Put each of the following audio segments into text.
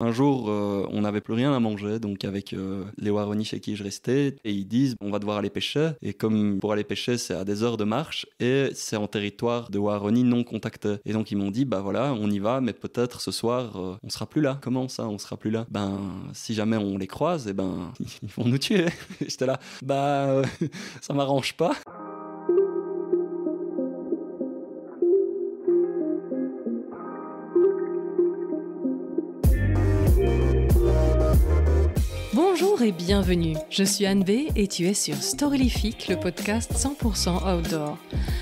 Un jour, euh, on n'avait plus rien à manger, donc avec euh, les Waroni chez qui je restais, et ils disent on va devoir aller pêcher. Et comme pour aller pêcher, c'est à des heures de marche, et c'est en territoire de Waronis non contacté. Et donc ils m'ont dit bah voilà, on y va, mais peut-être ce soir, euh, on sera plus là. Comment ça, on sera plus là Ben, si jamais on les croise, et eh ben, ils vont nous tuer. J'étais là, bah, ça m'arrange pas. bienvenue. Je suis Anne B et tu es sur Storylifique, le podcast 100% outdoor.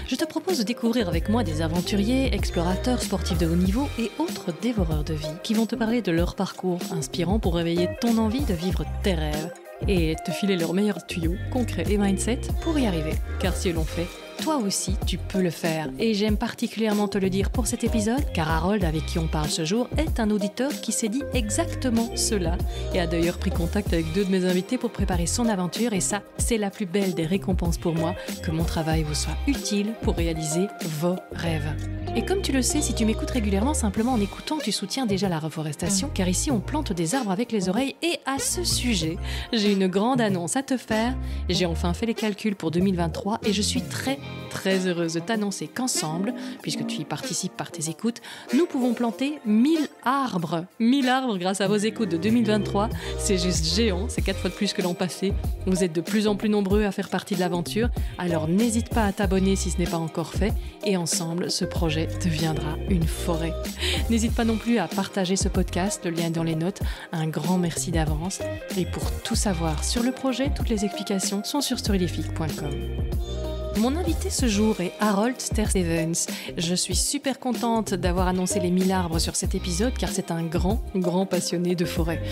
Je te propose de découvrir avec moi des aventuriers, explorateurs, sportifs de haut niveau et autres dévoreurs de vie qui vont te parler de leur parcours inspirant pour réveiller ton envie de vivre tes rêves et te filer leurs meilleurs tuyaux, concrets et mindset pour y arriver. Car si l'on fait, toi aussi tu peux le faire. Et j'aime particulièrement te le dire pour cet épisode, car Harold, avec qui on parle ce jour, est un auditeur qui s'est dit exactement cela, et a d'ailleurs pris contact avec deux de mes invités pour préparer son aventure, et ça, c'est la plus belle des récompenses pour moi, que mon travail vous soit utile pour réaliser vos rêves. Et comme tu le sais, si tu m'écoutes régulièrement, simplement en écoutant, tu soutiens déjà la reforestation, car ici on plante des arbres avec les oreilles. Et à ce sujet, j'ai une grande annonce à te faire. J'ai enfin fait les calculs pour 2023 et je suis très très heureuse de t'annoncer qu'ensemble, puisque tu y participes par tes écoutes, nous pouvons planter 1000 arbres. 1000 arbres grâce à vos écoutes de 2023. C'est juste géant, c'est 4 fois de plus que l'an passé. Vous êtes de plus en plus nombreux à faire partie de l'aventure, alors n'hésite pas à t'abonner si ce n'est pas encore fait, et ensemble, ce projet deviendra une forêt. N'hésite pas non plus à partager ce podcast, le lien est dans les notes. Un grand merci d'avance. Et pour tout savoir sur le projet, toutes les explications sont sur storylific.com. Mon invité ce jour est Harold Tersevens. Je suis super contente d'avoir annoncé les mille arbres sur cet épisode car c'est un grand, grand passionné de forêt.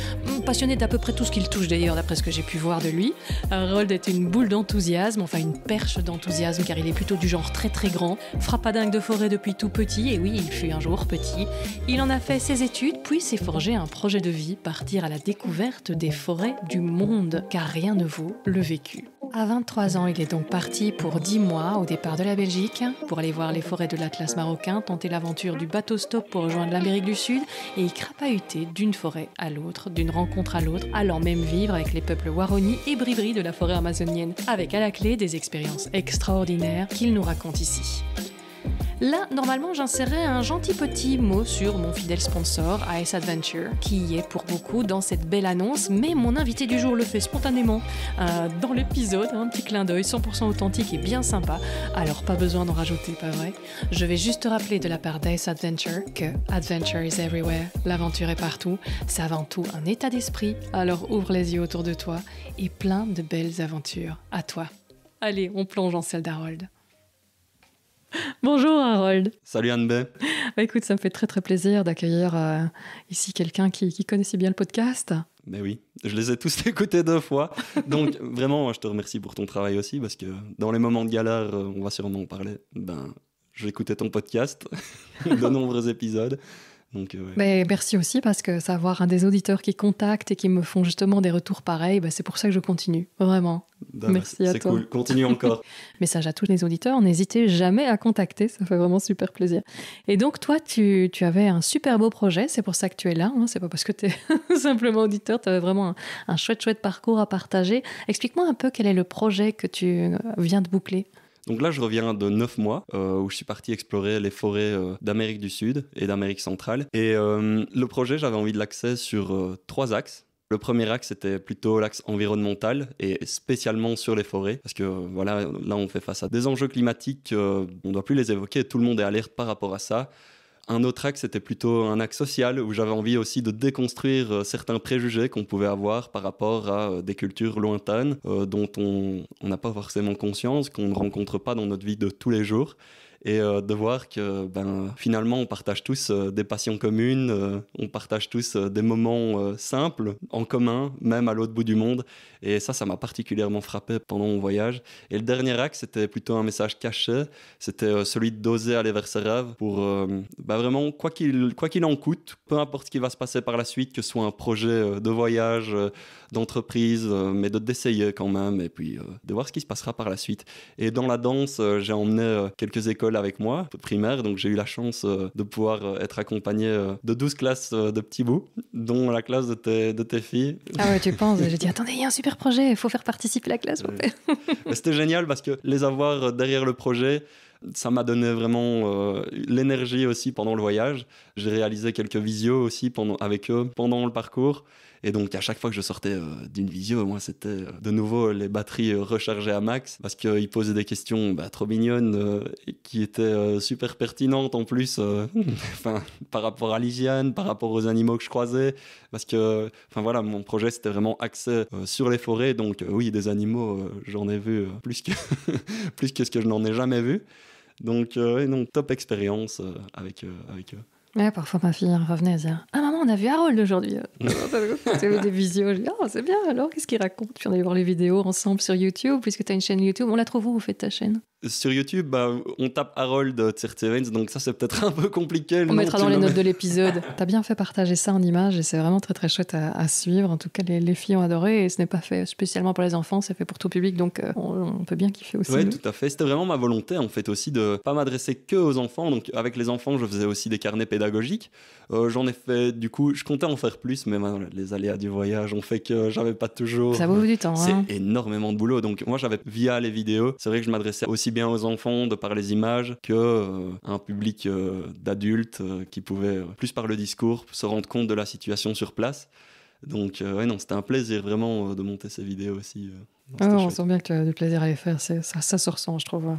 Passionné d'à peu près tout ce qu'il touche d'ailleurs d'après ce que j'ai pu voir de lui. Harold est une boule d'enthousiasme, enfin une perche d'enthousiasme car il est plutôt du genre très très grand. Frappadingue de forêt depuis tout petit, et oui, il fut un jour petit. Il en a fait ses études puis s'est forgé un projet de vie, partir à la découverte des forêts du monde car rien ne vaut le vécu. À 23 ans, il est donc parti pour 10 dix mois au départ de la Belgique pour aller voir les forêts de l'Atlas marocain, tenter l'aventure du bateau-stop pour rejoindre l'Amérique du Sud et y crapahuter d'une forêt à l'autre, d'une rencontre à l'autre, allant même vivre avec les peuples waroni et bribri de la forêt amazonienne, avec à la clé des expériences extraordinaires qu'il nous raconte ici. Là, normalement, j'insérais un gentil petit mot sur mon fidèle sponsor, Ice Adventure, qui est pour beaucoup dans cette belle annonce, mais mon invité du jour le fait spontanément euh, dans l'épisode, un petit clin d'œil 100% authentique et bien sympa, alors pas besoin d'en rajouter, pas vrai Je vais juste rappeler de la part d'Ice Adventure que Adventure is everywhere, l'aventure est partout, c'est avant tout un état d'esprit, alors ouvre les yeux autour de toi et plein de belles aventures à toi. Allez, on plonge en celle d'Harold. Bonjour Harold. Salut Anne B. Bah, écoute, ça me fait très très plaisir d'accueillir euh, ici quelqu'un qui, connaissait bien le podcast. Mais ben oui, je les ai tous écoutés deux fois. Donc vraiment, je te remercie pour ton travail aussi parce que dans les moments de galère, euh, on va sûrement en parler. Ben, j'écoutais ton podcast, de nombreux épisodes. Euh, merci aussi parce que savoir un des auditeurs qui contactent et qui me font justement des retours pareils, bah, c'est pour ça que je continue, vraiment. Bah, bah, merci à toi. C'est cool, continue encore. Message à tous les auditeurs, n'hésitez jamais à contacter, ça fait vraiment super plaisir. Et donc toi, tu, avais un super beau projet, c'est pour ça que tu es là, hein. c'est pas parce que tu es simplement auditeur, tu avais vraiment un, un chouette chouette parcours à partager. Explique-moi un peu quel est le projet que tu viens de boucler. Donc là, je reviens de 9 mois euh, où je suis parti explorer les forêts euh, d'Amérique du Sud et d'Amérique centrale. Et euh, le projet, j'avais envie de l'axer sur trois axes. Le premier axe était plutôt l'axe environnemental et spécialement sur les forêts parce que voilà là on fait face à des enjeux climatiques, on ne doit plus les évoquer, tout le monde est alerte par rapport à ça. Un autre axe, c'était plutôt un axe social où j'avais envie aussi de déconstruire euh, certains préjugés qu'on pouvait avoir par rapport à euh, des cultures lointaines euh, dont on n'a pas forcément conscience, qu'on ne rencontre pas dans notre vie de tous les jours et euh, de voir que ben, finalement on partage tous euh, des passions communes, euh, on partage tous des moments simples en commun, même à l'autre bout du monde. Et ça, ça m'a particulièrement frappé pendant mon voyage. Et le dernier acte, c'était plutôt un message caché, c'était celui d'oser aller vers ses rêves pour ben, vraiment, quoi qu'il, quoi qu'il en coûte, peu importe ce qui va se passer par la suite, que ce soit un projet de voyage, d'entreprise, mais d'essayer quand même, et puis de voir ce qui se passera par la suite. Et dans la danse, j'ai emmené quelques écoles avec moi, primaire, donc j'ai eu la chance euh, de pouvoir euh, être accompagné euh, de 12 classes de petits bouts, dont la classe de tes, de tes filles. Ah ouais, tu penses J'ai dit, attendez, il y a un super projet, il faut faire participer la classe. C'était génial parce que les avoir derrière le projet, ça m'a donné vraiment l'énergie aussi pendant le voyage. J'ai réalisé quelques visios aussi pendant, avec eux pendant le parcours. Et donc, à chaque fois que je sortais euh, d'une visio, moi, c'était euh, de nouveau euh, les batteries rechargées à max parce qu'ils posait des questions bah, trop mignonnes et qui étaient super pertinentes en plus par rapport à l'hygiène, par rapport aux animaux que je croisais. Parce que, enfin voilà, mon projet, c'était vraiment axé sur les forêts. Donc, oui, des animaux, j'en ai vu plus, que plus quest ce que je n'en ai jamais vu. Donc, non, top expérience avec, avec eux. Ouais, parfois ma fille revenait et disait Ah maman, on a vu Harold aujourd'hui. C'était des visios. Oh, c'est bien, alors qu'est-ce qu'il raconte Puis on allait voir les vidéos ensemble sur YouTube, puisque tu as une chaîne YouTube. On la trouve où vous faites ta chaîne Sur YouTube, bah, on tape Harold Evans, euh, donc ça c'est peut-être un peu compliqué. on mettra dans les notes de l'épisode. tu as bien fait partager ça en images et c'est vraiment très très chouette à, suivre. En tout cas, les, filles ont adoré et ce n'est pas fait spécialement pour les enfants, c'est fait pour tout public, donc euh, on, peut bien kiffer aussi. Oui, tout à fait. C'était vraiment ma volonté en fait aussi de pas m'adresser que aux enfants. Donc avec les enfants, je faisais aussi des carnets pédagogiques pédagogique. Euh, j'en ai fait, du coup, je comptais en faire plus, mais les aléas du voyage ont fait que j'avais pas toujours. Ça vaut du temps. C'est hein. énormément de boulot. Donc, moi, j'avais via les vidéos, c'est vrai que je m'adressais aussi bien aux enfants de par les images que euh, un public euh, d'adultes qui pouvait, plus par le discours, se rendre compte de la situation sur place. Donc, ouais, non, c'était un plaisir vraiment de monter ces vidéos aussi. ah, on sent bien que le du plaisir à les faire. Ça, ça se ressent, je trouve. Hein.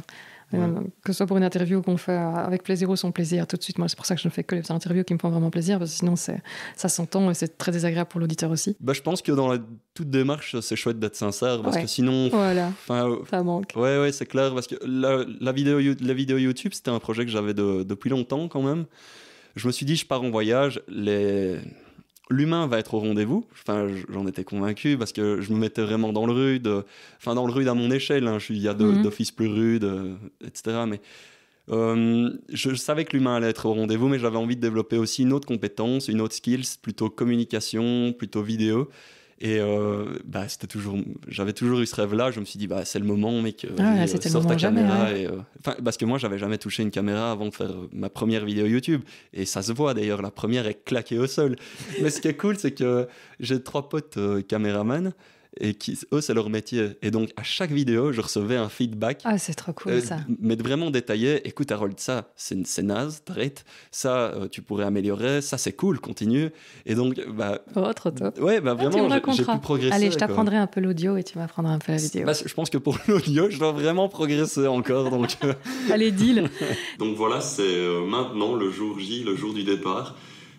Euh, que ce soit pour une interview qu'on fait avec plaisir ou sans plaisir, tout de suite, moi, c'est pour ça que je ne fais que les interviews qui me font vraiment plaisir, parce que sinon, ça s'entend et c'est très désagréable pour l'auditeur aussi. Bah, je pense que dans toute démarche, c'est chouette d'être sincère, parce que sinon. Voilà. Euh, ça manque. Ouais, ouais, c'est clair, parce que la, vidéo, la vidéo YouTube, c'était un projet que j'avais depuis longtemps quand même. Je me suis dit, je pars en voyage, les l'humain va être au rendez-vous. Enfin, j'en étais convaincu parce que je me mettais vraiment dans le rude, enfin dans le rude à mon échelle. Hein. il y a mhm. d'office plus rude, euh, etc. Mais euh, je, savais que l'humain allait être au rendez-vous, mais j'avais envie de développer aussi une autre compétence, une autre skills, plutôt communication, plutôt vidéo. Et euh, bah, toujours, j'avais toujours eu ce rêve-là. Je me suis dit, bah, c'est le moment, mec, euh, ah, sors ta caméra. et, euh, parce que moi, j'avais jamais touché une caméra avant de faire ma première vidéo YouTube. Et ça se voit d'ailleurs, la première est claquée au sol. Mais ce qui est cool, c'est que j'ai trois potes caméramans et qui, eux, c'est leur métier. Et donc, à chaque vidéo, je recevais un feedback. Ah, c'est trop cool, euh, ça. Mais vraiment détaillé. Écoute, Harold, ça, c'est naze, t'arrêtes. Ça, euh, tu pourrais améliorer. Ça, c'est cool, continue. Et donc, bah... Oh, trop top. Ouais, bah, ah, vraiment, j'ai progresser. Allez, je t'apprendrai un peu l'audio et tu m'apprendras un peu la vidéo. je pense que pour l'audio, je dois vraiment progresser encore, donc... Euh. Allez, deal Donc voilà, c'est maintenant le jour J, le jour du départ.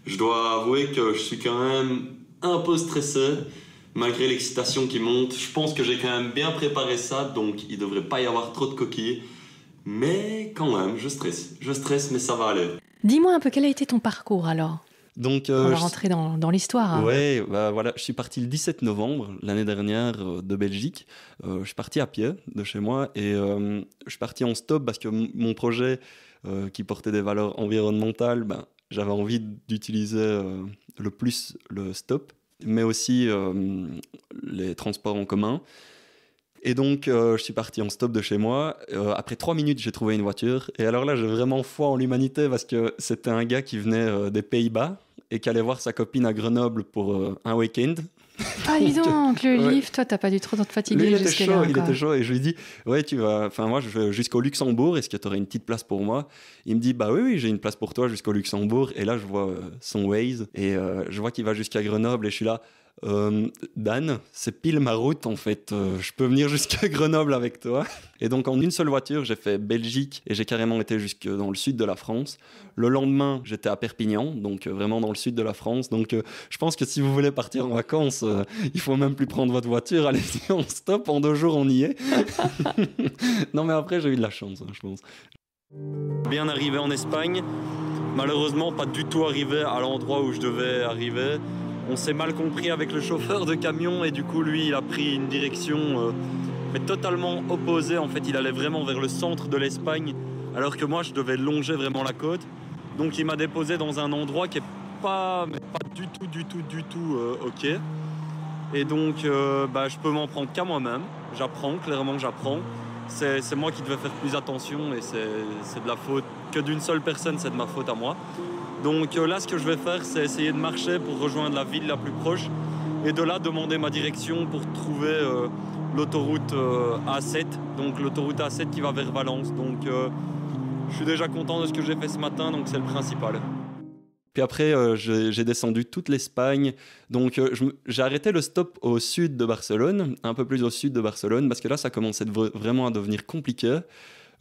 Je dois avouer que je suis quand même un peu stressé malgré l'excitation qui monte, je pense que j'ai quand même bien préparé ça, donc il devrait pas y avoir trop de coquilles. Mais quand même, je stresse. Je stresse, mais ça va aller. Dis-moi un peu, quel a été ton parcours alors donc, euh, On rentrer dans, dans l'histoire. Hein. Ouais, bah, voilà, je suis parti le 17 novembre l'année dernière euh, de Belgique. Euh, je suis parti à pied de chez moi et je suis parti en stop parce que mon projet qui portait des valeurs environnementales, ben, j'avais envie d'utiliser le plus le stop mais aussi euh, les transports en commun. Et donc, euh, je suis parti en stop de chez moi. Euh, après trois minutes, j'ai trouvé une voiture. Et alors là, j'ai vraiment foi en l'humanité parce que c'était un gars qui venait des Pays-Bas et qui allait voir sa copine à Grenoble pour un week-end. Ah, dis donc, le livre, toi, t'as pas dû trop te fatiguer. là. il était chaud, il était chaud. Et je lui dis, ouais, tu vas, enfin, moi, je vais jusqu'au Luxembourg, est-ce que t'aurais une petite place pour moi Il me dit, bah oui, oui, j'ai une place pour toi jusqu'au Luxembourg. Et là, je vois euh, son Waze et euh, je vois qu'il va jusqu'à Grenoble et je suis là, euh, Dan, c'est pile ma route en fait, euh, je peux venir jusqu'à Grenoble avec toi. Et donc en une seule voiture, j'ai fait Belgique et j'ai carrément été jusque dans le sud de la France. Le lendemain, j'étais à Perpignan, donc euh, vraiment dans le sud de la France. Donc je pense que si vous voulez partir en vacances, il faut même plus prendre votre voiture, allez-y, on stop, en deux jours on y est. non mais après j'ai eu de la chance, hein, je pense. Bien arrivé en Espagne, malheureusement pas du tout arrivé à l'endroit où je devais arriver on s'est mal compris avec le chauffeur de camion et du coup lui il a pris une direction euh, mais totalement opposée en fait il allait vraiment vers le centre de l'Espagne alors que moi je devais longer vraiment la côte donc il m'a déposé dans un endroit qui est pas, pas du tout du tout du tout euh, ok et donc euh, bah, je peux m'en prendre qu'à moi-même j'apprends clairement j'apprends c'est moi qui devais faire plus attention et c'est de la faute que d'une seule personne c'est de ma faute à moi donc euh, là, ce que je vais faire, c'est essayer de marcher pour rejoindre la ville la plus proche et de là demander ma direction pour trouver euh, l'autoroute euh, A7, donc l'autoroute A7 qui va vers Valence. Donc je suis déjà content de ce que j'ai fait ce matin, donc c'est le principal. Puis après, j'ai descendu toute l'Espagne. Donc, j'ai arrêté le stop au sud de Barcelone, un peu plus au sud de Barcelone, parce que là, ça commençait vraiment à devenir compliqué.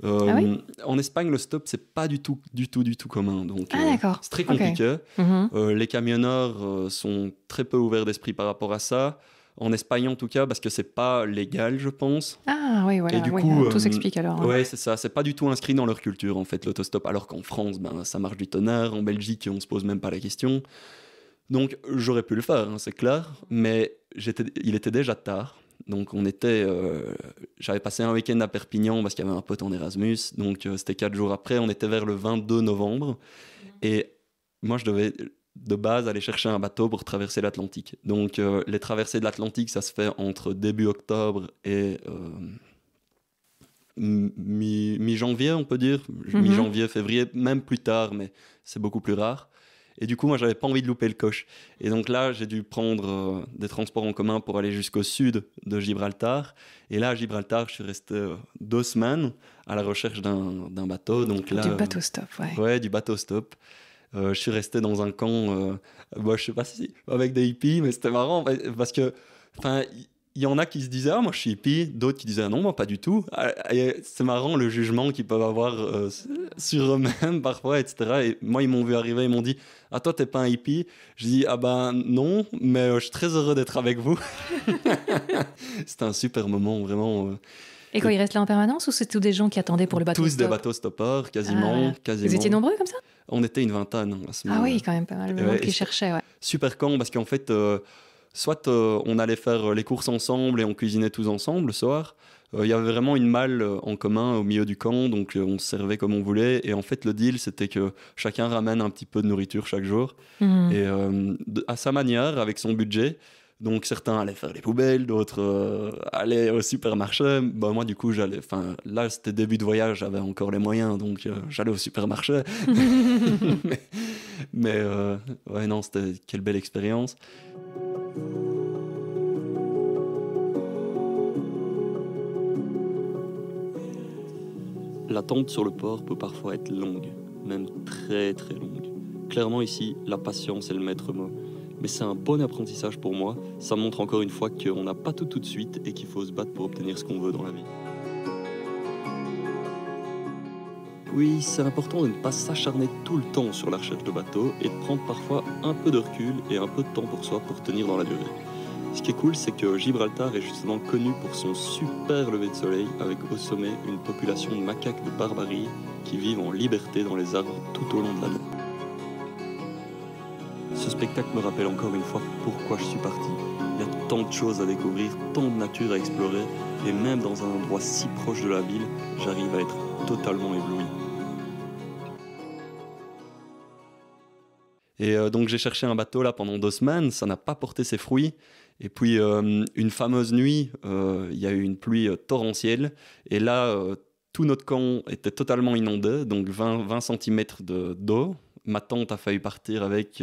Ah euh, en Espagne, le stop, c'est pas du tout, du tout, du tout commun. Donc, ah, euh, c'est très compliqué. Mhm. Euh, les camionneurs sont très peu ouverts d'esprit par rapport à ça. En Espagne, en tout cas, parce que c'est pas légal, je pense. Ah oui, Et du coup, tout s'explique alors. Hein. Ouais, c'est ça. C'est pas du tout inscrit dans leur culture, en fait, l'autostop. Alors qu'en France, ben, ça marche du tonnerre. En Belgique, on se pose même pas la question. Donc, j'aurais pu le faire, hein, c'est clair. Mais il était déjà tard. Donc on était, euh, j'avais passé un week-end à Perpignan parce qu'il y avait un pote en Erasmus. Donc euh, c'était quatre jours après. On était vers le 22 novembre mmh. et moi je devais de base aller chercher un bateau pour traverser l'Atlantique. Donc euh, les traversées de l'Atlantique, ça se fait entre début octobre et mi-janvier, on peut dire, mmh. mi-janvier, février, même plus tard, mais c'est beaucoup plus rare. Et du coup, moi, j'avais pas envie de louper le coche. Et donc là, j'ai dû prendre euh, des transports en commun pour aller jusqu'au sud de Gibraltar. Et là, à Gibraltar, je suis resté euh, deux semaines à la recherche d'un bateau. Donc là, du euh, bateau stop, ouais. Ouais, du bateau stop. je suis resté dans un camp, moi, bah, je sais pas si, avec des hippies, mais c'était marrant parce que, enfin, il y en a qui se disaient ah moi je suis hippie, d'autres qui disaient ah, non moi pas du tout. Ah, c'est marrant le jugement qu'ils peuvent avoir euh, sur eux-mêmes parfois, etc. Et moi ils m'ont vu arriver, ils m'ont dit ah toi t'es pas un hippie. Je dis ah ben non, mais euh, je suis très heureux d'être avec vous. C'était un super moment vraiment. Euh. Et quand ils restent là en permanence ou c'est tous des gens qui attendaient pour le bateau Tous des bateaux stoppers, ah, quasiment, quasiment. Vous étiez nombreux comme ça On était une vingtaine à ce moment. Ah oui, quand même pas mal. Le monde qui cherchait, ouais. Super con parce qu'en fait, soit euh, on allait faire euh, les courses ensemble et on cuisinait tous ensemble le soir. Euh, il y avait vraiment une malle en commun au milieu du camp, donc on se servait comme on voulait. Et en fait, le deal, c'était que chacun ramène un petit peu de nourriture chaque jour. Mmh. Et à sa manière, avec son budget. Donc certains allaient faire les poubelles, d'autres allaient au supermarché. Bah, moi du coup j'allais, enfin là c'était début de voyage, j'avais encore les moyens, donc j'allais au supermarché. mais, ouais non, c'était quelle belle expérience. L'attente sur le port peut parfois être longue, même très très longue. Clairement ici, la patience est le maître mot. Mais c'est un bon apprentissage pour moi, ça montre encore une fois qu'on n'a pas tout tout de suite et qu'il faut se battre pour obtenir ce qu'on veut dans la vie. Oui, c'est important de ne pas s'acharner tout le temps sur la recherche de bateaux et de prendre parfois un peu de recul et un peu de temps pour soi pour tenir dans la durée. Ce qui est cool, c'est que Gibraltar est justement connu pour son super lever de soleil avec au sommet une population de macaques de barbarie qui vivent en liberté dans les arbres tout au long de l'année. Ce spectacle me rappelle encore une fois pourquoi je suis parti. Il y a tant de choses à découvrir, tant de nature à explorer, et même dans un endroit si proche de la ville, j'arrive à être totalement ébloui. Et euh, donc j'ai cherché un bateau là pendant deux semaines, ça n'a pas porté ses fruits. Et puis euh, une fameuse nuit, euh, il y a eu une pluie torrentielle. Et là, tout notre camp était totalement inondé, donc 20, 20 cm d'eau. Ma tante a failli partir avec.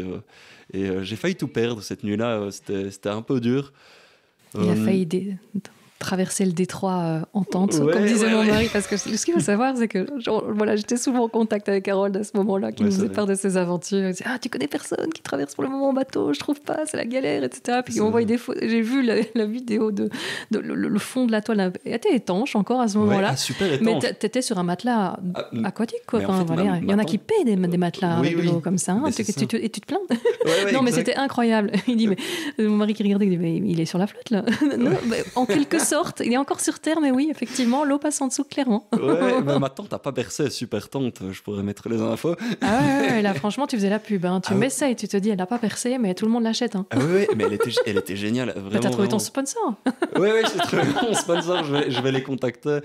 et j'ai failli tout perdre cette nuit-là, c'était un peu dur. Il a failli traverser le détroit euh, en tente, comme disait mon mari. Parce que ce qu'il faut savoir, c'est que voilà, j'étais souvent en contact avec Harold à ce moment-là, qui nous faisait part de ses aventures. Il disait Ah, tu connais personne qui traverse pour le moment en bateau, je trouve pas, c'est la galère, etc. Puis on voyait des photos. J'ai vu la, vidéo de, le, fond de la toile. Elle était étanche encore à ce moment-là. Ah, étanche. mais t'étais sur un matelas ah, aquatique, quoi. il y en a qui paient des, matelas comme ça, hein, et tu te plains. non, mais c'était incroyable. Il dit, mais mon mari qui regardait, il dit, mais il est sur la flotte, là. en quelque sorte il est encore sur Terre, mais oui, effectivement, l'eau passe en dessous, clairement. Ouais, mais ma tante n'a pas percé, super tante, je pourrais mettre les infos. Ah ouais, là, franchement, tu faisais la pub. Hein. Tu mets ça et tu te dis, elle n'a pas percé, mais tout le monde l'achète. Hein. Ah ouais, mais elle était, elle était géniale. Vraiment, t'as trouvé ton sponsor Oui, oui, j'ai trouvé mon sponsor, je vais, les contacter.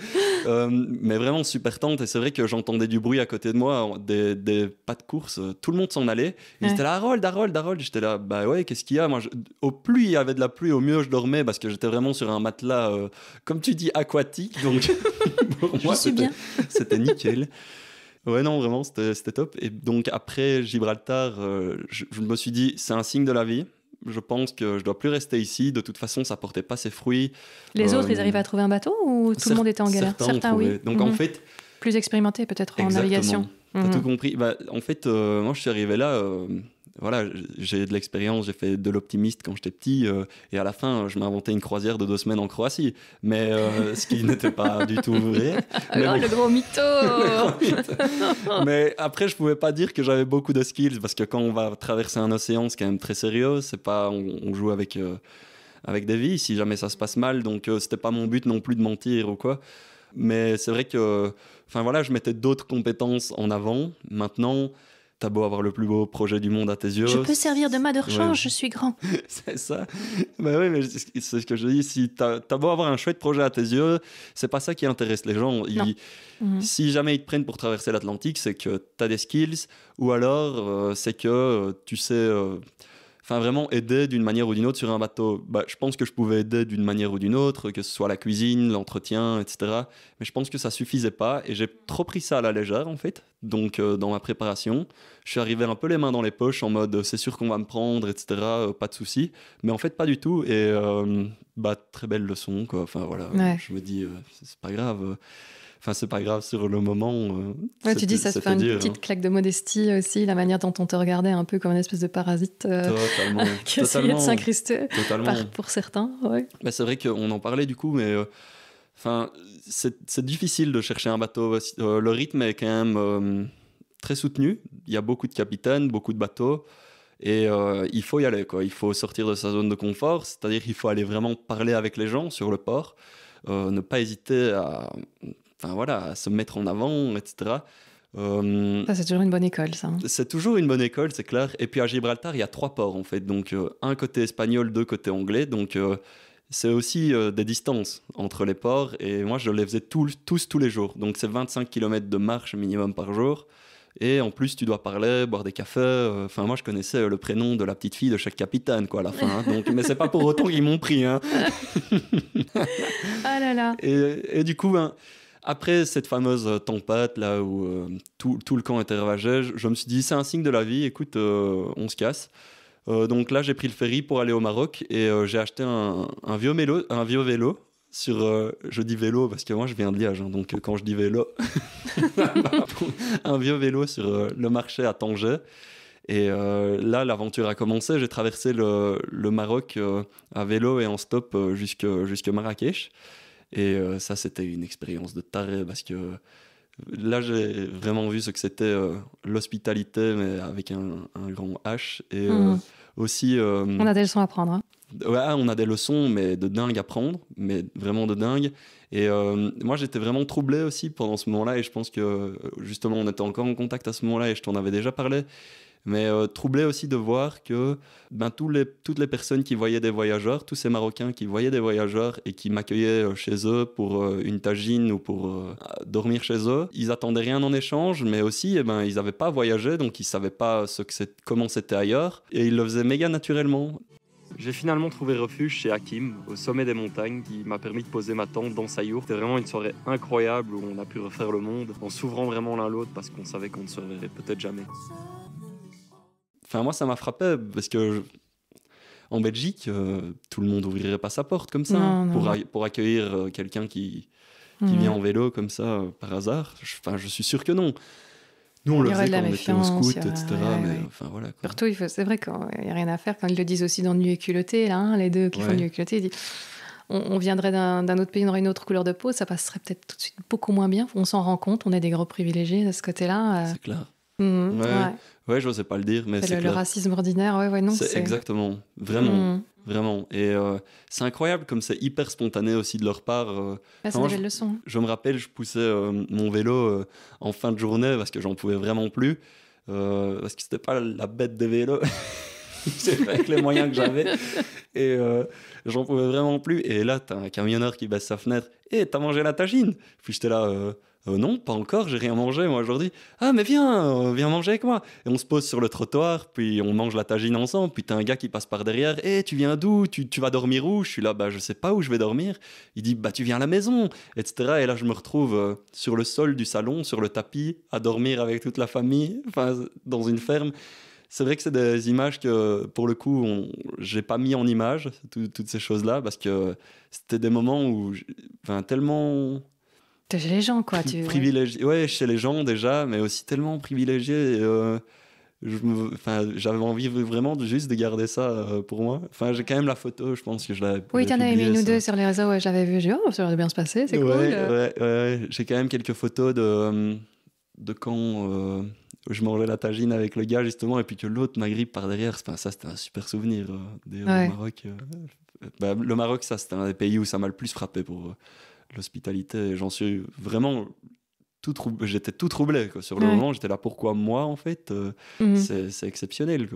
Euh, mais vraiment, super tante, et c'est vrai que j'entendais du bruit à côté de moi, des, pas de course, tout le monde s'en allait. Ils étaient là, Harold, Harold, Harold. J'étais là, bah ouais, qu'est-ce qu'il y a Moi, Au plus il y avait de la pluie, au mieux je dormais parce que j'étais vraiment sur un matelas euh, comme tu dis, aquatique. Donc, pour moi, c'était nickel. Ouais, non, vraiment, c'était top. Et donc, après Gibraltar, euh, je, me suis dit, c'est un signe de la vie. Je pense que je dois plus rester ici. De toute façon, ça portait pas ses fruits. Les autres, ils euh, arrivent à trouver un bateau ou tout le monde était en galère Certains, oui. Donc, en mhm. fait. Plus expérimenté, peut-être, en navigation. T'as tout mhm. compris. Bah, en fait, moi, je suis arrivé là voilà, j'ai de l'expérience, j'ai fait de l'optimiste quand j'étais petit, euh, et à la fin, je m'inventais une croisière de deux semaines en Croatie, mais euh, ce qui n'était pas du tout vrai. Mais oh, le gros mytho, Mais après, je pouvais pas dire que j'avais beaucoup de skills, parce que quand on va traverser un océan, c'est quand même très sérieux, c'est pas, on, joue avec, euh, avec des vies, si jamais ça se passe mal, donc c'était pas mon but non plus de mentir ou quoi. Mais c'est vrai que, enfin voilà, je mettais d'autres compétences en avant. Maintenant, T'as beau avoir le plus beau projet du monde à tes yeux. Je peux servir de mât de rechange, je suis grand. c'est ça. Bah mais oui, mais c'est ce que je dis. Si t'as as beau avoir un chouette projet à tes yeux, c'est pas ça qui intéresse les gens. Ils, mhm. Si jamais ils te prennent pour traverser l'Atlantique, c'est que t'as des skills ou alors euh, c'est que euh, tu sais euh, enfin vraiment aider d'une manière ou d'une autre sur un bateau. Bah, je pense que je pouvais aider d'une manière ou d'une autre, que ce soit la cuisine, l'entretien, etc. Mais je pense que ça suffisait pas et j'ai trop pris ça à la légère en fait. Donc euh, dans ma préparation, je suis arrivé un peu les mains dans les poches en mode c'est sûr qu'on va me prendre, etc. Euh, pas de souci. Mais en fait pas du tout et euh, bah très belle leçon quoi. Enfin voilà, je me dis c'est pas grave. Enfin, c'est pas grave sur le moment. Euh, tu dis ça, se fait, une petite hein. claque de modestie aussi, la manière dont on te regardait un peu comme une espèce de parasite euh, qui essayait de pour certains. Ouais. Bah, c'est vrai qu'on en parlait du coup, mais euh, enfin, c'est difficile de chercher un bateau. le rythme est quand même très soutenu. Il y a beaucoup de capitaines, beaucoup de bateaux. Et il faut y aller, quoi. Il faut sortir de sa zone de confort, c'est-à-dire qu'il faut aller vraiment parler avec les gens sur le port, ne pas hésiter à enfin voilà, se mettre en avant, etc. Euh, c'est toujours une bonne école, ça. Hein. C'est toujours une bonne école, c'est clair. Et puis à Gibraltar, il y a trois ports, en fait. Donc, euh, un côté espagnol, deux côtés anglais. Donc, euh, c'est aussi des distances entre les ports. Et moi, je les faisais tous, tous, tous les jours. Donc, c'est 25 km de marche minimum par jour. Et en plus, tu dois parler, boire des cafés. Enfin, moi, je connaissais le prénom de la petite fille de chaque capitaine, quoi, à la fin. Hein. Donc, mais c'est pas pour autant qu'ils m'ont pris. Hein. ah là là. Et, et du coup, ben, après cette fameuse euh, tempête là où euh, tout, le camp était ravagé, je, me suis dit c'est un signe de la vie, écoute, euh, on se casse. donc là j'ai pris le ferry pour aller au Maroc et j'ai acheté un, vieux un vieux vélo. Sur, je dis vélo parce que moi je viens de Liège, hein, donc quand je dis vélo, un vieux vélo sur le marché à Tanger. Et là, l'aventure a commencé. J'ai traversé le, Maroc à vélo et en stop jusqu'à Marrakech. Et euh, ça, c'était une expérience de taré parce que euh, là, j'ai vraiment vu ce que c'était euh, l'hospitalité, mais avec un, grand H. Et mhm. aussi. on a des leçons à prendre. Hein. Ouais, on a des leçons, mais de dingue à prendre, mais vraiment de dingue. Et moi, j'étais vraiment troublé aussi pendant ce moment-là. Et je pense que justement, on était encore en contact à ce moment-là et je t'en avais déjà parlé mais euh, troublé aussi de voir que ben, toutes les personnes qui voyaient des voyageurs, tous ces Marocains qui voyaient des voyageurs et qui m'accueillaient euh, chez eux pour euh, une tagine ou pour dormir chez eux, ils n'attendaient rien en échange, mais aussi eh ben, ils n'avaient pas voyagé, donc ils ne savaient pas comment c'était ailleurs, et ils le faisaient méga naturellement. J'ai finalement trouvé refuge chez Hakim, au sommet des montagnes, qui m'a permis de poser ma tente dans sa yourte. C'était vraiment une soirée incroyable où on a pu refaire le monde en s'ouvrant vraiment l'un l'autre parce qu'on savait qu'on ne se reverrait peut-être jamais. Enfin, moi, ça m'a frappé parce que en Belgique, euh, tout le monde ouvrirait pas sa porte comme ça hein, pour, accueillir euh, quelqu'un qui, qui vient en vélo comme ça euh, par hasard. Je... Enfin, je suis sûr que non. Nous, on le faisait quand on était en scout, etc. Surtout, c'est vrai qu'il n'y a rien à faire quand ils le disent aussi dans Nu et culotté, là, hein, les deux qui font Nu et culotté, on, viendrait d'un autre pays, on aurait une autre couleur de peau, ça passerait peut-être tout de suite beaucoup moins bien. On s'en rend compte, on est des gros privilégiés de ce côté-là. C'est clair. Oui, mhm. ouais. ouais. sais pas le dire, mais c'est le, racisme ordinaire, ouais, non. C'est exactement, vraiment, mhm. vraiment. Et euh, c'est incroyable comme c'est hyper spontané aussi de leur part. Euh. Bah, je me rappelle, je poussais euh, mon vélo en fin de journée parce que j'en pouvais vraiment plus, parce que c'était pas la bête des vélos. c'est avec les moyens que j'avais. Et j'en pouvais vraiment plus. Et là, t'as un camionneur qui baisse sa fenêtre. Et eh, t'as mangé la tagine Puis j'étais là, euh, non, pas encore, j'ai rien mangé moi aujourd'hui. Ah, mais viens, euh, viens manger avec moi. Et on se pose sur le trottoir, puis on mange la tagine ensemble. Puis t'as un gars qui passe par derrière. Eh, tu viens d'où tu, vas dormir où Je suis là, bah je sais pas où je vais dormir. Il dit, bah tu viens à la maison, etc. Et là, je me retrouve euh, sur le sol du salon, sur le tapis, à dormir avec toute la famille, enfin, dans une ferme c'est vrai que c'est des images que, pour le coup, j'ai pas mis en image toutes ces choses-là parce que c'était des moments où, enfin, tellement chez les gens, quoi. Tu... Privilégié, ouais, chez les gens déjà, mais aussi tellement privilégié. Euh, j'avais envie vraiment de, juste de garder ça euh, pour moi. Enfin, j'ai quand même la photo, je pense que je l'avais. Oui, en avais mis une ou deux sur les réseaux, ouais, j'avais vu. J'ai oh, ça aurait bien se passer, c'est cool. j'ai quand même quelques photos de, euh, de quand je mangeais la tagine avec le gars, justement, et puis que l'autre m'agrippe par derrière. Enfin, ça, c'était un super souvenir des, Maroc. Bah, le Maroc, ça, c'était un des pays où ça m'a le plus frappé pour l'hospitalité. J'en suis vraiment tout troublé. J'étais tout troublé sur le moment. J'étais là pourquoi moi en fait. Euh, mhm. C'est exceptionnel.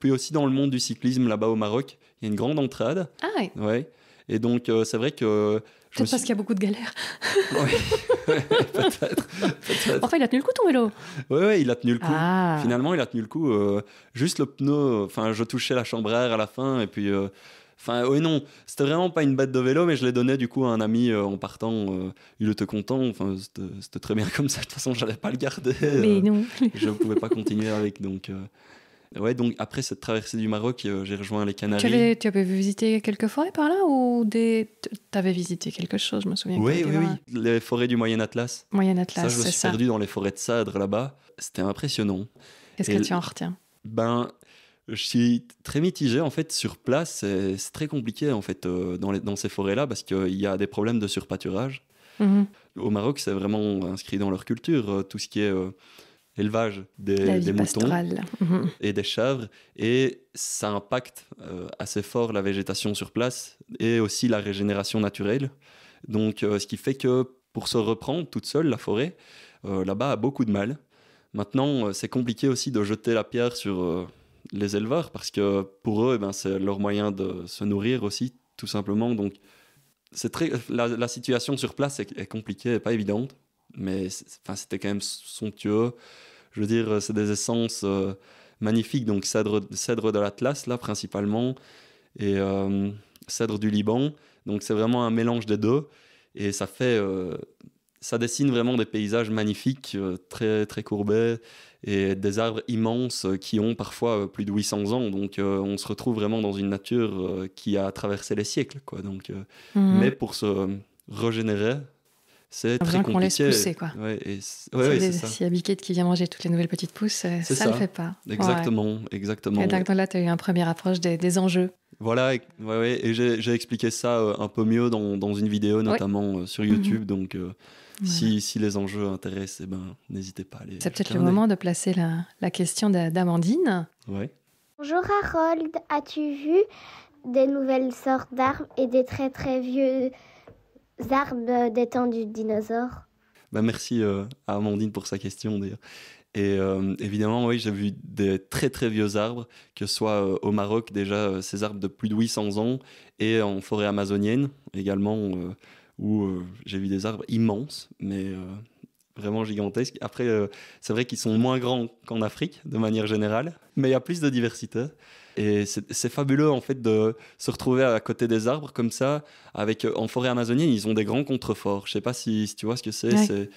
Puis aussi dans le monde du cyclisme là-bas au Maroc, il y a une grande entrade. Ah oui. ouais. Et donc euh, c'est vrai que euh, peut être parce qu'il y a beaucoup de galères. oui, peut-être. enfin, il a tenu le coup ton vélo. Oui, il a tenu le coup. Ah. Finalement, il a tenu le coup. juste le pneu. Enfin, je touchais la chambre à air à la fin et puis Enfin, euh, oui, non, c'était vraiment pas une bête de vélo, mais je l'ai donné du coup à un ami euh, en partant. Euh, il était content, enfin, c'était très bien comme ça. De toute façon, j'allais pas le garder. Mais non. je pouvais pas continuer avec. Donc, ouais, donc après cette traversée du Maroc, j'ai rejoint les Canaries. Tu avais, tu visiter visité quelques forêts par là ou des... tu avais visité quelque chose, je me souviens. Oui, oui, oui. Les forêts du Moyen Atlas. Moyen Atlas, ça. Je me suis perdu dans les forêts de Sadre là-bas. C'était impressionnant. Qu'est-ce que tu en retiens ben, je suis très mitigé en fait sur place. C'est très compliqué en fait euh, dans, dans ces forêts-là parce qu'il y a des problèmes de surpâturage. Mhm. Au Maroc, c'est vraiment inscrit dans leur culture euh, tout ce qui est euh, élevage des, des moutons mhm. et des chèvres et ça impacte assez fort la végétation sur place et aussi la régénération naturelle. Donc, ce qui fait que pour se reprendre toute seule, la forêt là-bas a beaucoup de mal. Maintenant, c'est compliqué aussi de jeter la pierre sur les éleveurs parce que pour eux, eh ben, c'est leur moyen de se nourrir aussi, tout simplement. Donc, c'est très, la, situation sur place est, compliquée, et pas évidente, mais enfin, c'était quand même somptueux. Je veux dire, c'est des essences euh, magnifiques, donc cèdre, cèdre de l'Atlas, là, principalement, et euh, cèdre du Liban. Donc, c'est vraiment un mélange des deux, et ça fait. Euh, ça dessine vraiment des paysages magnifiques, très, très courbés et des arbres immenses euh, qui ont parfois euh, plus de 800 ans. Donc euh, on se retrouve vraiment dans une nature qui a traversé les siècles. Quoi. Donc, mhm. Mais pour se régénérer, c'est très compliqué. qu'on laisse pousser, quoi. Ouais, et ouais, ça. Si y a Biquette qui vient manger toutes les nouvelles petites pousses, ça, ne le fait pas. Exactement, exactement. Et donc, là, tu as eu un premier approche des, enjeux. Voilà, et, et j'ai expliqué ça un peu mieux dans, une vidéo, notamment sur mhm. YouTube. Donc si, les enjeux intéressent, eh ben, n'hésitez pas à les. C'est peut-être le moment de placer la, question d'Amandine. oui Bonjour Harold, as-tu vu des nouvelles sortes d'arbres et des très très vieux arbres des temps du dinosaure bah, Merci euh, à Amandine pour sa question d'ailleurs. Et euh, évidemment, oui, j'ai vu des très très vieux arbres, que ce soit euh, au Maroc déjà, ces arbres de plus de 800 ans, et en forêt amazonienne également où euh, j'ai vu des arbres immenses, mais euh, vraiment gigantesques. Après, euh, c'est vrai qu'ils sont moins grands qu'en Afrique, de manière générale, mais il y a plus de diversité. Et c'est fabuleux, en fait, de se retrouver à côté des arbres comme ça. Avec, en forêt amazonienne, ils ont des grands contreforts. Je ne sais pas si, tu vois ce que c'est.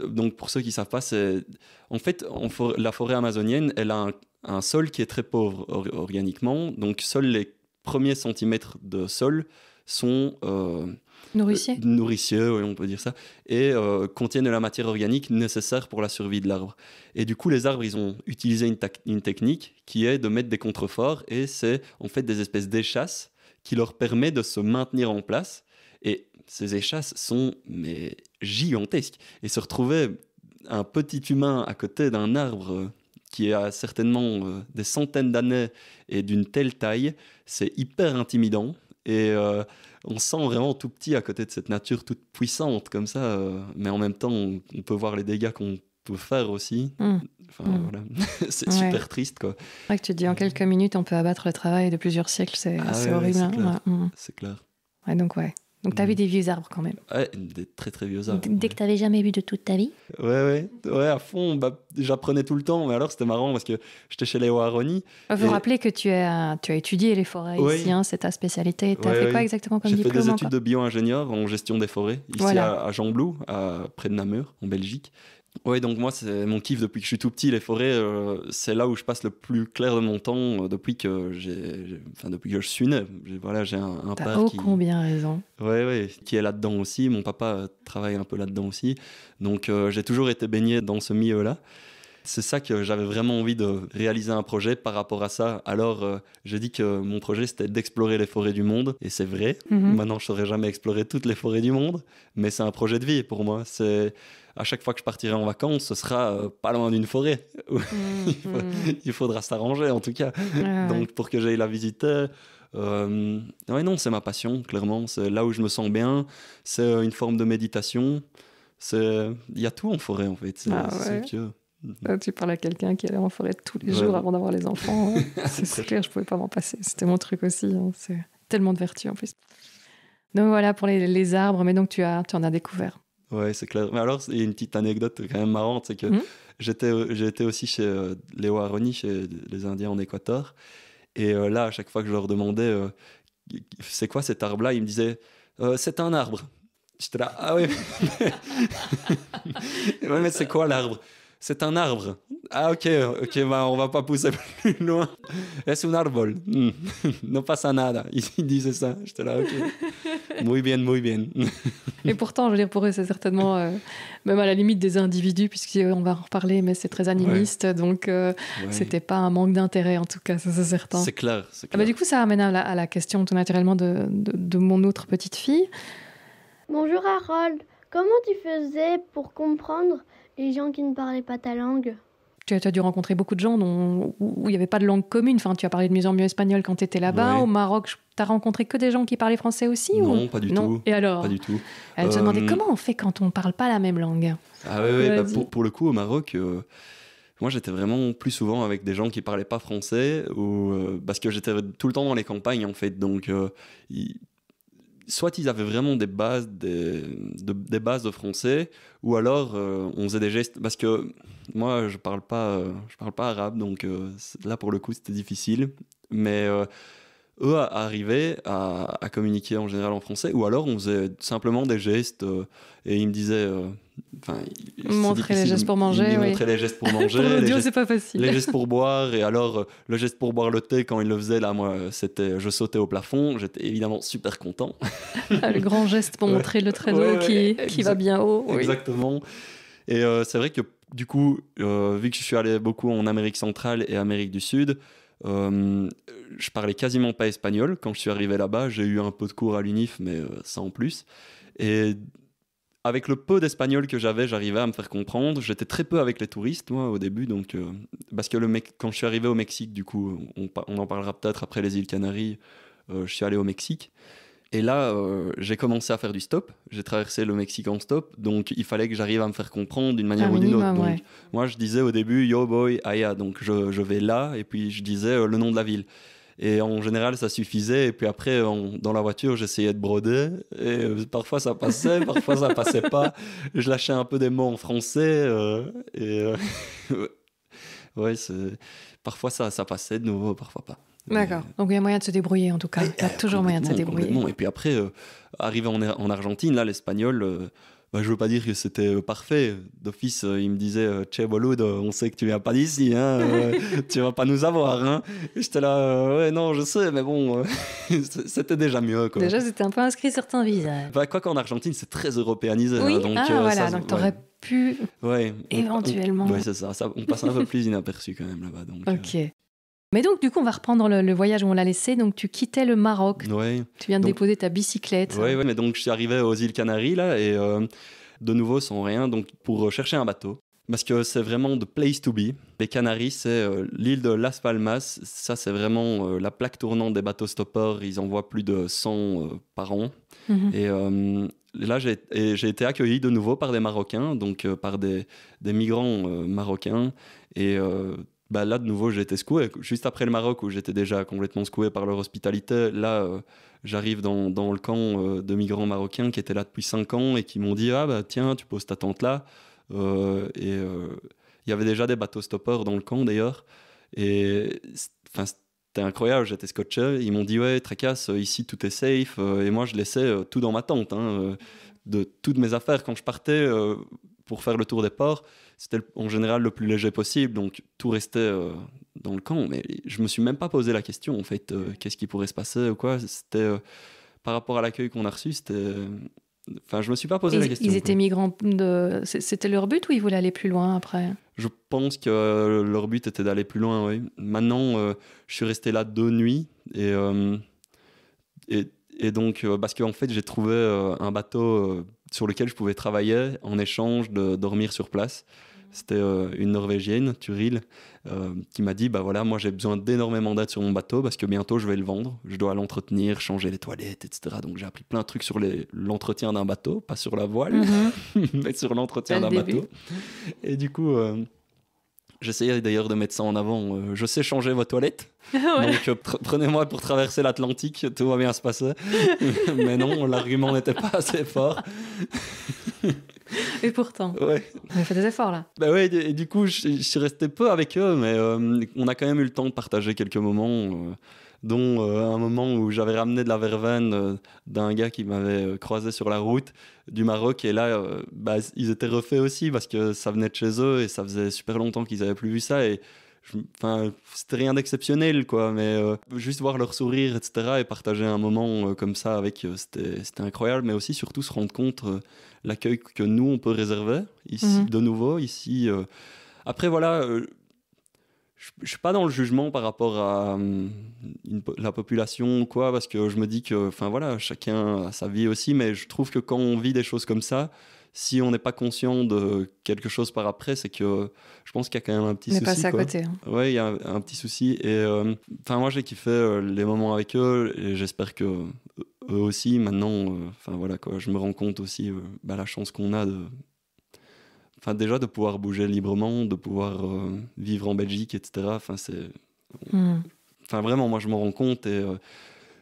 Donc, pour ceux qui ne savent pas, c'est... En fait, en la forêt amazonienne, elle a un, sol qui est très pauvre organiquement. Donc, seuls les premiers centimètres de sol sont nourricieux euh, nourricieux on peut dire ça, et euh, contiennent de la matière organique nécessaire pour la survie de l'arbre. Et du coup, les arbres, ils ont utilisé une, technique qui est de mettre des contreforts, et c'est en fait des espèces d'échasses qui leur permet de se maintenir en place. Et ces échasses sont mais, gigantesques. Et se retrouver un petit humain à côté d'un arbre euh, qui a certainement des centaines d'années et d'une telle taille, c'est hyper intimidant. Et on sent vraiment tout petit à côté de cette nature toute puissante comme ça, euh, mais en même temps, on, peut voir les dégâts qu'on peut faire aussi. Mm. Mm. c'est super triste. Quoi. C'est vrai que tu te dis en euh, quelques minutes, on peut abattre le travail de plusieurs siècles, c'est ah horrible. Hein. Mm. C'est clair. ouais. clair. donc, ouais. Donc tu as mm. vu des vieux arbres quand même. des très très vieux arbres. dès que tu n'avais jamais vu de toute ta vie. Ouais, ouais, ouais à fond. Bah, j'apprenais tout le temps, mais alors c'était marrant parce que j'étais chez les Aroni. Il faut rappeler que tu as, tu as étudié les forêts ici, hein, c'est ta spécialité. Tu as fait quoi exactement comme diplôme J'ai fait des études de bio-ingénieur en gestion des forêts, ici à, à Jamblou, près de Namur, en Belgique. Oui, donc moi, c'est mon kiff depuis que je suis tout petit. Les forêts, euh, c'est là où je passe le plus clair de mon temps euh, depuis que j'ai, enfin depuis que je suis né. J'ai, voilà, j'ai un, un T'as qui. combien raison. Ouais, oui, qui est là-dedans aussi. Mon papa euh, travaille un peu là-dedans aussi. Donc j'ai toujours été baigné dans ce milieu-là. C'est ça que j'avais vraiment envie de réaliser un projet par rapport à ça. Alors, j'ai dit que mon projet, c'était d'explorer les forêts du monde, et c'est vrai. Mhm. Maintenant, je ne saurais jamais explorer toutes les forêts du monde, mais c'est un projet de vie pour moi. C'est à chaque fois que je partirai en vacances, ce sera euh, pas loin d'une forêt. Mm, mm. il, faudra s'arranger en tout cas. Donc pour que j'aille la visiter. non, euh, non, c'est ma passion, clairement. C'est là où je me sens bien. C'est euh, une forme de méditation. Il y a tout en forêt en fait. Ah tu parles à quelqu'un qui allait en forêt tous les jours avant d'avoir les enfants. Hein. c'est clair, je pouvais pas m'en passer. C'était mon truc aussi. Hein. C'est tellement de vertus en plus. Donc voilà pour les, les arbres, mais donc tu, as, tu en as découvert. Ouais, c'est clair. Mais alors, il y a une petite anecdote quand même marrante, c'est que mhm. j'étais, euh, aussi chez euh, Léo les chez les Indiens en Équateur. Et euh, là, à chaque fois que je leur demandais c'est quoi cet arbre-là, ils me disaient c'est un arbre. J'étais là, ah oui. mais c'est quoi l'arbre c'est un arbre. Ah ok, ok, ne bah, on va pas pousser plus loin. C'est un árbol. Mm. No pasa nada. Ils disent ça. J'étais là, ok. Muy bien, muy bien. Et pourtant, je veux dire, pour eux, c'est certainement euh, même à la limite des individus, puisqu'on euh, va en reparler, mais c'est très animiste, donc ce euh, n'était c'était pas un manque d'intérêt en tout cas, c'est certain. C'est clair. Ah, bah, clair. du coup, ça amène à la, question tout naturellement de mon autre petite fille. Bonjour Harold, comment tu faisais pour comprendre les gens qui ne parlaient pas ta langue. Tu as, dû rencontrer beaucoup de gens dont, où il n'y avait pas de langue commune. Enfin, tu as parlé de mieux en mieux espagnol quand tu étais là-bas. Au Maroc, tu as rencontré que des gens qui parlaient français aussi Non, pas du tout. Et alors Pas du tout. Elle se demandait euh, comment on fait quand on ne parle pas la même langue. Ah bah, pour, le coup, au Maroc. Euh, moi j'étais vraiment plus souvent avec des gens qui parlaient pas français ou euh, parce que j'étais tout le temps dans les campagnes en fait donc soit ils avaient vraiment des bases, des, de, des bases de français, ou alors euh, on faisait des gestes. Parce que moi, je parle pas, je parle pas arabe, donc euh, là pour le coup, c'était difficile. Mais euh, eux arrivaient à, à, communiquer en général en français, ou alors on faisait simplement des gestes et ils me disaient montrer les gestes pour manger. Montrer les gestes pour manger. les, gestes, pas facile. les gestes pour boire. Et alors, euh, le geste pour boire le thé, quand il le faisait, là, moi, c'était je sautais au plafond. J'étais évidemment super content. Ah, le grand geste pour montrer le traîneau qui, qui va bien haut. Oui. Exactement. Et euh, c'est vrai que, du coup, euh, vu que je suis allé beaucoup en Amérique centrale et Amérique du Sud, je parlais quasiment pas espagnol. Quand je suis arrivé là-bas, j'ai eu un peu de cours à l'UNIF, mais ça en plus. Et avec le peu d'espagnol que j'avais, j'arrivais à me faire comprendre. J'étais très peu avec les touristes, moi, au début. Donc, euh, parce que le mec, quand je suis arrivé au Mexique, du coup, on, en parlera peut-être après les îles Canaries, euh, je suis allé au Mexique. Et là, euh, j'ai commencé à faire du stop. J'ai traversé le Mexique en stop. Donc, il fallait que j'arrive à me faire comprendre d'une manière ah, ou d'une autre. moi, je disais au début, yo boy, aya. Donc, je, vais là. Et puis, je disais le nom de la ville. Et en général, ça suffisait. Et puis après, dans la voiture, j'essayais de broder. Et euh, parfois, ça passait, parfois, ça passait pas. Je lâchais un peu des mots en français. Euh, et euh, ouais, parfois, ça, ça passait de nouveau, parfois pas. D'accord. Donc il y a moyen de se débrouiller en tout cas. Il y a toujours moyen de se débrouiller. Et puis après, arrivé en, Argentine, là, l'espagnol, bah, je veux pas dire que c'était euh, parfait. D'office, euh, il me disait euh, Che Boloud, on sait que tu viens pas d'ici, hein, tu vas pas nous avoir. Hein. J'étais là, ouais, non, je sais, mais bon, c'était déjà mieux. Déjà, c'était un peu inscrit sur ton visage. Bah, quoi qu'en Argentine, c'est très européanisé. Hein, donc, ah, donc t'aurais pu ouais, éventuellement. Oui, c'est ça, on passe un peu plus inaperçu quand même là-bas. Donc, ok. Mais donc, du coup, on va reprendre le, voyage où on l'a laissé. Donc, tu quittais le Maroc. Oui. Tu viens de déposer ta bicyclette. Oui, oui. mais donc, je suis arrivé aux îles Canaries, là, et euh, de nouveau, sans rien, donc, pour chercher un bateau. Parce que c'est vraiment the place to be. Les Canaries, c'est euh, l'île de Las Palmas. Ça, c'est vraiment euh, la plaque tournante des bateaux stoppers. Ils envoient plus de 100 par an. Mhm. Et là, j'ai été accueilli de nouveau par des Marocains, donc par des, des migrants marocains. Et bah, là de nouveau j'ai été secoué. Juste après le Maroc où j'étais déjà complètement secoué par leur hospitalité, là euh, j'arrive dans, le camp euh, de migrants marocains qui étaient là depuis 5 ans et qui m'ont dit Ah bah tiens, tu poses ta tente là. Euh, et il y avait déjà des bateaux stoppeurs dans le camp d'ailleurs. Et enfin, c'était incroyable, j'étais scotché. Ils m'ont dit Ouais, Tracas, ici tout est safe. et moi je laissais tout dans ma tente, hein, de toutes mes affaires quand je partais pour faire le tour des ports c'était en général le plus léger possible, donc tout restait euh, dans le camp. Mais je me suis même pas posé la question, en fait, euh, qu'est-ce qui pourrait se passer ou quoi. C'était euh, par rapport à l'accueil qu'on a reçu, c'était. Enfin, je me suis pas posé la question. Ils étaient migrants de. C'était leur but ou ils voulaient aller plus loin après Je pense que leur but était d'aller plus loin, oui. Maintenant, je suis resté là deux nuits et. et, donc, parce qu'en fait, j'ai trouvé un bateau sur lequel je pouvais travailler en échange de dormir sur place. C'était euh, une Norvégienne, Turil, euh, qui m'a dit Bah voilà, moi j'ai besoin d'énormément d'aide sur mon bateau parce que bientôt je vais le vendre. Je dois l'entretenir, changer les toilettes, etc. Donc j'ai appris plein de trucs sur l'entretien d'un bateau, pas sur la voile, mhm. mais sur l'entretien d'un bateau. Et du coup. Euh, j'essayais d'ailleurs de mettre ça en avant. je sais changer vos toilettes. Donc prenez-moi pour traverser l'Atlantique, tout va bien se passer. mais non, l'argument n'était pas assez fort. Et pourtant, on a fait des efforts là. Bah et, du coup, je, suis resté peu avec eux, mais euh, on a quand même eu le temps de partager quelques moments, euh, dont euh, un moment où j'avais ramené de la verveine d'un gars qui m'avait croisé sur la route du Maroc, et là, bah, ils étaient refaits aussi parce que ça venait de chez eux et ça faisait super longtemps qu'ils n'avaient plus vu ça. Et Enfin, c'était rien d'exceptionnel, quoi, mais euh, juste voir leur sourire, etc., et partager un moment euh, comme ça avec eux, c'était incroyable, mais aussi surtout se rendre compte euh, l'accueil que nous, on peut réserver, ici, mhm. de nouveau, ici. Après, voilà, je ne suis pas dans le jugement par rapport à hum, la population quoi, parce que je me dis que, enfin voilà, chacun a sa vie aussi, mais je trouve que quand on vit des choses comme ça, si on n'est pas conscient de quelque chose par après, c'est que euh, je pense qu'il y a quand même un petit souci. On passé à côté. Hein. Oui, il y a un, petit souci. Et euh, enfin, moi, j'ai kiffé euh, les moments avec eux et j'espère que eux aussi, maintenant, enfin voilà je me rends compte aussi bah, la chance qu'on a de enfin déjà de pouvoir bouger librement, de pouvoir vivre en Belgique, etc. Enfin c'est, hmm. enfin vraiment moi je m'en rends compte et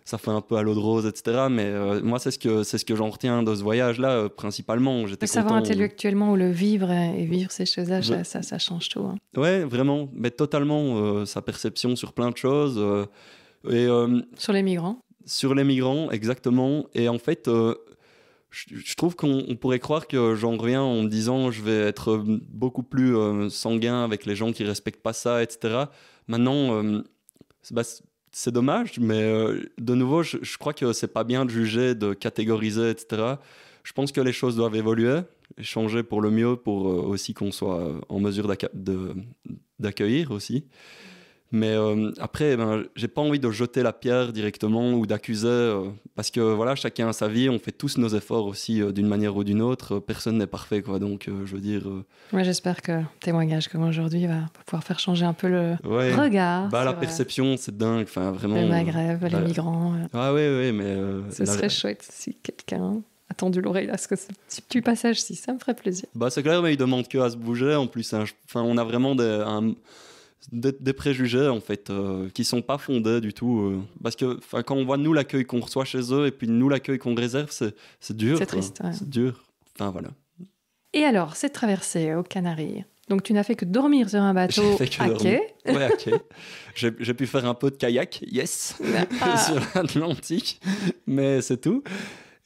ça fait un peu à l'eau de rose, etc. Mais euh, moi, c'est ce que, ce que j'en retiens de ce voyage-là, euh, principalement. J'étais savoir intellectuellement ou le vivre et vivre ces choses-là, ça, ça, change tout. Oui, hein. Ouais, vraiment. Mais totalement, euh, sa perception sur plein de choses. et, sur les migrants Sur les migrants, exactement. Et en fait je trouve qu'on pourrait croire que j'en reviens en me disant je vais être beaucoup plus sanguin avec les gens qui respectent pas ça, etc. Maintenant, c'est dommage, mais euh, de nouveau, je, crois que c'est pas bien de juger, de catégoriser, etc. Je pense que les choses doivent évoluer, changer pour le mieux, pour euh, aussi qu'on soit en mesure d'accueillir aussi. Mais euh, après, ben, j'ai pas envie de jeter la pierre directement ou d'accuser, euh, parce que voilà, chacun a sa vie, on fait tous nos efforts aussi euh, d'une manière ou d'une autre. personne n'est parfait, quoi. Donc, je veux dire. Ouais, j'espère que témoignage comme aujourd'hui va pouvoir faire changer un peu le regard. Bah, la perception, c'est dingue. Enfin, vraiment. Le Maghreb, les bah, migrants. Ah, ouais, ouais, mais. Ce serait chouette si quelqu'un tendu l'oreille à ce que petit, passage si ça me ferait plaisir. Bah c'est clair mais il demande que à se bouger en plus hein, enfin on a vraiment des, un, des, préjugés en fait euh, qui sont pas fondés du tout euh, parce que quand on voit nous l'accueil qu'on reçoit chez eux et puis nous l'accueil qu'on réserve c'est dur c'est triste c'est dur enfin voilà et alors cette traversée aux Canaries donc tu n'as fait que dormir sur un bateau à quai. à j'ai pu faire un peu de kayak, yes, ah. sur l'Atlantique, mais c'est tout.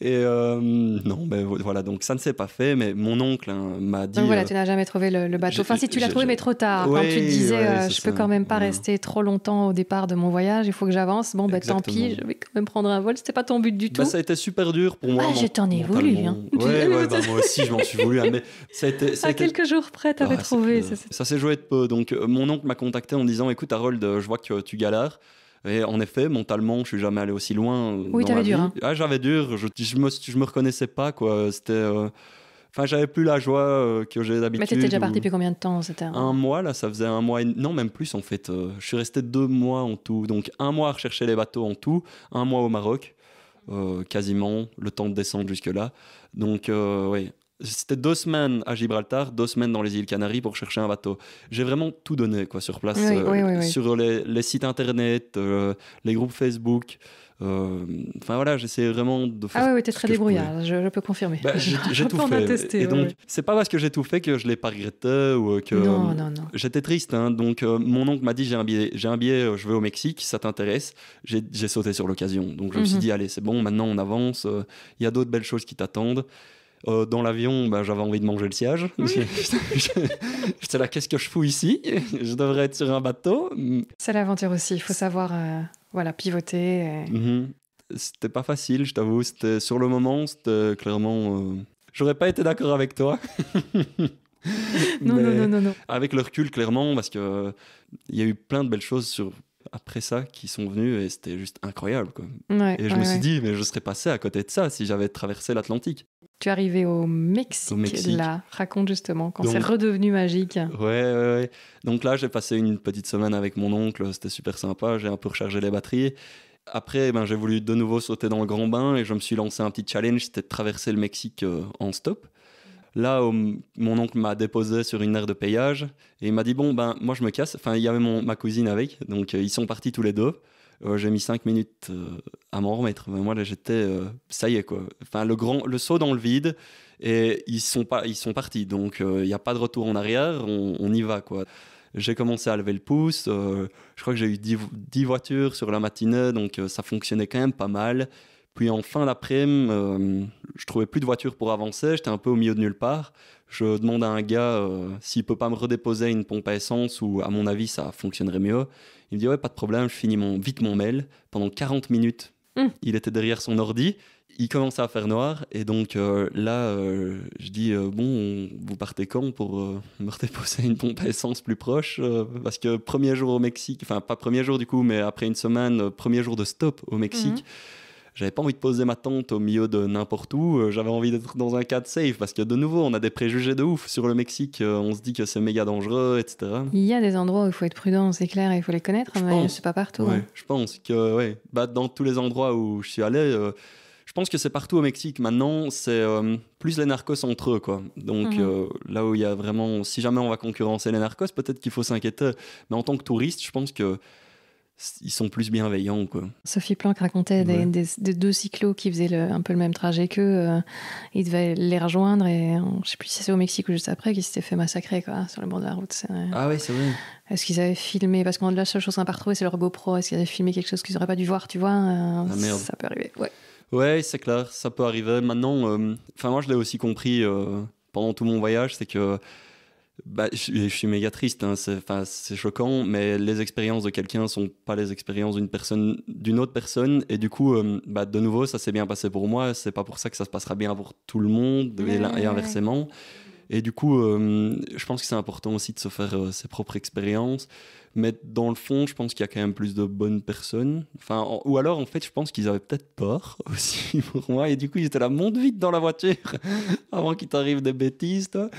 Et euh, non, ben voilà, donc ça ne s'est pas fait, mais mon oncle hein, m'a dit. Donc voilà, euh, tu n'as jamais trouvé le, bateau. Enfin, si tu l'as trouvé, mais trop tard. quand tu disais, euh, je peux quand même pas mm. rester trop longtemps au départ de mon voyage, il faut que j'avance. Bon, ben tant pis, je vais quand même prendre un vol. C'était pas ton but du bah, tout. ça a été super dur pour moi. Ah, je t'en ai voulu. Hein. Bah, moi aussi, je m'en suis voulu. Hein, ça à quelques jours près, t'avais ah, trouvé. Ça, ça s'est joué de peu. Donc, mon oncle m'a contacté en disant, écoute, Harold, je vois que tu galères. Et en effet, mentalement, je suis jamais allé aussi loin. Euh, oui, t'avais dur. Hein. Ah, j'avais dur. Je, je, me, je me reconnaissais pas, quoi. C'était. Euh, enfin, j'avais plus la joie euh, que j'ai d'habitude. Mais t'étais déjà parti depuis combien de temps C'était un... mois, là, ça faisait un mois. Et... Non, même plus, en fait. je suis resté deux mois en tout. Donc, un mois à rechercher les bateaux en tout, un mois au Maroc, quasiment, le temps de descendre jusque-là. Donc, oui, c'était deux semaines à Gibraltar, deux semaines dans les îles Canaries pour chercher un bateau. J'ai vraiment tout donné quoi sur place, euh, sur les, sites internet, euh, les groupes Facebook. Euh, enfin voilà, j'essayais vraiment de faire. Ah oui, t'es très débrouillard, je, peux confirmer. Bah, j'ai tout fait. donc, c'est pas parce que j'ai tout fait que je l'ai pas regretté ou que. J'étais triste, hein. donc mon oncle m'a dit j'ai un billet, j'ai un billet, je vais au Mexique, ça t'intéresse. J'ai sauté sur l'occasion, donc je me suis mhm. dit allez, c'est bon, maintenant on avance, il y a d'autres belles choses qui t'attendent. Euh, dans l'avion, bah, j'avais envie de manger le siège. J'étais là, qu'est-ce que je fous ici Je devrais être sur un bateau. C'est l'aventure aussi, il faut savoir euh, voilà, pivoter. Mhm. C'était pas facile, je t'avoue. sur le moment, c'était clairement. Euh, j'aurais pas été d'accord avec toi. non, non, non, non, non. Avec le recul, clairement, parce qu'il il y a eu plein de belles choses sur après ça qui sont venus et c'était juste incroyable. et je me suis dit, mais je serais passé à côté de ça si j'avais traversé l'Atlantique. Tu es arrivé au Mexique, là. Raconte justement quand c'est redevenu magique. Ouais, ouais, Donc là, j'ai passé une petite semaine avec mon oncle. C'était super sympa. J'ai un peu rechargé les batteries. Après, ben, j'ai voulu de nouveau sauter dans le grand bain et je me suis lancé un petit challenge c'était de traverser le Mexique euh, en stop. Là, mon oncle m'a déposé sur une aire de payage et il m'a dit Bon, ben, moi je me casse. Enfin, il y avait ma cousine avec, donc euh, ils sont partis tous les deux. Euh, j'ai mis cinq minutes euh, à m'en remettre. Mais moi, j'étais. ça y est, quoi. Enfin, le, grand, le saut dans le vide, et ils sont, ils sont partis. Donc, il n'y a pas de retour en arrière, on, y va, quoi. J'ai commencé à lever le pouce. je crois que j'ai eu 10, voitures sur la matinée, donc ça fonctionnait quand même pas mal. Puis en fin d'après-midi, je euh, je trouvais plus de voiture pour avancer, j'étais un peu au milieu de nulle part. Je demande à un gars s'il euh, s'il peut pas me redéposer une pompe à essence ou à mon avis ça fonctionnerait mieux. Il me dit ouais pas de problème, je finis mon, vite mon mail. Pendant 40 minutes, mmh. il était derrière son ordi. Il commençait à faire noir et donc euh, là je dis bon vous partez quand pour me redéposer une pompe à essence plus proche parce que premier jour au Mexique, enfin pas premier jour du coup mais après une semaine premier jour de stop au Mexique. Mmh j'avais pas envie de poser ma tente au milieu de n'importe où, euh, j'avais envie d'être dans un cadre safe parce que de nouveau, on a des préjugés de ouf sur le Mexique, euh, on se dit que c'est méga dangereux, etc. Il y a des endroits où il faut être prudent, c'est clair, il faut les connaître, hein, je mais pas partout. Ouais, hein. Je pense que, ouais, bah, dans tous les endroits où je suis allé, euh, je pense que c'est partout au Mexique. Maintenant, c'est plus les narcos entre eux, quoi. Donc mhm. là où il y a vraiment, si jamais on va concurrencer les narcos, peut-être qu'il faut s'inquiéter. Mais en tant que touriste, je pense que ils sont plus bienveillants. Quoi. Sophie Planck racontait des, deux cyclos qui faisaient un peu le même trajet qu'eux. Euh, ils devaient les rejoindre et euh, je ne sais plus si c'est au Mexique ou juste après qu'ils s'étaient fait massacrer quoi, sur le bord de la route. Ah oui, c'est vrai. Est-ce qu'ils avaient filmé Parce que la seule chose qu'on n'a pas retrouvée, c'est leur GoPro. Est-ce qu'ils avaient filmé quelque chose qu'ils n'auraient pas dû voir, tu vois euh, ah, Ça peut arriver, ouais. c'est clair, ça peut arriver. Maintenant, enfin moi je l'ai aussi compris pendant tout mon voyage, c'est que bah, je, suis méga triste, hein, c'est choquant, mais les expériences de quelqu'un sont pas les expériences d'une personne, d'une autre personne, et du coup, euh, bah, de nouveau, ça s'est bien passé pour moi, c'est pas pour ça que ça se passera bien pour tout le monde, et, inversement. Et du coup, euh, je pense que c'est important aussi de se faire euh, ses propres expériences, mais dans le fond, je pense qu'il y a quand même plus de bonnes personnes, enfin, ou alors en fait, je pense qu'ils avaient peut-être peur aussi pour moi, et du coup, ils étaient là, monte vite dans la voiture avant qu'il t'arrive des bêtises, toi.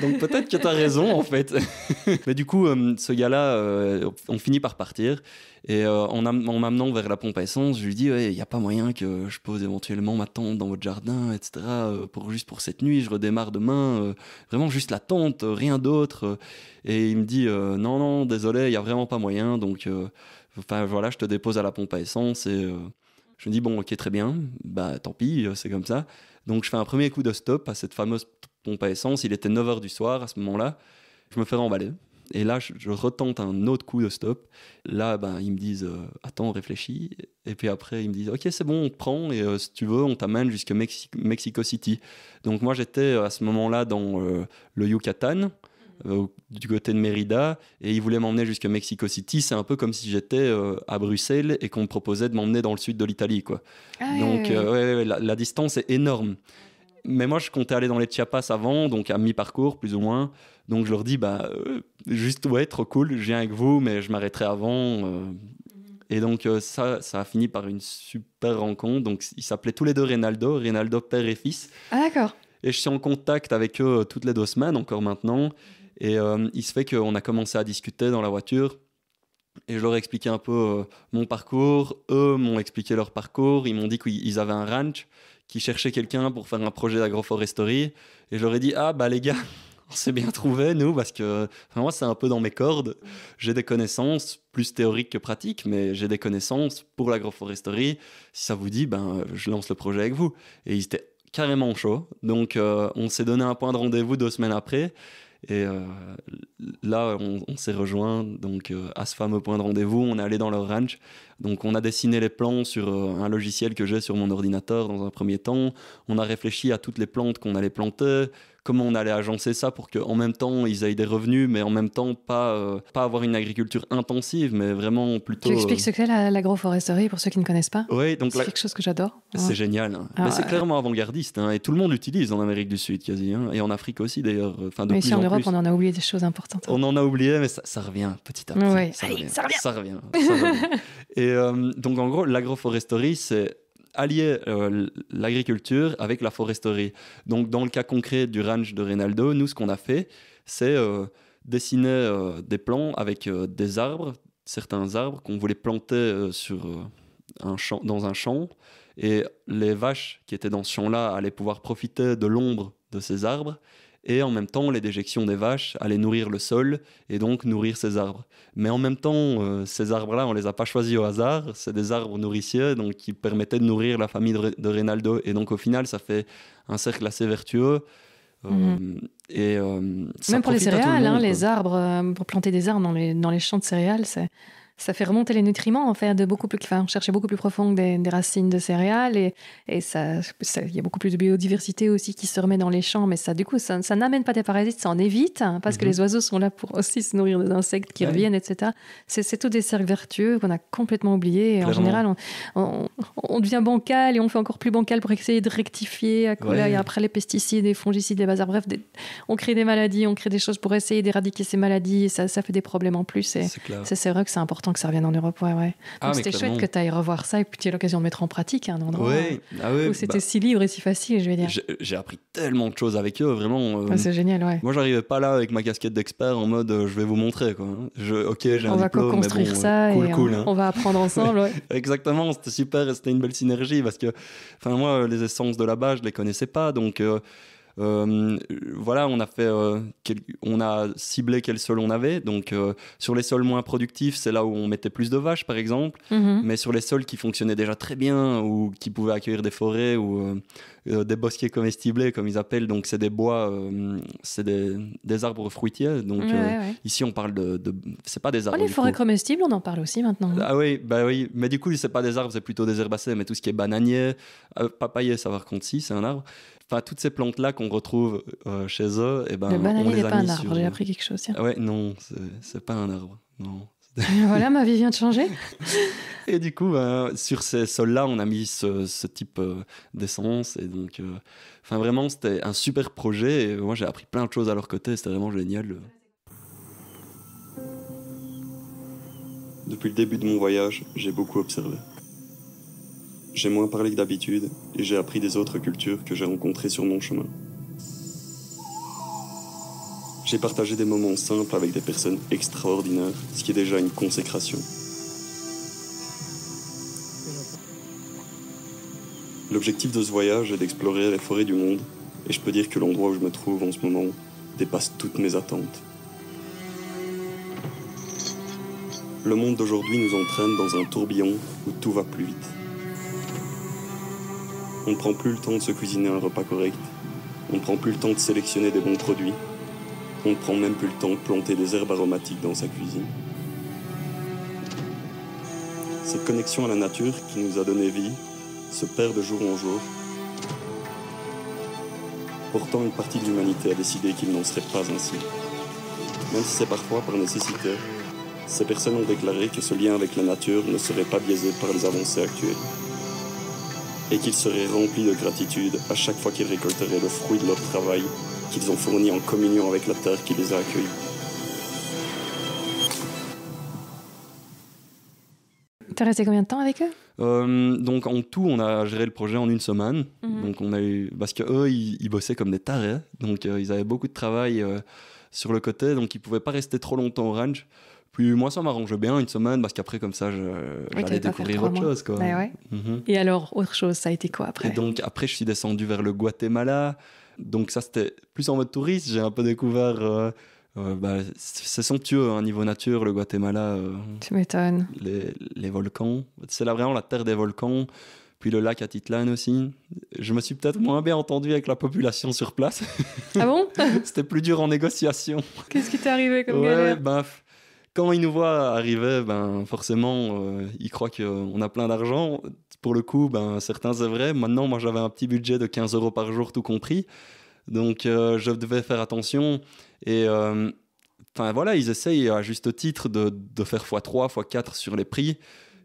Donc peut-être que tu as raison en fait. Mais du coup, euh, ce gars-là, euh, on finit par partir. Et euh, en, m'amenant vers la pompe à essence, je lui dis, il n'y a pas moyen que je pose éventuellement ma tente dans votre jardin, etc. Pour, juste pour cette nuit, je redémarre demain. vraiment juste la tente, rien d'autre. Et il me dit, non, non, désolé, il n'y a vraiment pas moyen. Donc enfin voilà, je te dépose à la pompe à essence. Et je me dis, bon, ok, très bien. Bah tant pis, c'est comme ça. Donc je fais un premier coup de stop à cette fameuse pompe à essence. Il était 9h du soir à ce moment-là. Je me fais emballer Et là, je, retente un autre coup de stop. Là, ben, ils me disent euh, Attends, réfléchis. Et puis après, ils me disent Ok, c'est bon, on te prend. Et euh, si tu veux, on t'amène jusqu'à Mexico City. Donc, moi, j'étais euh, à ce moment-là dans le Yucatan, du côté de Mérida. Et ils voulaient m'emmener jusqu'à Mexico City. C'est un peu comme si j'étais à Bruxelles et qu'on me proposait de m'emmener dans le sud de l'Italie. Donc, la distance est énorme mais moi je comptais aller dans les Chiapas avant, donc à mi-parcours plus ou moins. Donc je leur dis, bah, euh, juste ouais, trop cool, je viens avec vous, mais je m'arrêterai avant. Euh. Et donc euh, ça, ça a fini par une super rencontre. Donc ils s'appelaient tous les deux Reynaldo, Reynaldo père et fils. Ah d'accord. Et je suis en contact avec eux toutes les deux semaines encore maintenant. Et il se fait qu'on a commencé à discuter dans la voiture. Et je leur ai expliqué un peu mon parcours. Eux m'ont expliqué leur parcours. Ils m'ont dit qu'ils avaient un ranch qui cherchait quelqu'un pour faire un projet d'agroforesterie. Et je leur ai dit Ah, bah les gars, on s'est bien trouvé, nous, parce que enfin, moi, c'est un peu dans mes cordes. J'ai des connaissances, plus théoriques que pratiques, mais j'ai des connaissances pour l'agroforesterie. Si ça vous dit, ben, je lance le projet avec vous. Et ils étaient carrément chauds. Donc, euh, on s'est donné un point de rendez-vous deux semaines après. Et euh, là, on, s'est rejoint donc, euh, à ce fameux point de rendez-vous. On est allé dans leur ranch. Donc on a dessiné les plans sur euh, un logiciel que j'ai sur mon ordinateur dans un premier temps. On a réfléchi à toutes les plantes qu'on allait planter, comment on allait agencer ça pour qu'en même temps ils aient des revenus, mais en même temps pas, euh, pas avoir une agriculture intensive, mais vraiment plutôt. Tu expliques ce que c'est l'agroforesterie pour ceux qui ne connaissent pas Oui, donc c'est quelque chose que j'adore. C'est génial. Hein. mais ah, c'est clairement avant-gardiste hein, et tout le monde l'utilise en Amérique du Sud quasi hein, et en Afrique aussi d'ailleurs. Euh, enfin, mais en, Europe, on en a oublié des choses importantes. On en a oublié, mais ça, revient petit à petit. Ça, revient. ça, revient. Euh, donc, en gros, l'agroforesterie, c'est allier euh, l'agriculture avec la foresterie. Donc, dans le cas concret du ranch de Reynaldo, nous, ce qu'on a fait, c'est euh, dessiner des plans avec des arbres, certains arbres qu'on voulait planter sur, dans un champ. Et les vaches qui étaient dans ce champ-là allaient pouvoir profiter de l'ombre de ces arbres et en même temps les déjections des vaches allaient nourrir le sol et donc nourrir ces arbres. Mais en même temps, euh, ces arbres-là, on les a pas choisis au hasard, c'est des arbres nourriciers donc qui permettaient de nourrir la famille de, de et donc au final ça fait un cercle assez vertueux. Euh, mhm. et, euh, même pour les céréales, hein, les arbres, pour planter des arbres dans les, dans les champs de céréales, c'est ça fait remonter les nutriments, en fait, de beaucoup plus, enfin, chercher beaucoup plus profond des, des racines de céréales et, et ça, il y a beaucoup plus de biodiversité aussi qui se remet dans les champs. Mais ça, du coup, ça, n'amène pas des parasites, ça en évite hein, parce que mhm. les oiseaux sont là pour aussi se nourrir des insectes qui reviennent, etc. C'est tout des cercles vertueux qu'on a complètement oubliés. Et en général, on, devient bancal et on fait encore plus bancal pour essayer de rectifier et après les pesticides, les fongicides, les bazars. Bref, on crée des maladies, on crée des choses pour essayer d'éradiquer ces maladies ça, fait des problèmes en plus. c'est vrai que c'est important tant que ça revienne en Europe. Ouais, ouais. Ah, c'était chouette que tu ailles revoir ça et que tu aies l'occasion de mettre en pratique un endroit euh, ah où c'était bah. si libre et si facile, je vais dire. J'ai appris tellement de choses avec eux, vraiment. Euh, ah, c'est génial, ouais. Moi, j'arrivais pas là avec ma casquette d'expert en mode euh, je vais vous montrer. Quoi. Hein. Je, ok, j'ai un va co construire ça et cool, hein. on, va apprendre ensemble. Exactement, c'était super et c'était une belle synergie parce que moi, les essences de là-bas, je les connaissais pas. Donc, euh, voilà, on a fait, euh, on a ciblé quel sol on avait. Donc euh, sur les sols moins productifs, c'est là où on mettait plus de vaches, par exemple. Mhm. Mais sur les sols qui fonctionnaient déjà très bien ou qui pouvaient accueillir des forêts ou des bosquets comestibles, comme ils appellent. Donc c'est des bois, c'est des, arbres fruitiers. Donc ici on parle de, c'est pas des oh, arbres. les forêts comestibles, on en parle aussi maintenant. Hein. Ah oui, bah oui, mais du coup, c'est pas des arbres, c'est plutôt des herbacées, mais tout ce qui est bananier, euh, papayer, ça va si, c'est un arbre. Enfin, toutes ces plantes-là qu'on retrouve euh, chez eux, et eh ben, le bananier n'est pas un arbre, j'ai appris quelque chose. Ah ouais, non, c'est pas un arbre. Non. voilà, ma vie vient de changer. et du coup, ben, sur ces sols-là, on a mis ce, type euh, d'essence. Et donc, euh, enfin vraiment, c'était un super projet. Et moi, j'ai appris plein de choses à leur côté. C'était vraiment génial. Depuis le début de mon voyage, j'ai beaucoup observé. J'ai moins parlé que d'habitude et j'ai appris des autres cultures que j'ai rencontrées sur mon chemin. J'ai partagé des moments simples avec des personnes extraordinaires, ce qui est déjà une consécration. L'objectif de ce voyage est d'explorer les forêts du monde et je peux dire que l'endroit où je me trouve en ce moment dépasse toutes mes attentes. Le monde d'aujourd'hui nous entraîne dans un tourbillon où tout va plus vite. On ne prend plus le temps de se cuisiner un repas correct. On ne prend plus le temps de sélectionner des bons produits. On ne prend même plus le temps de planter des herbes aromatiques dans sa cuisine. Cette connexion à la nature qui nous a donné vie se perd de jour en jour. Pourtant, une partie de l'humanité a décidé qu'il n'en serait pas ainsi. Même si c'est parfois par nécessité, ces personnes ont déclaré que ce lien avec la nature ne serait pas biaisé par les avancées actuelles et qu'ils seraient remplis de gratitude à chaque fois qu'ils récolteraient le fruit de leur travail qu'ils ont fourni en communion avec la terre qui les a accueillis. Tu as resté combien de temps avec eux euh, donc en tout, on a géré le projet en une semaine. Mhm. Donc on a eu parce que eux, ils, bossaient comme des tarés, donc euh, ils avaient beaucoup de travail euh, sur le côté, donc ils pouvaient pas rester trop longtemps au ranch. Puis moi, ça m'arrange bien une semaine parce qu'après, comme ça, j'allais découvrir autre chose. Quoi. Ben mhm. Et alors, autre chose, ça a été quoi après Et donc, après, je suis descendu vers le Guatemala. Donc, ça, c'était plus en mode touriste. J'ai un peu découvert. Euh, euh, bah, c'est somptueux, un hein, niveau nature, le Guatemala. Euh, tu m'étonnes. Les, volcans. C'est là vraiment la terre des volcans. Puis le lac Atitlan aussi. Je me suis peut-être moins bien entendu avec la population sur place. Ah bon C'était plus dur en négociation. Qu'est-ce qui t'est arrivé comme ouais, galère quand ils nous voient arriver, ben, forcément, euh, ils croient qu'on a plein d'argent. Pour le coup, ben, certains, c'est vrai. Maintenant, moi, j'avais un petit budget de 15 euros par jour, tout compris. Donc, euh, je devais faire attention. Et euh, voilà, ils essayent à juste titre de, de faire x3, x4 sur les prix.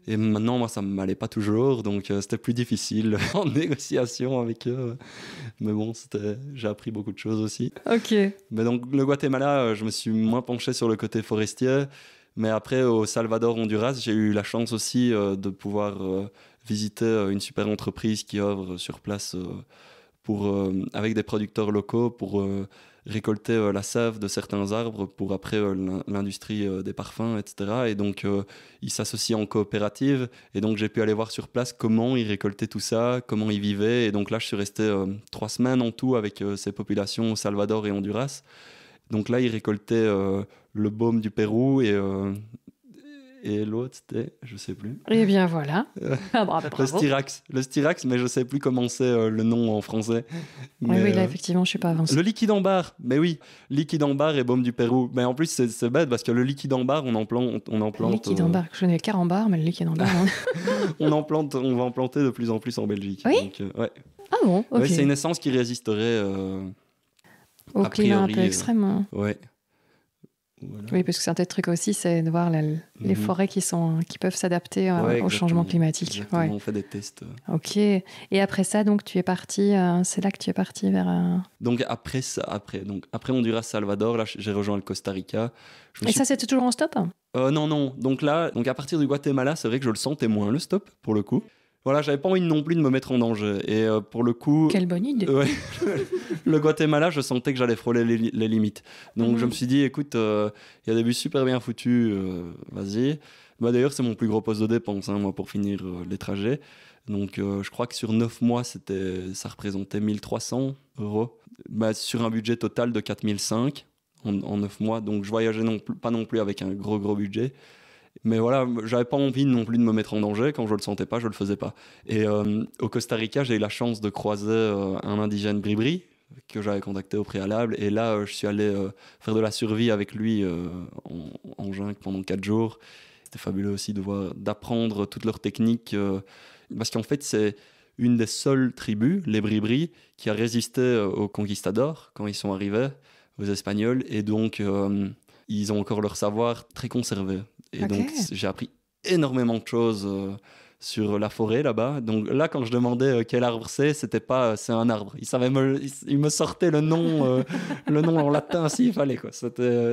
Et maintenant, moi, ça ne m'allait pas toujours, donc euh, c'était plus difficile en négociation avec eux. Mais bon, j'ai appris beaucoup de choses aussi. Ok. Mais donc, le Guatemala, euh, je me suis moins penché sur le côté forestier. Mais après, au Salvador, Honduras, j'ai eu la chance aussi euh, de pouvoir visiter une super entreprise qui œuvre sur place pour, avec des producteurs locaux pour récoltaient euh, la sève de certains arbres pour après euh, l'industrie euh, des parfums, etc. Et donc, ils s'associent en coopérative. Et donc, j'ai pu aller voir sur place comment ils récoltaient tout ça, comment ils vivaient. Et donc là, je suis resté trois semaines en tout avec ces populations au Salvador et Honduras. Donc là, ils récoltaient le baume du Pérou et et l'autre c'était, je sais plus. Eh bien voilà. Euh, ah, le styrax, le styrax, mais je sais plus comment c'est euh, le nom en français. oui, là euh, effectivement, je suis pas avancé. Le liquide en barre, mais oui, liquide en barre et baume du Pérou. Mais en plus c'est bête parce que le liquide en barre, on en plante, on en plante. Le liquide en barre, je connais le carambar, mais le liquide en barre. Hein. on en plante, on va en planter de plus en plus en Belgique. Oui. Ah bon. c'est une essence qui résisterait. Au a climat un peu extrême. Hein. Ouais. Oui, parce que c'est un truc truc aussi, c'est de voir les mhm. forêts qui, sont, qui peuvent s'adapter euh, au changement climatique. On fait des tests. Euh. Ok. Et après ça, donc tu es parti, euh, c'est là que tu es parti vers. Donc après ça, après, donc après Honduras, Salvador, là j'ai rejoint le Costa Rica. Et ça, c'était toujours en stop hein Non, non. Donc là, donc à partir du Guatemala, c'est vrai que je le sentais moins le stop pour le coup voilà, j'avais pas envie non plus de me mettre en danger. Et euh, pour le coup. Quelle bonne idée Le Guatemala, je sentais que j'allais frôler les, limites. Donc je mhm. me suis dit, écoute, euh, il y a des bus super bien foutus, euh, vas-y. Bah, D'ailleurs, c'est mon plus gros poste de dépense, hein, moi, pour finir les trajets. Donc je crois que sur 9 mois, ça représentait 1300 euros. Bah, sur un budget total de 4005 en, en 9 mois. Donc je voyageais non pas non plus avec un gros, gros budget. Mais voilà, j'avais pas envie non plus de me mettre en danger. Quand je le sentais pas, je le faisais pas. Et euh, au Costa Rica, j'ai eu la chance de croiser euh, un indigène Bribri que j'avais contacté au préalable. Et là, euh, je suis allé faire de la survie avec lui en, en, jungle pendant quatre jours. C'était fabuleux aussi de d'apprendre toutes leurs techniques. parce qu'en fait, c'est une des seules tribus, les Bribri, qui a résisté aux conquistadors quand ils sont arrivés, aux Espagnols. Et donc ils ont encore leur savoir très conservé. Et donc, j'ai appris énormément de choses euh, sur la forêt là-bas. Donc là, quand je demandais euh, quel arbre c'est, c'était pas euh, c'est un arbre. Il savait me, il, me sortait le nom, le nom en latin s'il fallait quoi.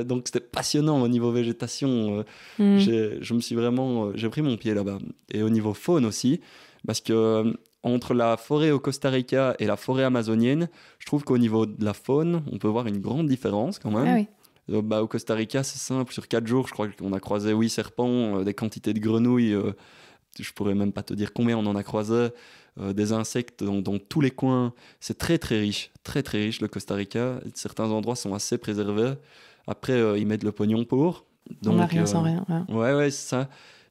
donc c'était passionnant au niveau végétation. Hmm. Je me suis vraiment, j'ai pris mon pied là-bas. Et au niveau faune aussi, parce que entre la forêt au Costa Rica et la forêt amazonienne, je trouve qu'au niveau de la faune, on peut voir une grande différence quand même. Ah oui. Euh, bah, au Costa Rica, c'est simple. Sur quatre jours, je crois qu'on a croisé, oui, serpents, euh, des quantités de grenouilles. Euh, je pourrais même pas te dire combien on en a croisé. des insectes dans, tous les coins. C'est très, très riche. Très, très riche, le Costa Rica. Certains endroits sont assez préservés. Après, ils mettent le pognon pour. Donc, on n'a rien sans rien. Ouais, ouais, c'est ça.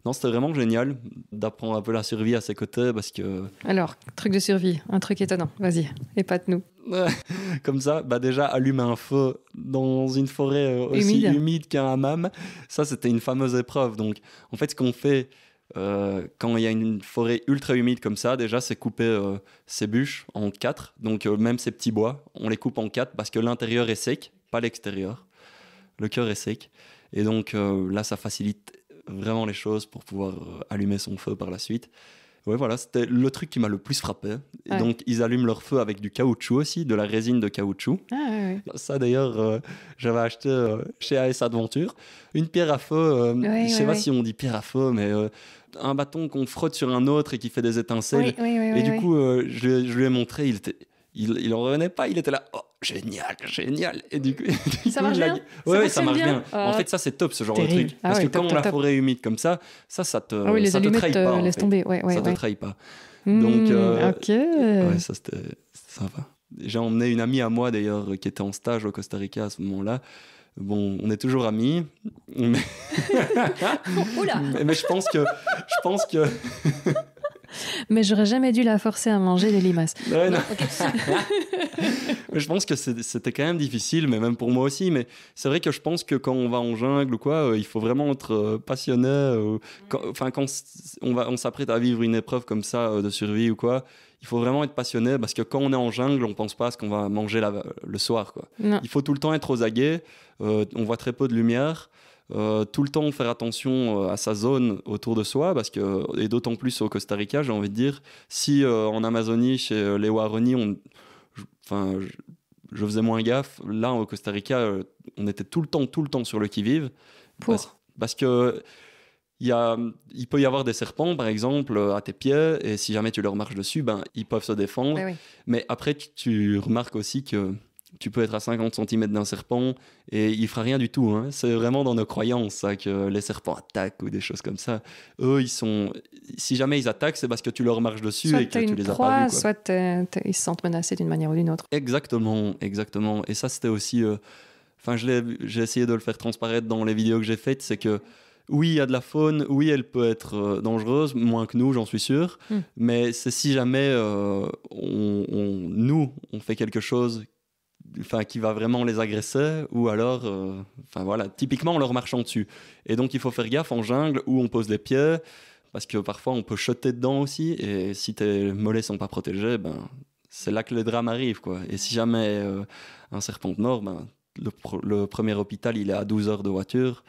Non, c'était vraiment génial d'apprendre un peu la survie à ses côtés parce que. Alors, truc de survie, un truc étonnant, vas-y, épate-nous. Comme ça, bah déjà, allumer un feu dans une forêt euh, aussi humide, qu'un hammam, ça c'était une fameuse épreuve. Donc, en fait, ce qu'on fait. Euh, quand il y a une forêt ultra humide comme ça, déjà, c'est couper ces euh, bûches en quatre. Donc, même ces petits bois, on les coupe en quatre parce que l'intérieur est sec, pas l'extérieur. Le cœur est sec. Et donc, là, ça facilite vraiment les choses pour pouvoir euh, allumer son feu par la suite. Ouais, voilà, c'était le truc qui m'a le plus frappé. Et Donc, ils allument leur feu avec du caoutchouc aussi, de la résine de caoutchouc. Ah, Ça, d'ailleurs, euh, j'avais acheté euh, chez AS Adventure une pierre à feu. je ne sais pas si on dit pierre à feu, mais un bâton qu'on frotte sur un autre et qui fait des étincelles. et du coup, je, lui ai montré, il n'en Il, en revenait pas, il était là. Oh, génial, génial. Et du coup, ça marche bien. Ouais, ça marche bien. En euh, fait, ça, c'est top ce genre de truc. Ah Parce que quand on la forêt humide comme ça, ça, ça te, ah te trahit pas. Euh, laisse tomber. Ouais, ça te trahit pas. Hmm, Donc, euh, ok. ça c'était sympa. J'ai emmené une amie à moi d'ailleurs qui était en stage au Costa Rica à ce moment-là. Bon, on est toujours amis. Mais, mais je pense que, je pense que mais j'aurais jamais dû la forcer à manger des limaces. je pense que c'était quand même difficile, mais même pour moi aussi. Mais c'est vrai que je pense que quand on va en jungle quoi, euh, il faut vraiment être euh, passionné. Euh, mm. quand, on, s'apprête à vivre une épreuve comme ça de survie ou quoi, il faut vraiment être passionné parce que quand on est en jungle, on pense pas à ce qu'on va manger le soir. Quoi. Il faut tout le temps être aux aguets. on voit très peu de lumière. Euh, tout le temps faire attention euh, à sa zone autour de soi, parce que, euh, et d'autant plus au Costa Rica, j'ai envie de dire, si en Amazonie, chez les Warani, on, enfin, je faisais moins gaffe, là, au Costa Rica, on était tout le temps, tout le temps sur le qui-vive. Parce, parce que. Il, y a, il, peut y avoir des serpents, par exemple, à tes pieds, et si jamais tu leur marches dessus, ben, ils peuvent se défendre. Mais après, tu remarques aussi que tu peux être à 50 cm d'un serpent et il fera rien du tout. Hein. C'est vraiment dans nos croyances ça, hein, que les serpents attaquent ou des choses comme ça. Eux, ils sont. Si jamais ils attaquent, c'est parce que tu leur marches dessus et que tu les as pas vus. Soit ils se sentent menacés d'une manière ou d'une autre. Exactement, exactement. Et ça, c'était aussi. Euh, enfin, j'ai essayé de le faire transparaître dans les vidéos que j'ai faites, c'est que oui, il y a de la faune, oui, elle peut être euh, dangereuse, moins que nous, j'en suis sûr, hmm. mais c'est si jamais euh, nous, on fait quelque chose enfin qui va vraiment les agresser ou alors euh, enfin voilà typiquement en leur marchant dessus et donc il faut faire gaffe en jungle où on pose les pieds parce que parfois on peut shotter dedans aussi et si tes mollets sont pas protégés ben c'est là que les drames arrivent quoi et si jamais euh, un serpent de nord ben le, premier hôpital il est à 12 heures de voiture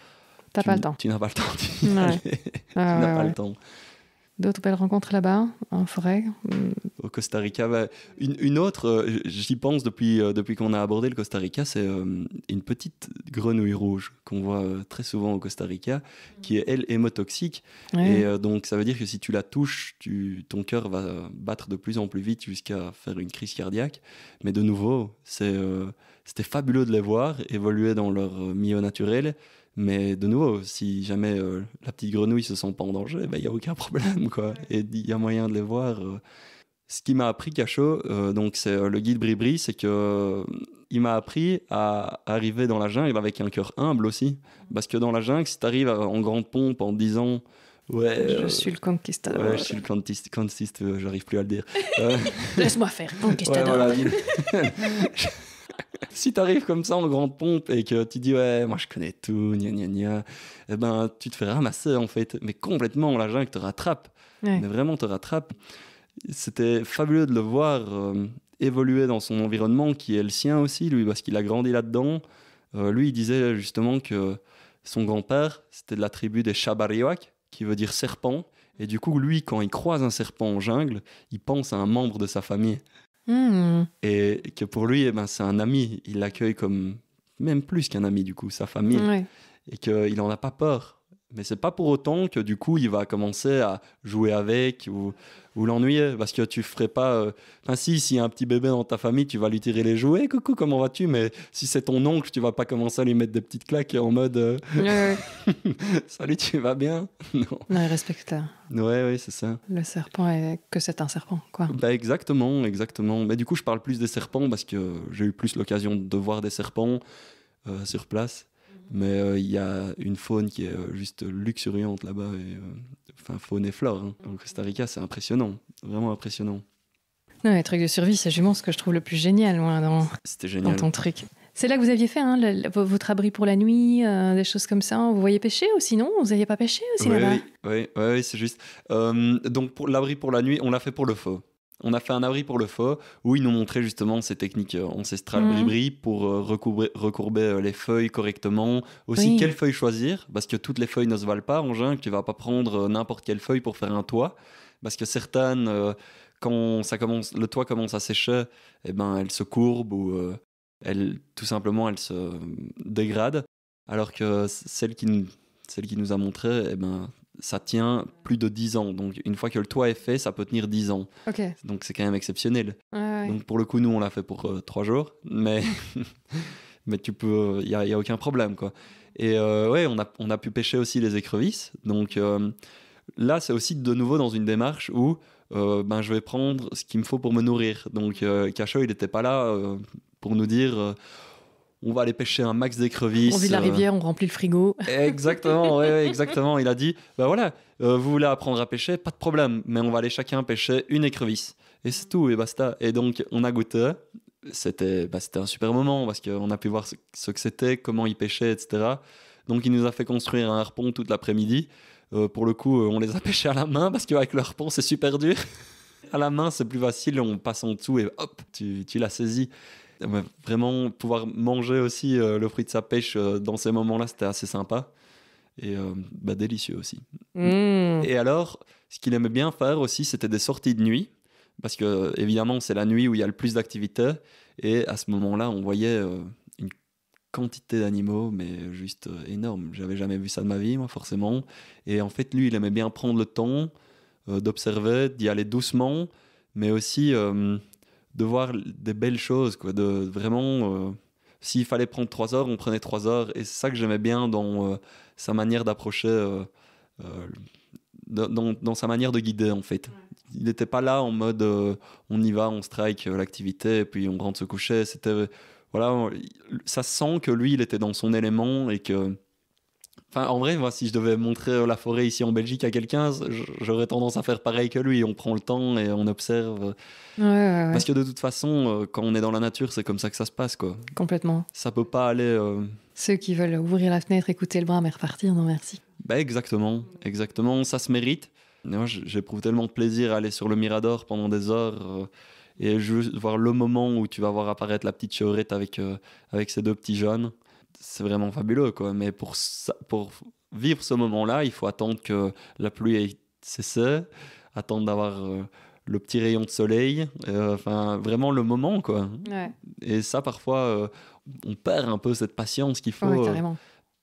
pas le temps. Tu n'as pas le temps. tu n'as pas le temps. D'autres belles rencontres là-bas, en forêt mm. Au Costa Rica, bah, une, autre, euh, j'y pense depuis, euh, depuis qu'on a abordé le Costa Rica, c'est euh, une petite grenouille rouge qu'on voit très souvent au Costa Rica, qui est, elle, hémotoxique. Et donc, ça veut dire que si tu la touches, tu, ton cœur va battre de plus en plus vite jusqu'à faire une crise cardiaque. Mais de nouveau, c'est, c'était fabuleux de les voir évoluer dans leur milieu naturel. Mais de nouveau, si jamais euh, la petite grenouille se sent pas en danger, ben, il n'y a aucun problème. quoi. Et il y a moyen de les voir. Euh. Ce qui m'a appris Cachot, euh, donc c'est le guide Bribri, c'est que il m'a appris à arriver dans la jungle avec un cœur humble aussi. Parce que dans la jungle, si tu arrives en grande pompe en disant Ouais, je suis le conquistador. Ouais, je suis le conquistador, j'arrive plus à le dire. Laisse-moi faire, conquistador. si t'arrives comme ça en grande pompe et que tu dis ouais, moi je connais tout, gna gna gna, eh ben tu te fais ramasser en fait. Mais complètement, la jungle te rattrape. Mais vraiment te rattrape. C'était fabuleux de le voir euh, évoluer dans son environnement qui est le sien aussi, lui, parce qu'il a grandi là-dedans. Euh, lui, il disait justement que son grand-père, c'était de la tribu des Chabariwak, qui veut dire serpent. Et du coup, lui, quand il croise un serpent en jungle, il pense à un membre de sa famille. Hmm. Et que pour lui, eh ben, c'est un ami. Il l'accueille comme même plus qu'un ami, du coup, sa famille. et Et qu'il n'en a pas peur mais c'est pas pour autant que du coup il va commencer à jouer avec ou, l'ennuyer parce que tu ferais pas enfin euh, si s'il y a un petit bébé dans ta famille tu vas lui tirer les jouets eh, coucou comment vas-tu mais si c'est ton oncle tu vas pas commencer à lui mettre des petites claques en mode euh, salut tu vas bien non. non il respecte ouais oui c'est ça le serpent est que c'est un serpent quoi bah, exactement exactement mais du coup je parle plus des serpents parce que j'ai eu plus l'occasion de voir des serpents euh, sur place mais euh, il y a une faune qui est euh, juste luxuriante là-bas. Euh, enfin, faune et flore. Hein. En Costa Rica, c'est impressionnant. Vraiment impressionnant. Non, les trucs de survie, c'est justement ce que je trouve le plus génial, moi, dans, génial. ton truc. C'est là que vous aviez fait hein, votre abri pour la nuit, des choses comme ça. Vous voyez pêcher ou sinon vous n'aviez pas pêché aussi là-bas Oui, oui, c'est juste. donc pour l'abri pour la nuit, on l'a fait pour le feu on a fait un abri pour le feu où ils nous montraient justement ces techniques euh, ancestrales mhm. pour euh, recourber, euh, les feuilles correctement. Aussi, quelle quelles feuilles choisir Parce que toutes les feuilles ne se valent pas en jungle. Tu vas pas prendre n'importe quelle feuille pour faire un toit. Parce que certaines, quand ça commence, le toit commence à sécher, eh ben, elles se courbent ou tout simplement elles se dégradent. Alors que celle qui, celle qui nous a montré, et eh ben, ça tient plus de 10 ans. Donc une fois que le toit est fait, ça peut tenir 10 ans. Donc c'est quand même exceptionnel. Donc pour le coup, nous, on l'a fait pour euh, trois 3 jours, mais, mais tu peux, il euh, n'y a, aucun problème. quoi. Et euh, ouais, on a, on a pu pêcher aussi les écrevisses. Donc là, c'est aussi de nouveau dans une démarche où ben, je vais prendre ce qu'il me faut pour me nourrir. Donc Cachot, il n'était pas là pour nous dire on va aller pêcher un max d'écrevisses. On vit la euh, rivière, on remplit le frigo. Exactement, exactement. Il a dit, ben voilà, euh, vous voulez apprendre à pêcher, pas de problème, mais on va aller chacun pêcher une écrevisse. Et c'est tout, et basta. Et donc, on a goûté. C'était bah, un super moment parce qu'on a pu voir ce, que c'était, comment ils pêchaient, etc. Donc, il nous a fait construire un harpon toute l'après-midi. Euh, pour le coup, on les a pêchés à la main parce qu'avec le harpon, c'est super dur. à la main, c'est plus facile, on passe en dessous et hop, tu, tu l'as saisi. Eh ben, vraiment, pouvoir manger aussi euh, le fruit de sa pêche euh, dans ces moments-là, c'était assez sympa. Et euh, bah, délicieux aussi. Mmh. Et alors, ce qu'il aimait bien faire aussi, c'était des sorties de nuit parce que évidemment c'est la nuit où il y a le plus d'activité. et à ce moment-là on voyait une quantité d'animaux mais juste énorme j'avais jamais vu ça de ma vie moi forcément et en fait lui il aimait bien prendre le temps d'observer d'y aller doucement mais aussi de voir des belles choses, quoi, de vraiment. Euh, s'il fallait prendre trois heures, on prenait trois heures, et c'est ça que j'aimais bien dans euh, sa manière d'approcher, euh, dans, sa manière de guider en fait. Il n'était pas là en mode on y va, on strike l'activité, puis on rentre se coucher. C'était voilà, ça sent que lui, il était dans son élément et que en vrai, moi, si je devais montrer euh, la forêt ici en Belgique à quelqu'un, j'aurais tendance à faire pareil que lui. On prend le temps et on observe. Parce que de toute façon, euh, quand on est dans la nature, c'est comme ça que ça se passe, quoi. Complètement. Ça peut pas aller. Euh, Ceux qui veulent ouvrir la fenêtre, écouter le bras, mais repartir, non merci. Bah, exactement, exactement. Ça se mérite. j'éprouve tellement de plaisir à aller sur le Mirador pendant des heures. et juste voir le moment où tu vas voir apparaître la petite chevrette avec, avec ses deux petits jeunes c'est vraiment fabuleux. Quoi. Mais pour, pour vivre ce moment-là, il faut attendre que la pluie ait cessé, attendre d'avoir euh, le petit rayon de soleil, euh, vraiment le moment. Quoi. Et ça, parfois, euh, on perd un peu cette patience qu'il faut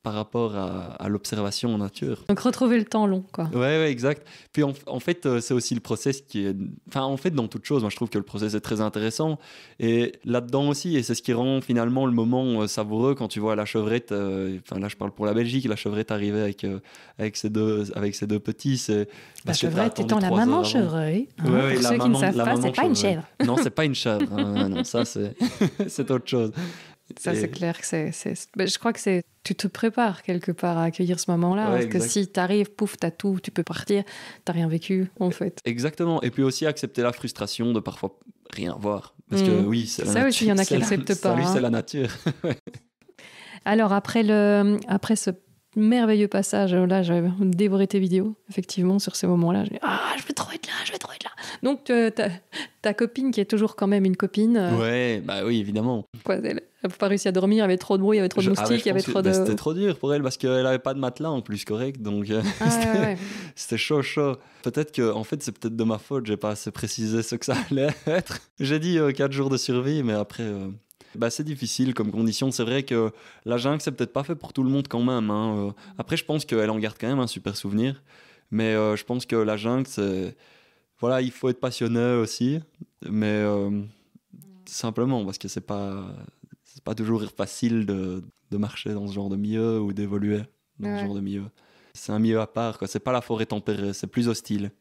par rapport à, l'observation en nature. Donc retrouver le temps long, quoi. Ouais, exact. Puis en, fait, euh, c'est aussi le process qui est. Enfin, en fait, dans toute chose, moi je trouve que le process est très intéressant. Et là-dedans aussi, et c'est ce qui rend finalement le moment euh, savoureux quand tu vois la chevrette. Euh, enfin, là, je parle pour la Belgique, la chevrette arriver avec, avec, ses, deux, avec ses deux petits. C'est, la chevrette étant la maman chevreuil. Hein, ouais, pour ceux qui ne savent pas, c'est pas une chèvre. Non, c'est pas une chèvre. Hein, non, ça, c'est, c'est autre chose. Ça, c'est clair que c'est. Je crois que c'est. Tu te prépares quelque part à accueillir ce moment-là. parce que si t'arrives, pouf, t'as tout, tu peux partir, t'as rien vécu, en fait. Exactement. Et puis aussi accepter la frustration de parfois rien voir. Parce que mmh. oui, c'est la ça nature. aussi, il y en a qui n'acceptent pas. Hein. c'est la hein. nature. Alors, après, le... après ce merveilleux passage. Là, j'avais dévoré tes vidéos, effectivement, sur ces moments-là. Ah, je veux trop être là, je veux trop être là. Donc, euh, ta, copine, qui est toujours quand même une copine. Euh, ouais, bah oui, évidemment. Quoi, elle n'a pas réussi à dormir, il y avait trop de bruit, il y avait trop de ah moustiques, il y avait trop bah, de. C'était trop dur pour elle parce qu'elle n'avait pas de matelas en plus correct, donc euh, ah, c'était chaud, chaud. Peut-être que, en fait, c'est peut-être de ma faute, j'ai pas assez précisé ce que ça allait être. J'ai dit quatre jours de survie, mais après, bah, c'est difficile comme condition. C'est vrai que la jungle, c'est peut-être pas fait pour tout le monde quand même. Hein. Euh. Mm. Après, je pense qu'elle en garde quand même un super souvenir. Mais euh, je pense que la jungle, c'est. Voilà, il faut être passionné aussi. Mais euh, mm. simplement, parce que c'est pas. C'est pas toujours facile de, de, marcher dans ce genre de milieu ou d'évoluer dans ce genre de milieu. C'est un milieu à part, quoi. C'est pas la forêt tempérée, c'est plus hostile.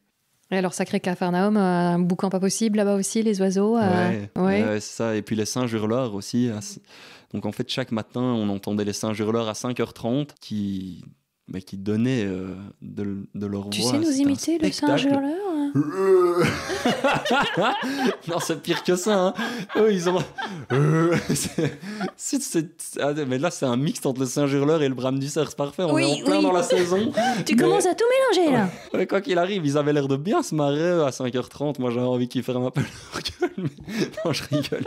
Et alors, sacré Capharnaüm, euh, un boucan pas possible là-bas aussi, les oiseaux. Euh, ouais, ça. Et puis les singes hurleurs aussi. Donc en fait, chaque matin, on entendait les singes hurleurs à 5h30 qui mais bah, qui donnaient euh, de, de, leur tu voix. Tu sais nous imiter le singe hurleur hein non, c'est pire que ça. Hein. Eux, ils ont. Ah, mais là, c'est un mix entre le singe hurleur et le brame du cerf, c'est parfait. On est en plein dans la saison. tu commences à tout mélanger là. quoi qu'il arrive, ils avaient l'air de bien se marrer à 5h30. Moi, j'avais envie qu'ils ferment ma peu leur gueule. Non, je rigole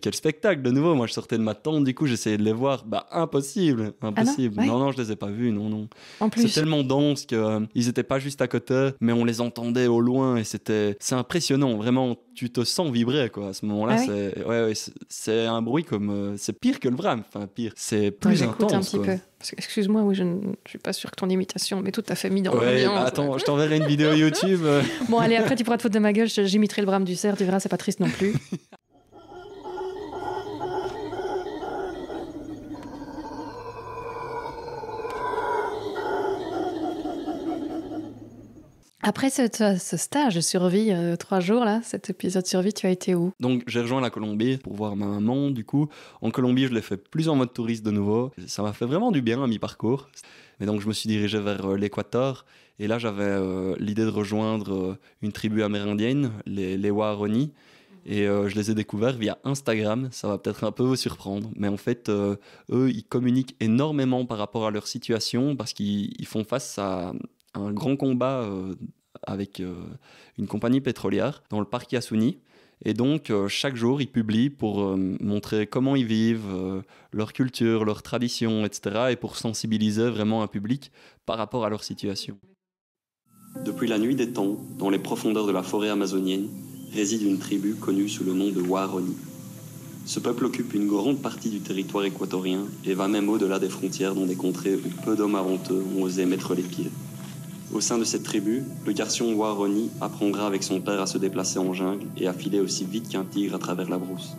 quel spectacle de nouveau Moi, je sortais de ma tente, du coup, j'essayais de les voir. Bah, impossible, impossible. Ah non, non, je les ai pas vus, non, non. c'est tellement dense que euh, ils étaient pas juste à côté, mais on les entendait au loin et c'était, c'est impressionnant, vraiment. Tu te sens vibrer quoi. À ce moment-là, ah c'est, ouais, c'est un bruit comme, euh, c'est pire que le brame, enfin pire. C'est plus intense. un petit peu. Excuse-moi, oui, je ne suis pas sûr que ton imitation, mais tout t'a fait mis dans le l'ambiance. Bah, attends, je t'enverrai une vidéo YouTube. bon, allez, après, tu pourras te foutre de ma gueule, j'imiterai le brame du cerf, tu verras, c'est pas triste non plus. Après ce, stage de survie, euh, trois jours là, cet épisode survie, tu as été où Donc j'ai rejoint la Colombie pour voir ma maman du coup. En Colombie, je l'ai fait plus en mode touriste de nouveau. Ça m'a fait vraiment du bien à mi-parcours. Mais donc je me suis dirigé vers euh, l'Équateur et là j'avais euh, l'idée de rejoindre une tribu amérindienne, les, les Et je les ai découverts via Instagram. Ça va peut-être un peu vous surprendre. Mais en fait, eux, ils communiquent énormément par rapport à leur situation parce qu'ils font face à, un grand combat euh, avec euh, une compagnie pétrolière dans le parc Yasuni. Et donc, euh, chaque jour, ils publient pour montrer comment ils vivent, leur culture, leurs traditions, etc., et pour sensibiliser vraiment un public par rapport à leur situation. Depuis la nuit des temps, dans les profondeurs de la forêt amazonienne, réside une tribu connue sous le nom de Waroni. Ce peuple occupe une grande partie du territoire équatorien et va même au-delà des frontières dans des contrées où peu d'hommes aventeux ont osé mettre les pieds. Au sein de cette tribu, le garçon Waaroni apprendra avec son père à se déplacer en jungle et à filer aussi vite qu'un tigre à travers la brousse.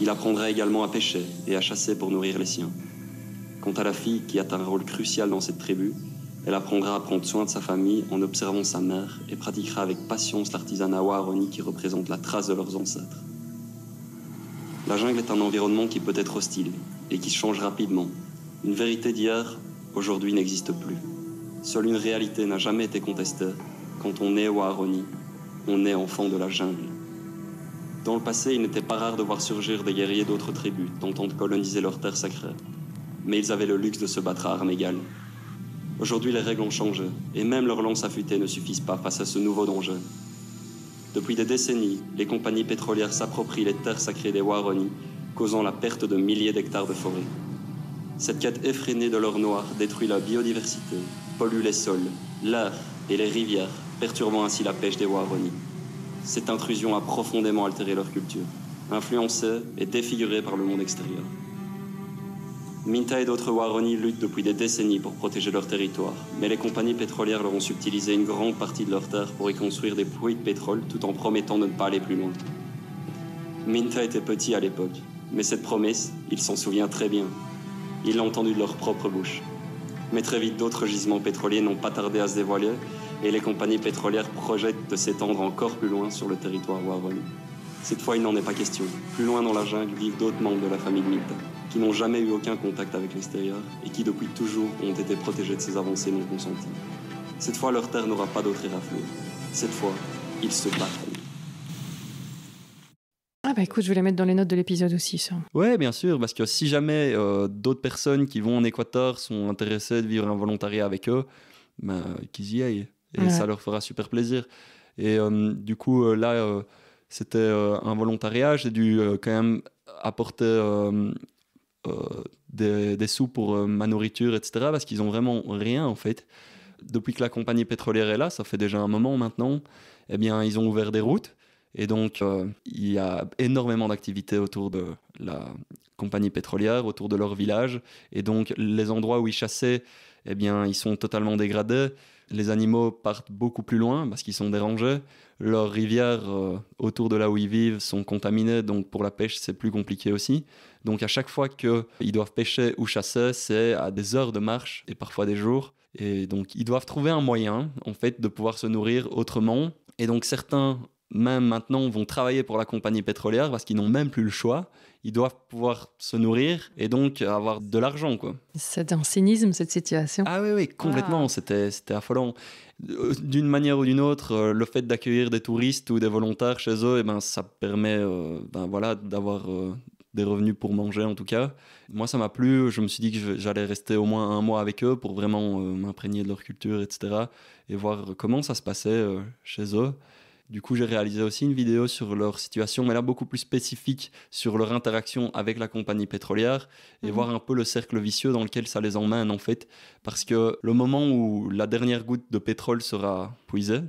Il apprendra également à pêcher et à chasser pour nourrir les siens. Quant à la fille qui a un rôle crucial dans cette tribu, elle apprendra à prendre soin de sa famille en observant sa mère et pratiquera avec patience l'artisanat Waaroni qui représente la trace de leurs ancêtres. La jungle est un environnement qui peut être hostile et qui change rapidement. Une vérité d'hier, aujourd'hui, n'existe plus. Seule une réalité n'a jamais été contestée. Quand on est Waharoni, on est enfant de la jungle. Dans le passé, il n'était pas rare de voir surgir des guerriers d'autres tribus, tentant de coloniser leurs terres sacrées. Mais ils avaient le luxe de se battre à armes égales. Aujourd'hui, les règles ont changé, et même leurs lances affûtées ne suffisent pas face à ce nouveau danger. Depuis des décennies, les compagnies pétrolières s'approprient les terres sacrées des Waharoni, causant la perte de milliers d'hectares de forêt. Cette quête effrénée de l'or noir détruit la biodiversité, Pollue les sols, l'air et les rivières, perturbant ainsi la pêche des Waronis. Cette intrusion a profondément altéré leur culture, influencée et défigurée par le monde extérieur. Minta et d'autres Waronis luttent depuis des décennies pour protéger leur territoire, mais les compagnies pétrolières leur ont subtilisé une grande partie de leurs terres pour y construire des puits de pétrole tout en promettant de ne pas aller plus loin. Minta était petit à l'époque, mais cette promesse, il s'en souvient très bien. Il l'a entendue de leur propre bouche, mais très vite, d'autres gisements pétroliers n'ont pas tardé à se dévoiler et les compagnies pétrolières projettent de s'étendre encore plus loin sur le territoire wallon. Cette fois, il n'en est pas question. Plus loin dans la jungle vivent d'autres membres de la famille Mita qui n'ont jamais eu aucun contact avec l'extérieur et qui, depuis toujours, ont été protégés de ces avancées non consenties. Cette fois, leur terre n'aura pas d'autre éraflé. Cette fois, ils se battent. Bah, écoute, je voulais mettre dans les notes de l'épisode aussi, ça. Ouais, bien sûr, parce que si jamais euh, d'autres personnes qui vont en Équateur sont intéressées de vivre un volontariat avec eux, bah, qu'ils y aillent. Et ça leur fera super plaisir. Et euh, du coup, euh, là, c'était un volontariat. J'ai dû quand même apporter des, des, sous pour ma nourriture, etc. Parce qu'ils ont vraiment rien, en fait. Depuis que la compagnie pétrolière est là, ça fait déjà un moment maintenant, eh bien, ils ont ouvert des routes. Et donc, euh, il y a énormément d'activités autour de la compagnie pétrolière, autour de leur village. Et donc, les endroits où ils chassaient, eh bien, ils sont totalement dégradés. Les animaux partent beaucoup plus loin parce qu'ils sont dérangés. Leurs rivières euh, autour de là où ils vivent sont contaminées, donc pour la pêche, c'est plus compliqué aussi. Donc, à chaque fois qu'ils doivent pêcher ou chasser, c'est à des heures de marche et parfois des jours. Et donc, ils doivent trouver un moyen, en fait, de pouvoir se nourrir autrement. Et donc, certains même maintenant vont travailler pour la compagnie pétrolière parce qu'ils n'ont même plus le choix. Ils doivent pouvoir se nourrir et donc avoir de l'argent. quoi. C'est un cynisme cette situation. Ah oui, oui, complètement. Ah. C'était, affolant. Euh, d'une manière ou d'une autre, euh, le fait d'accueillir des touristes ou des volontaires chez eux, eh ben, ça permet euh, ben, voilà, d'avoir des revenus pour manger en tout cas. Moi, ça m'a plu. Je me suis dit que j'allais rester au moins un mois avec eux pour vraiment m'imprégner de leur culture, etc. et voir comment ça se passait chez eux. Du coup, j'ai réalisé aussi une vidéo sur leur situation, mais là beaucoup plus spécifique sur leur interaction avec la compagnie pétrolière et mhm. voir un peu le cercle vicieux dans lequel ça les emmène en fait. Parce que le moment où la dernière goutte de pétrole sera puisée,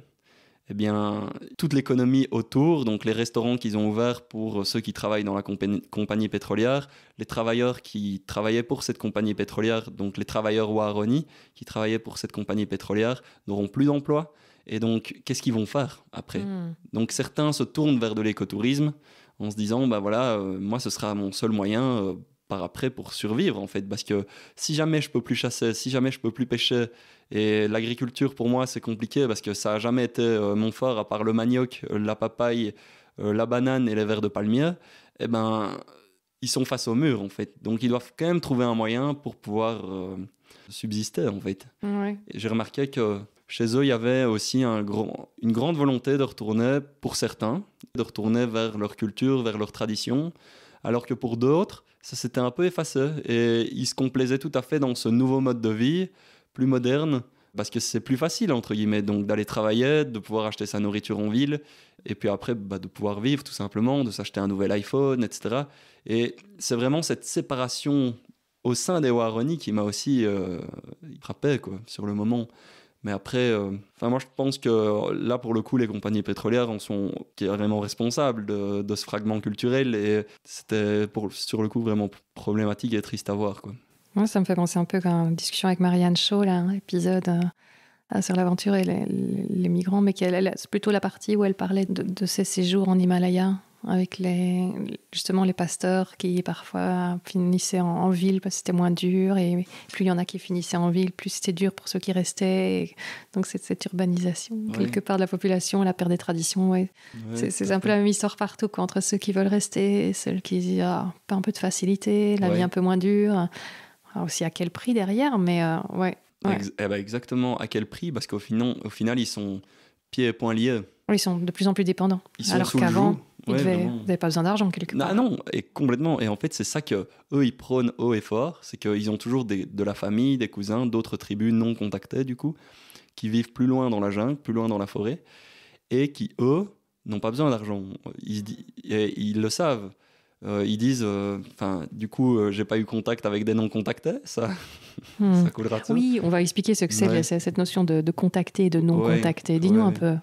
eh bien, toute l'économie autour, donc les restaurants qu'ils ont ouverts pour ceux qui travaillent dans la compagnie, pétrolière, les travailleurs qui travaillaient pour cette compagnie pétrolière, donc les travailleurs ouaroni qui travaillaient pour cette compagnie pétrolière, n'auront plus d'emploi. Et donc, qu'est-ce qu'ils vont faire après hmm. Donc, certains se tournent vers de l'écotourisme en se disant, bah voilà, euh, moi, ce sera mon seul moyen euh, par après pour survivre, en fait. Parce que si jamais je peux plus chasser, si jamais je peux plus pêcher, et l'agriculture, pour moi, c'est compliqué parce que ça a jamais été euh, mon fort, à part le manioc, la papaye, la banane et les vers de palmier, eh ben, ils sont face au mur, en fait. Donc, ils doivent quand même trouver un moyen pour pouvoir subsister, en fait. J'ai remarqué que chez eux, il y avait aussi une grande volonté de retourner, pour certains, de retourner vers leur culture, vers leur tradition, alors que pour d'autres, ça s'était un peu effacé et ils se complaisaient tout à fait dans ce nouveau mode de vie, plus moderne, parce que c'est plus facile, entre guillemets, donc d'aller travailler, de pouvoir acheter sa nourriture en ville, et puis après, bah, de pouvoir vivre tout simplement, de s'acheter un nouvel iPhone, etc. Et c'est vraiment cette séparation au sein des Waroni qui m'a aussi euh, frappé sur le moment. Mais après, euh, moi je pense que là pour le coup les compagnies pétrolières en sont vraiment responsables de, ce fragment culturel et c'était sur le coup vraiment problématique et triste à voir quoi. ça me fait penser un peu à une discussion avec Marianne Shaw là, un épisode euh, euh, sur l'aventure et les, migrants, mais c'est plutôt la partie où elle parlait de ses séjours en Himalaya avec les, justement les pasteurs qui parfois finissaient en, ville parce que c'était moins dur. Et plus il y en a qui finissaient en ville, plus c'était dur pour ceux qui restaient. donc c'est cette urbanisation, quelque part, de la population, la perte des traditions. c'est un peu la même histoire partout, quoi, entre ceux qui veulent rester ceux qui disent ah, pas un peu de facilité, la vie un peu moins dure. Alors ah, aussi à quel prix derrière, mais euh, ouais. Eh ben, exactement à quel prix, parce qu'au final, au final, ils sont pieds et poings liés. Ils sont de plus en plus dépendants. alors qu'avant, vous n'avez pas besoin d'argent quelque bah part. Ah non, et complètement. Et en fait, c'est ça que eux ils prônent haut et fort, c'est qu'ils ont toujours de la famille, des cousins, d'autres tribus non contactées du coup, qui vivent plus loin dans la jungle, plus loin dans la forêt, et qui eux n'ont pas besoin d'argent. Ils, ils le savent. Euh, ils disent, euh, enfin, du coup, euh, j'ai pas eu contact avec des non contactés, ça, hmm. ça coulera tout. Oui, on va expliquer ce que c'est cette notion de, de contacter et de non contacté. Dis-nous un peu.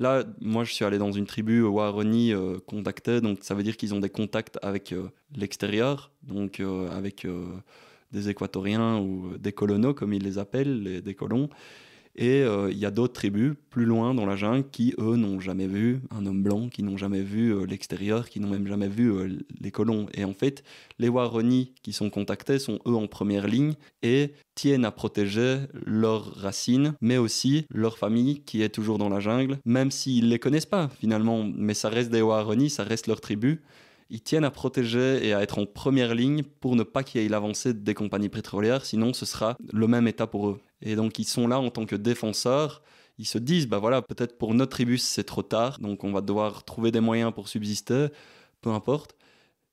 Là, moi, je suis allé dans une tribu euh, Warani euh, contactée, donc ça veut dire qu'ils ont des contacts avec euh, l'extérieur, donc euh, avec des Équatoriens ou des colonos, comme ils les appellent, des colons. Et euh, il y a d'autres tribus plus loin dans la jungle qui, eux, n'ont jamais vu un homme blanc, qui n'ont jamais vu euh, l'extérieur, qui n'ont même jamais vu euh, les colons. Et en fait, les Waronis qui sont contactés sont, eux, en première ligne et tiennent à protéger leurs racines, mais aussi leur famille qui est toujours dans la jungle, même s'ils ne les connaissent pas finalement. Mais ça reste des Waroni, ça reste leur tribu ils tiennent à protéger et à être en première ligne pour ne pas qu'il y ait l'avancée des compagnies pétrolières, sinon ce sera le même état pour eux. Et donc ils sont là en tant que défenseurs, ils se disent, bah voilà, peut-être pour notre tribu c'est trop tard, donc on va devoir trouver des moyens pour subsister, peu importe.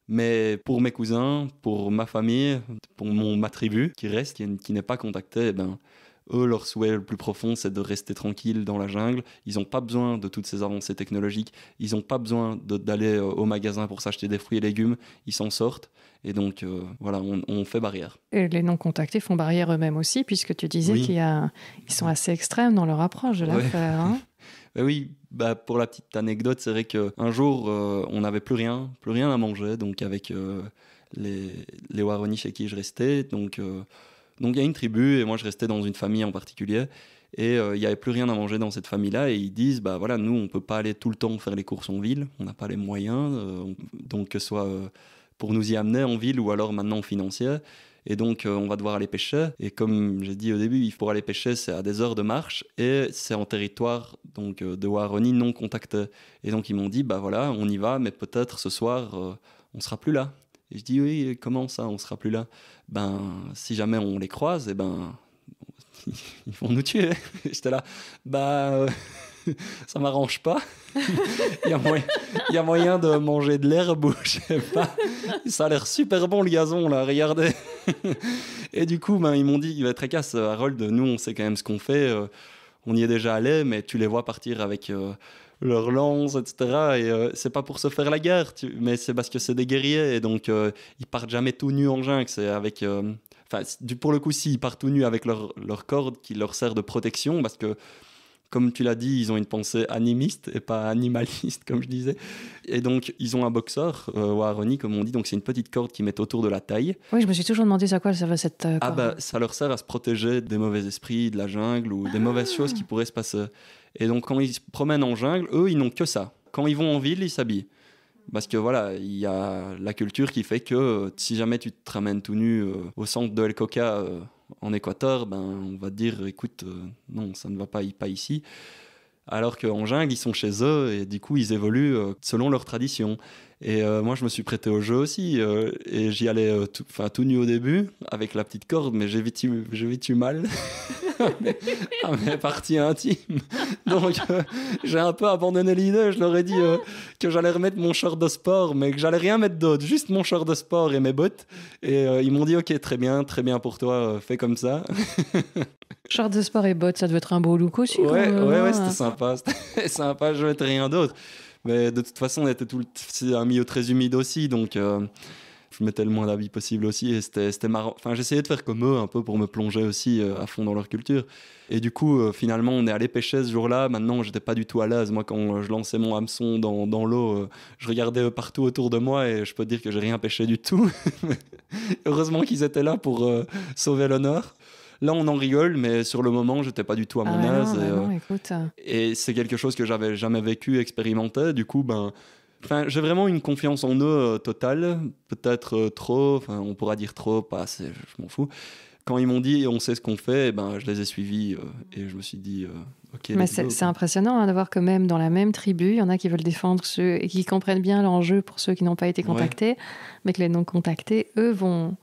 Mais pour mes cousins, pour ma famille, pour mon, ma tribu qui reste, qui, n'est pas contactée, eh ben, eux, leur souhait le plus profond, c'est de rester tranquille dans la jungle. Ils n'ont pas besoin de toutes ces avancées technologiques. Ils n'ont pas besoin d'aller euh, au magasin pour s'acheter des fruits et légumes. Ils s'en sortent. Et donc, euh, voilà, on, fait barrière. Et les non-contactés font barrière eux-mêmes aussi, puisque tu disais qu'ils sont assez extrêmes dans leur approche de l'affaire. Hein. Bah oui, bah pour la petite anecdote, c'est vrai qu'un jour, euh, on n'avait plus rien, plus rien à manger, donc avec les, les chez qui je restais. Donc, donc il y a une tribu, et moi je restais dans une famille en particulier, et euh, il n'y avait plus rien à manger dans cette famille-là, et ils disent, bah voilà, nous, on ne peut pas aller tout le temps faire les courses en ville, on n'a pas les moyens, euh, donc que ce soit euh, pour nous y amener en ville ou alors maintenant financier. Et donc, on va devoir aller pêcher. Et comme j'ai dit au début, il faut aller pêcher, c'est à des heures de marche et c'est en territoire donc de Waroni non contacté. Et donc, ils m'ont dit, bah voilà, on y va, mais peut-être ce soir, on sera plus là. Et je dis oui, comment ça, on sera plus là Ben, si jamais on les croise, et eh ben, ils vont nous tuer. J'étais là, bah, euh, ça m'arrange pas. Il y, a moyen, de manger de l'herbe ou je sais pas. Ça a l'air super bon le gazon là, regardez. Et du coup, ben, ils m'ont dit, il va très casse, Harold, nous on sait quand même ce qu'on fait. Euh, on y est déjà allé, mais tu les vois partir avec. Euh, leurs lance, etc. Et euh, c'est pas pour se faire la guerre, mais c'est parce que c'est des guerriers et donc euh, ils partent jamais tout nus en jungle. C'est avec, euh, enfin, pour le coup, si ils partent tout nus avec leur, leur corde qui leur sert de protection, parce que comme tu l'as dit, ils ont une pensée animiste et pas animaliste, comme je disais. Et donc, ils ont un boxeur, euh, ou ou haroni, comme on dit. Donc, c'est une petite corde qu'ils mettent autour de la taille. Oui, je me suis toujours demandé à quoi ça va cette euh, ah corde. Ah, bah, ça leur sert à se protéger des mauvais esprits, de la jungle ou des mauvaises ah. choses qui pourraient se passer. Et donc, quand ils se promènent en jungle, eux, ils n'ont que ça. Quand ils vont en ville, ils s'habillent. Parce que voilà, il y a la culture qui fait que euh, si jamais tu te ramènes tout nu au centre de El Coca, en Équateur, ben, on va dire écoute, euh, non, ça ne va pas, pas ici. Alors qu'en jungle, ils sont chez eux et du coup, ils évoluent euh, selon leur tradition. Et euh, moi, je me suis prêté au jeu aussi. Euh, et j'y allais euh, tout, nu au début, avec la petite corde, mais j'ai vite, mal à, mes, ah, parties intimes. Donc, j'ai un peu abandonné l'idée. Je leur ai dit que j'allais remettre mon short de sport, mais que j'allais rien mettre d'autre, juste mon short de sport et mes bottes. Et ils m'ont dit Ok, très bien, très bien pour toi, fais comme ça. short de sport et bottes, ça doit être un beau look aussi. Ouais, ouais, ouais, hein. c'était sympa. C'était sympa, je vais rien d'autre. Mais de toute façon, était tout c'est un milieu très humide aussi, donc euh, je mettais le moins d'habits possible aussi. Et c'était marrant. Enfin, j'essayais de faire comme eux un peu pour me plonger aussi euh, à fond dans leur culture. Et du coup, euh, finalement, on est allé pêcher ce jour-là. Maintenant, j'étais pas du tout à l'aise. Moi, quand je lançais mon hameçon dans, l'eau, je regardais partout autour de moi et je peux dire que j'ai rien pêché du tout. Heureusement qu'ils étaient là pour sauver l'honneur. Là, on en rigole, mais sur le moment, j'étais pas du tout à mon ah aise. Bah euh, et, c'est quelque chose que j'avais jamais vécu, expérimenté. Du coup, ben. Enfin, j'ai vraiment une confiance en eux euh, totale, peut-être euh, trop, on pourra dire trop, pas assez, je m'en fous. Quand ils m'ont dit on sait ce qu'on fait, ben, je les ai suivis et je me suis dit mais c'est impressionnant hein, d'avoir de voir que même dans la même tribu, il y en a qui veulent défendre ceux et qui comprennent bien l'enjeu pour ceux qui n'ont pas été contactés, mais que les non contactés, eux, vont,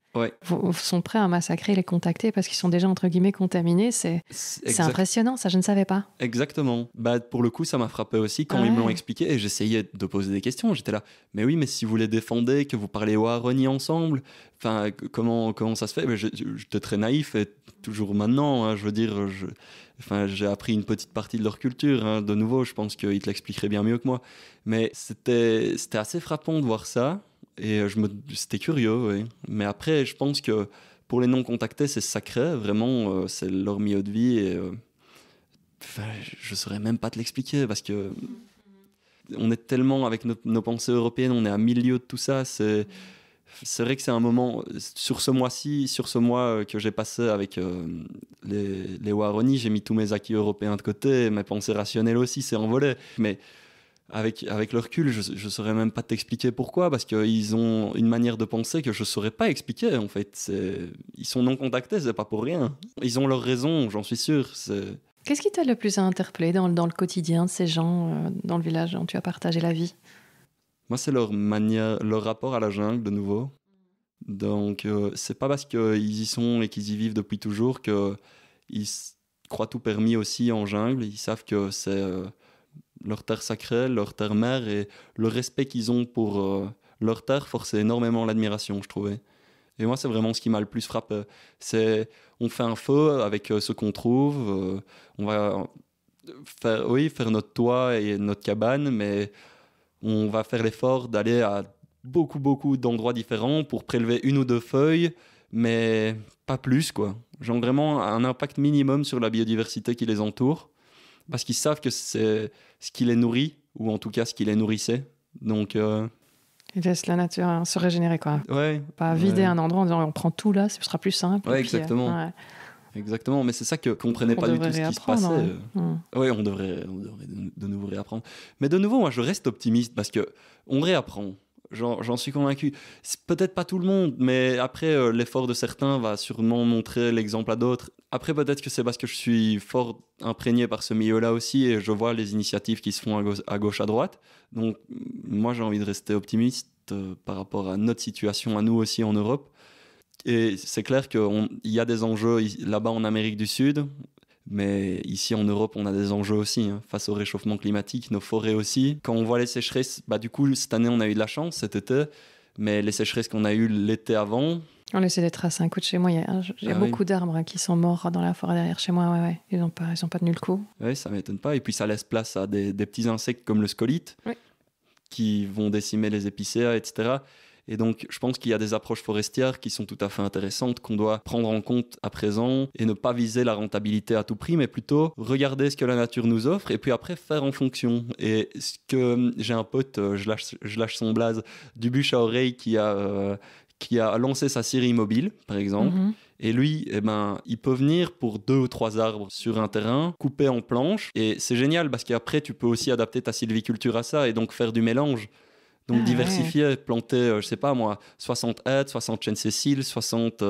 sont prêts à massacrer les contactés parce qu'ils sont déjà entre guillemets contaminés. C'est impressionnant, ça je ne savais pas. Exactement. Bah, pour le coup, ça m'a frappé aussi quand ils me l'ont expliqué et j'essayais de poser des questions. J'étais là, mais oui, mais si vous les défendez, que vous parlez Waroni ensemble, enfin, comment, comment ça se fait mais J'étais très naïf et toujours maintenant, hein, je veux dire, je Enfin, j'ai appris une petite partie de leur culture. Hein, de nouveau, je pense qu'ils te l'expliqueraient bien mieux que moi. Mais c'était, assez frappant de voir ça. Et euh, je me, c'était curieux, oui. Mais après, je pense que pour les non contactés, c'est sacré. Vraiment, euh, c'est leur milieu de vie. Et, euh, je ne saurais même pas te l'expliquer parce que on est tellement, avec nos, nos pensées européennes, on est à milieu de tout ça. C'est. C'est vrai que c'est un moment, euh, sur ce mois-ci, sur ce mois euh, que j'ai passé avec euh, les, les Waroni, j'ai mis tous mes acquis européens de côté, mes pensées rationnelles aussi, s'est envolé. Mais avec, avec le recul, je ne saurais même pas t'expliquer pourquoi, parce qu'ils ont une manière de penser que je ne saurais pas expliquer, en fait. Ils sont non contactés, n'est pas pour rien. Ils ont leurs raisons, j'en suis sûr. Qu'est-ce qui t'a le plus interpellé dans, dans le quotidien de ces gens dans le village dont tu as partagé la vie moi, c'est leur, manière, leur rapport à la jungle, de nouveau. Donc, euh, c'est pas parce qu'ils y sont et qu'ils y vivent depuis toujours qu'ils croient tout permis aussi en jungle. Ils savent que c'est euh, leur terre sacrée, leur terre mère, et le respect qu'ils ont pour euh, leur terre force énormément l'admiration, je trouvais. Et moi, c'est vraiment ce qui m'a le plus frappé. C'est, on fait un feu avec ce qu'on trouve, on va faire, oui, faire notre toit et notre cabane, mais on va faire l'effort d'aller à beaucoup, beaucoup d'endroits différents pour prélever une ou deux feuilles, mais pas plus, quoi. Genre vraiment un impact minimum sur la biodiversité qui les entoure, parce qu'ils savent que c'est ce qui les nourrit, ou en tout cas ce qui les nourrissait. Donc. Euh, Ils laissent la nature hein, se régénérer, quoi. Ouais. Pas vider un endroit en disant on prend tout là, ce sera plus simple. Ouais, euh, exactement. Exactement, mais c'est ça que comprenait pas du tout ce qui se passait. Hein. Euh. Hmm. Oui, on devrait, on devrait de nouveau réapprendre. Mais de nouveau, moi, je reste optimiste parce que on réapprend. J'en suis convaincu. Peut-être pas tout le monde, mais après, euh, l'effort de certains va sûrement montrer l'exemple à d'autres. Après, peut-être que c'est parce que je suis fort imprégné par ce milieu-là aussi et je vois les initiatives qui se font à gauche, à, droite. Donc, moi, j'ai envie de rester optimiste euh, par rapport à notre situation, à nous aussi en Europe et c'est clair qu'il y a des enjeux là-bas en Amérique du Sud, mais ici en Europe, on a des enjeux aussi hein, face au réchauffement climatique, nos forêts aussi. Quand on voit les sécheresses, bah, du coup, cette année, on a eu de la chance cet été, mais les sécheresses qu'on a eues l'été avant. On laissait des traces. Un coup de chez moi, il y a, ah beaucoup d'arbres hein, qui sont morts dans la forêt derrière chez moi. Ouais, Ils n'ont pas, ils pas de le coup. Oui, ça m'étonne pas. Et puis ça laisse place à des, petits insectes comme le scolite qui vont décimer les épicéas, etc. Et donc, je pense qu'il y a des approches forestières qui sont tout à fait intéressantes, qu'on doit prendre en compte à présent et ne pas viser la rentabilité à tout prix, mais plutôt regarder ce que la nature nous offre et puis après faire en fonction. Et ce que j'ai un pote, euh, je lâche, son blaze, du bûche à oreille qui a, euh, qui a lancé sa série mobile, par exemple. Mhm. Et lui, eh ben, il peut venir pour deux ou trois arbres sur un terrain, couper en planches. Et c'est génial parce qu'après, tu peux aussi adapter ta sylviculture à ça et donc faire du mélange. Donc ah diversifier, planter, euh, je sais pas moi, 60 aides, 60 chênes Cécile, 60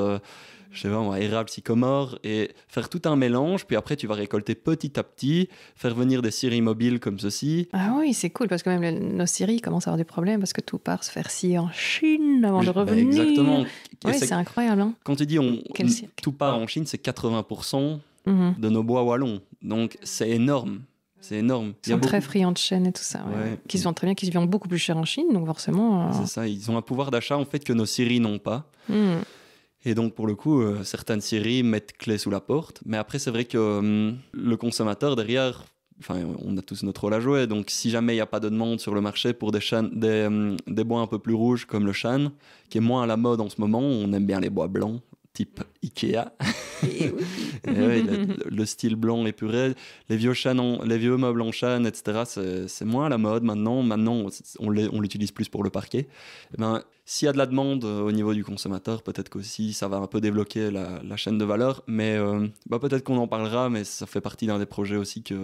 je sais pas moi, érables sycomore, et faire tout un mélange, puis après tu vas récolter petit à petit, faire venir des scieries mobiles comme ceci. Ah oui, c'est cool, parce que même nos scieries commencent à avoir des problèmes, parce que tout part se faire scier en Chine avant de revenir. exactement. Oui, c'est incroyable. Hein. Quand tu dis on, tout part en Chine, c'est 80% mhm. de nos bois wallons, donc c'est énorme. C'est énorme. Ils sont très friands de chaînes et tout ça, qui se vendent très bien, qui se vendent beaucoup plus cher en Chine, donc forcément. Euh, c'est ça, ils ont un pouvoir d'achat en fait que nos séries n'ont pas. Hmm. Et donc pour le coup, euh, certaines séries mettent clé sous la porte, mais après c'est vrai que euh, le consommateur derrière, enfin on a tous notre rôle à jouer, donc si jamais il n'y a pas de demande sur le marché pour des, des, des, bois un peu plus rouges comme le chêne, qui est moins à la mode en ce moment, on aime bien les bois blancs, type Ikea. le, style blanc épuré, les vieux, les vieux meubles en chêne, etc. C'est moins à la mode maintenant. Maintenant, on l'utilise plus pour le parquet. Eh ben, s'il y a de la demande euh, au niveau du consommateur, peut-être qu'aussi ça va un peu débloquer la, chaîne de valeur. Mais euh, bah, peut-être qu'on en parlera, mais ça fait partie d'un des projets aussi que.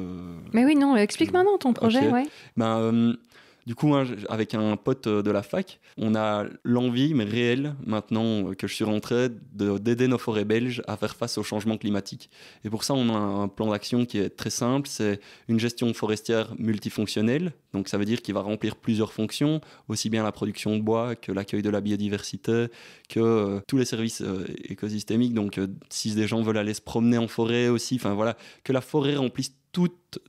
Mais oui, non, explique maintenant ton projet. Ben, euh, du coup, hein, avec un pote euh, de la fac, on a l'envie, mais réelle, maintenant euh, que je suis rentré, d'aider nos forêts belges à faire face au changement climatique. Et pour ça, on a un plan d'action qui est très simple, c'est une gestion forestière multifonctionnelle. Donc ça veut dire qu'il va remplir plusieurs fonctions, aussi bien la production de bois que l'accueil de la biodiversité, que euh, tous les services écosystémiques. Donc si des gens veulent aller se promener en forêt aussi, enfin voilà, que la forêt remplisse toutes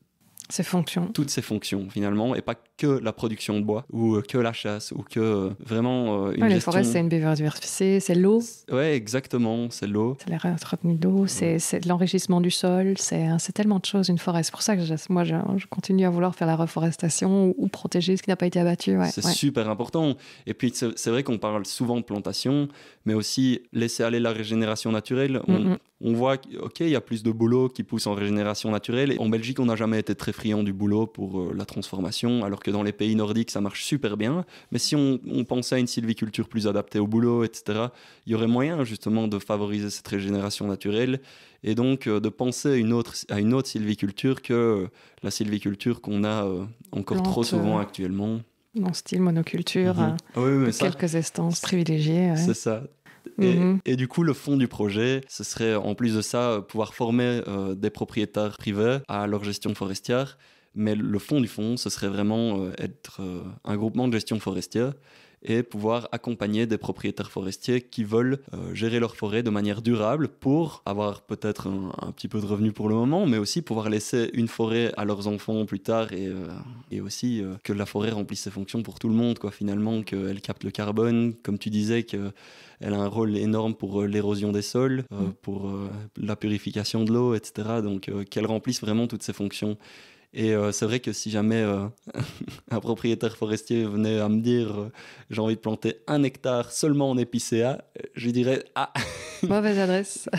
ses fonctions. Toutes ses fonctions finalement, et pas que la production de bois ou euh, que la chasse ou que euh, vraiment euh, une ouais, c'est une biodiversité, c'est l'eau. Ouais, exactement, c'est l'eau. C'est d'eau, c'est l'enrichissement du sol, hein, c'est tellement de choses une forêt. C'est pour ça que je, moi, je, continue à vouloir faire la reforestation ou, protéger ce qui n'a pas été abattu. c'est super important. Et puis, c'est vrai qu'on parle souvent de plantation, mais aussi laisser aller la régénération naturelle. On, voit, OK, il y a plus de boulot qui pousse en régénération naturelle. en Belgique, on n'a jamais été très friand du boulot pour la transformation, alors que dans les pays nordiques, ça marche super bien. Mais si on, pensait à une sylviculture plus adaptée au boulot, etc., il y aurait moyen justement de favoriser cette régénération naturelle et donc euh, de penser à une, autre, à une autre sylviculture que euh, la sylviculture qu'on a euh, encore trop souvent actuellement. mon style monoculture, mhm. quelques instances privilégiées. C'est ça. Et, mhm. et, du coup, le fond du projet, ce serait en plus de ça, pouvoir former des propriétaires privés à leur gestion forestière mais le fond du fond, ce serait vraiment euh, être euh, un groupement de gestion forestière et pouvoir accompagner des propriétaires forestiers qui veulent euh, gérer leur forêt de manière durable pour avoir peut-être un, petit peu de revenus pour le moment, mais aussi pouvoir laisser une forêt à leurs enfants plus tard et, et aussi que la forêt remplisse ses fonctions pour tout le monde, quoi, finalement, qu'elle capte le carbone, comme tu disais, qu'elle a un rôle énorme pour l'érosion des sols, mmh. pour la purification de l'eau, etc. Donc qu'elle remplisse vraiment toutes ses fonctions. Et euh, c'est vrai que si jamais euh, un propriétaire forestier venait à me dire euh, j'ai envie de planter un hectare seulement en épicéa, je lui dirais ah mauvaise adresse.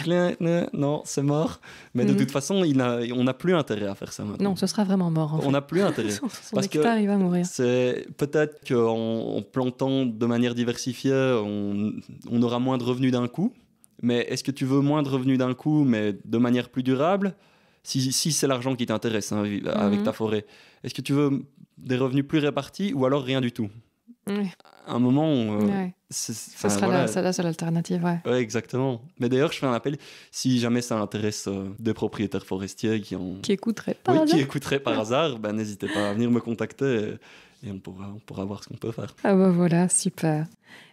non, c'est mort. Mais de mhm. toute façon, on n'a plus intérêt à faire ça maintenant. Non, ce sera vraiment mort. On n'a plus intérêt. parce hectare, que il va mourir. C'est peut-être qu'en plantant de manière diversifiée, on, on aura moins de revenus d'un coup. Mais est-ce que tu veux moins de revenus d'un coup, mais de manière plus durable si, c'est l'argent qui t'intéresse hein, avec mhm. ta forêt, est-ce que tu veux des revenus plus répartis ou alors rien du tout À un moment, euh, ça, sera la, seule alternative. Ouais. ouais exactement. Mais d'ailleurs, je fais un appel si jamais ça intéresse euh, des propriétaires forestiers qui ont qui écouteraient par hasard, qui écouteraient par ah. hasard, ben, n'hésitez pas à venir me contacter et, on pourra on pourra voir ce qu'on peut faire. Ah bah voilà, super.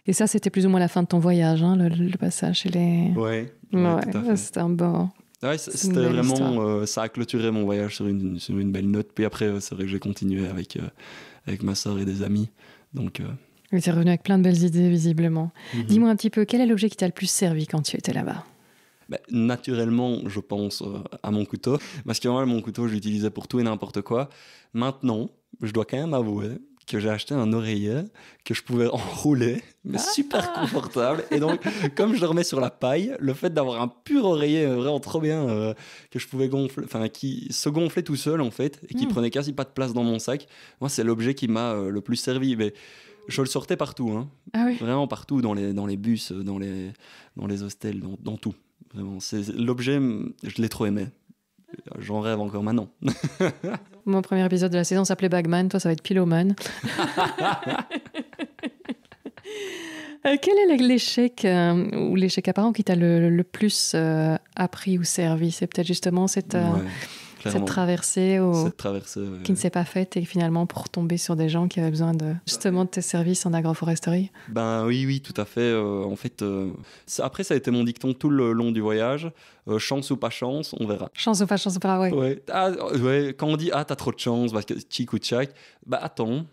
Et ça, c'était plus ou moins la fin de ton voyage, hein, le, passage chez les. Ouais. ouais C'était un bon Ouais, c'était vraiment, euh, ça a clôturé mon voyage sur une, une belle note. Puis après, euh, c'est vrai que j'ai continué avec, euh, avec ma soeur et des amis. Donc, tu es revenu avec plein de belles idées, visiblement. Mhm. Dis-moi un petit peu, quel est l'objet qui t'a le plus servi quand tu étais là-bas bah, Naturellement, je pense à mon couteau. Parce que mon couteau, je l'utilisais pour tout et n'importe quoi. Maintenant, je dois quand même avouer que j'ai acheté un oreiller que je pouvais enrouler, mais ah. super confortable. Et donc, comme je dormais sur la paille, le fait d'avoir un pur oreiller euh, vraiment trop bien euh, que je pouvais gonfler, enfin qui se gonflait tout seul en fait et qui hmm. prenait quasi pas de place dans mon sac, moi c'est l'objet qui m'a euh, le plus servi. Mais je le sortais partout, hein. Ah vraiment partout, dans les, dans les bus, dans les, dans les hostels, dans, dans tout. Vraiment, c'est l'objet, je l'ai trop aimé. J'en rêve encore maintenant. Mon premier épisode de la saison s'appelait Bagman, toi ça va être Piloman. Euh, quel est l'échec euh, ou l'échec apparent qui t'a le, plus euh, appris ou servi C'est peut-être justement cette, cette traversée, au... qui ne s'est pas faite et finalement pour tomber sur des gens qui avaient besoin de justement de tes services en agroforesterie Ben oui, oui, tout à fait. Euh, en fait, euh, après, ça a été mon dicton tout le long du voyage. Euh, chance ou pas chance, on verra. Chance ou pas chance, on verra, ouais. Ah, quand on dit Ah, t'as trop de chance, parce ou tchac, bah attends.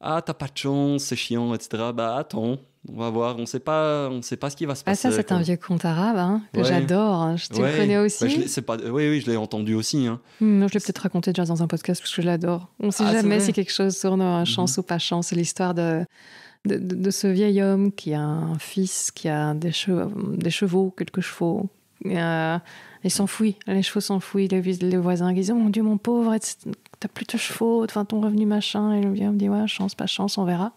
Ah, t'as pas de chance, c'est chiant, etc. Bah attends on va voir, on sait pas, on sait pas ce qui va se ah, passer. ça, c'est un vieux conte arabe hein, que j'adore. Hein, je te connais bah, aussi. je pas... Oui, oui, je l'ai entendu aussi. Hein. Hmm, je l'ai peut-être raconté déjà dans un podcast parce que je l'adore. On ne sait ah, jamais si quelque chose tourne en mhm. chance ou pas chance. C'est l'histoire de... De, ce vieil homme qui a un fils qui a des, chevaux, quelques chevaux. Euh, il s'enfuit, les chevaux s'enfuient, les, les voisins disent Oh mon Dieu, mon pauvre, t'as plus de chevaux, enfin, ton revenu machin. Et le vieil homme dit Ouais, chance, pas chance, on verra.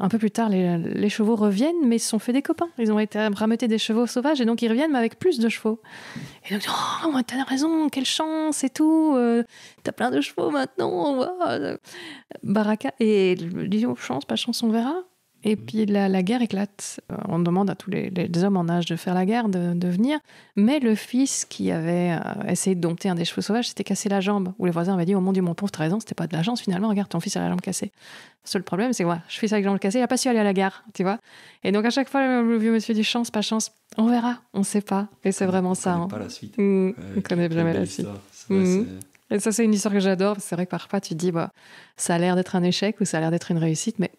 Un peu plus tard, les, chevaux reviennent, mais ils se sont fait des copains. Ils ont été rameuter des chevaux sauvages et donc ils reviennent, mais avec plus de chevaux. Et donc, oh, t'as raison, quelle chance et tout. Tu euh, t'as plein de chevaux maintenant. Euh, Baraka. Et disons chance, pas chance, on verra. Et mm. puis la, guerre éclate. Euh, on demande à tous les, hommes en âge de faire la guerre de, venir. Mais le fils qui avait euh, essayé de dompter un des chevaux sauvages s'était cassé la jambe. Où les voisins avaient dit au monde du mon pauvre, t'as raison, c'était pas de la finalement. Regarde, ton fils a la jambe cassée. Le seul problème, c'est voilà, je fais ça avec la jambe cassée, il a pas su aller à la gare, tu vois. Et donc à chaque fois, le, vieux monsieur dit Chance, pas chance, on verra, on sait pas. Et c'est vraiment ça. On hein. pas la suite. Mm. connaît jamais la suite. Mm. Et ça, c'est une histoire que j'adore. C'est vrai que parfois, tu dis, bah, ça a l'air d'être un échec ou ça a l'air d'être une réussite, mais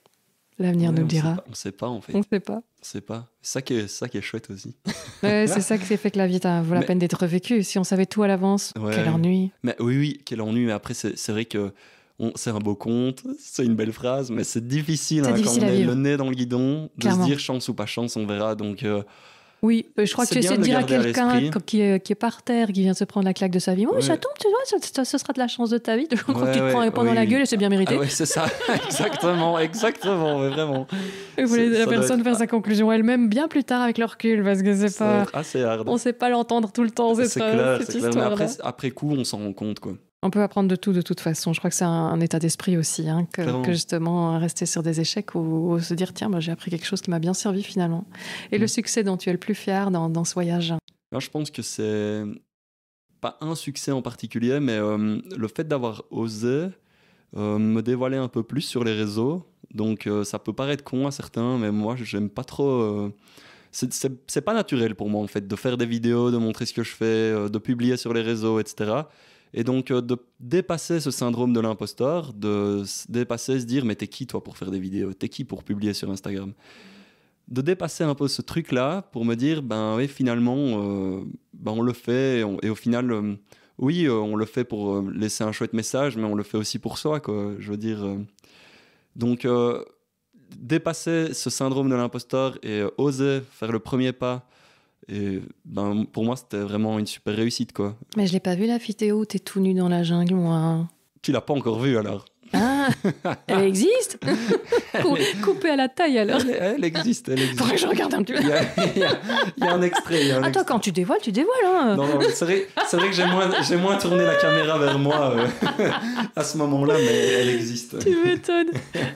L'avenir nous le dira. on ne sait pas en fait. On ne sait pas. C'est pas. Ça qui est, ça qui est chouette aussi. c'est ça qui fait que la vie vaut la peine d'être vécue. Si on savait tout à l'avance, quel ennui. Mais oui, oui, quel ennui. Mais après, c'est vrai que c'est un beau conte, c'est une belle phrase, mais c'est difficile, hein, quand on est le nez dans le guidon de se dire chance ou pas chance, on verra. Donc. Euh, oui, euh, je crois que tu essaies de dire à quelqu'un qui, est par terre, qui vient se prendre la claque de sa vie, oh, ça tombe, tu vois, ce sera de la chance de ta vie. je crois que tu te prends pendant la gueule et c'est bien mérité. Ah oui, c'est ça, exactement, exactement, vraiment. vous la personne faire sa ah. conclusion elle-même bien plus tard avec le recul, parce que c'est pas. Assez hard. On sait pas l'entendre tout le temps, c'est cette après coup, on s'en rend compte, quoi. On peut apprendre de tout de toute façon. Je crois que c'est un, état d'esprit aussi, hein, que, justement rester sur des échecs ou, se dire tiens, j'ai appris quelque chose qui m'a bien servi finalement. Et le mm. succès dont tu es le plus fier dans, ce voyage je pense que c'est pas un succès en particulier, mais euh, le fait d'avoir osé euh, me dévoiler un peu plus sur les réseaux. Donc euh, ça peut paraître con à certains, mais moi j'aime pas trop c'est pas naturel pour moi en fait de faire des vidéos, de montrer ce que je fais, de publier sur les réseaux, etc. Et donc euh, de dépasser ce syndrome de l'imposteur, de dépasser, se dire mais t'es qui toi pour faire des vidéos, t'es qui pour publier sur Instagram De dépasser un peu ce truc-là pour me dire ben oui finalement euh, ben on le fait et, au final euh, oui on le fait pour laisser un chouette message mais on le fait aussi pour soi quoi. Je veux dire donc dépasser ce syndrome de l'imposteur et oser faire le premier pas et ben, pour moi, c'était vraiment une super réussite, quoi. Mais je l'ai pas vu la vidéo où t'es tout nu dans la jungle, moi. Hein. Tu l'as pas encore vu alors elle existe Cou Coupée à la taille alors. Elle, existe, elle existe. Faudrait que je regarde un peu. Il y a, il y a, a un extrait. Attends, quand tu dévoiles, tu dévoiles. Hein. Non, non c'est vrai, vrai, que j'ai moins, moins tourné la caméra vers moi euh, à ce moment-là, mais elle existe. Tu m'étonnes.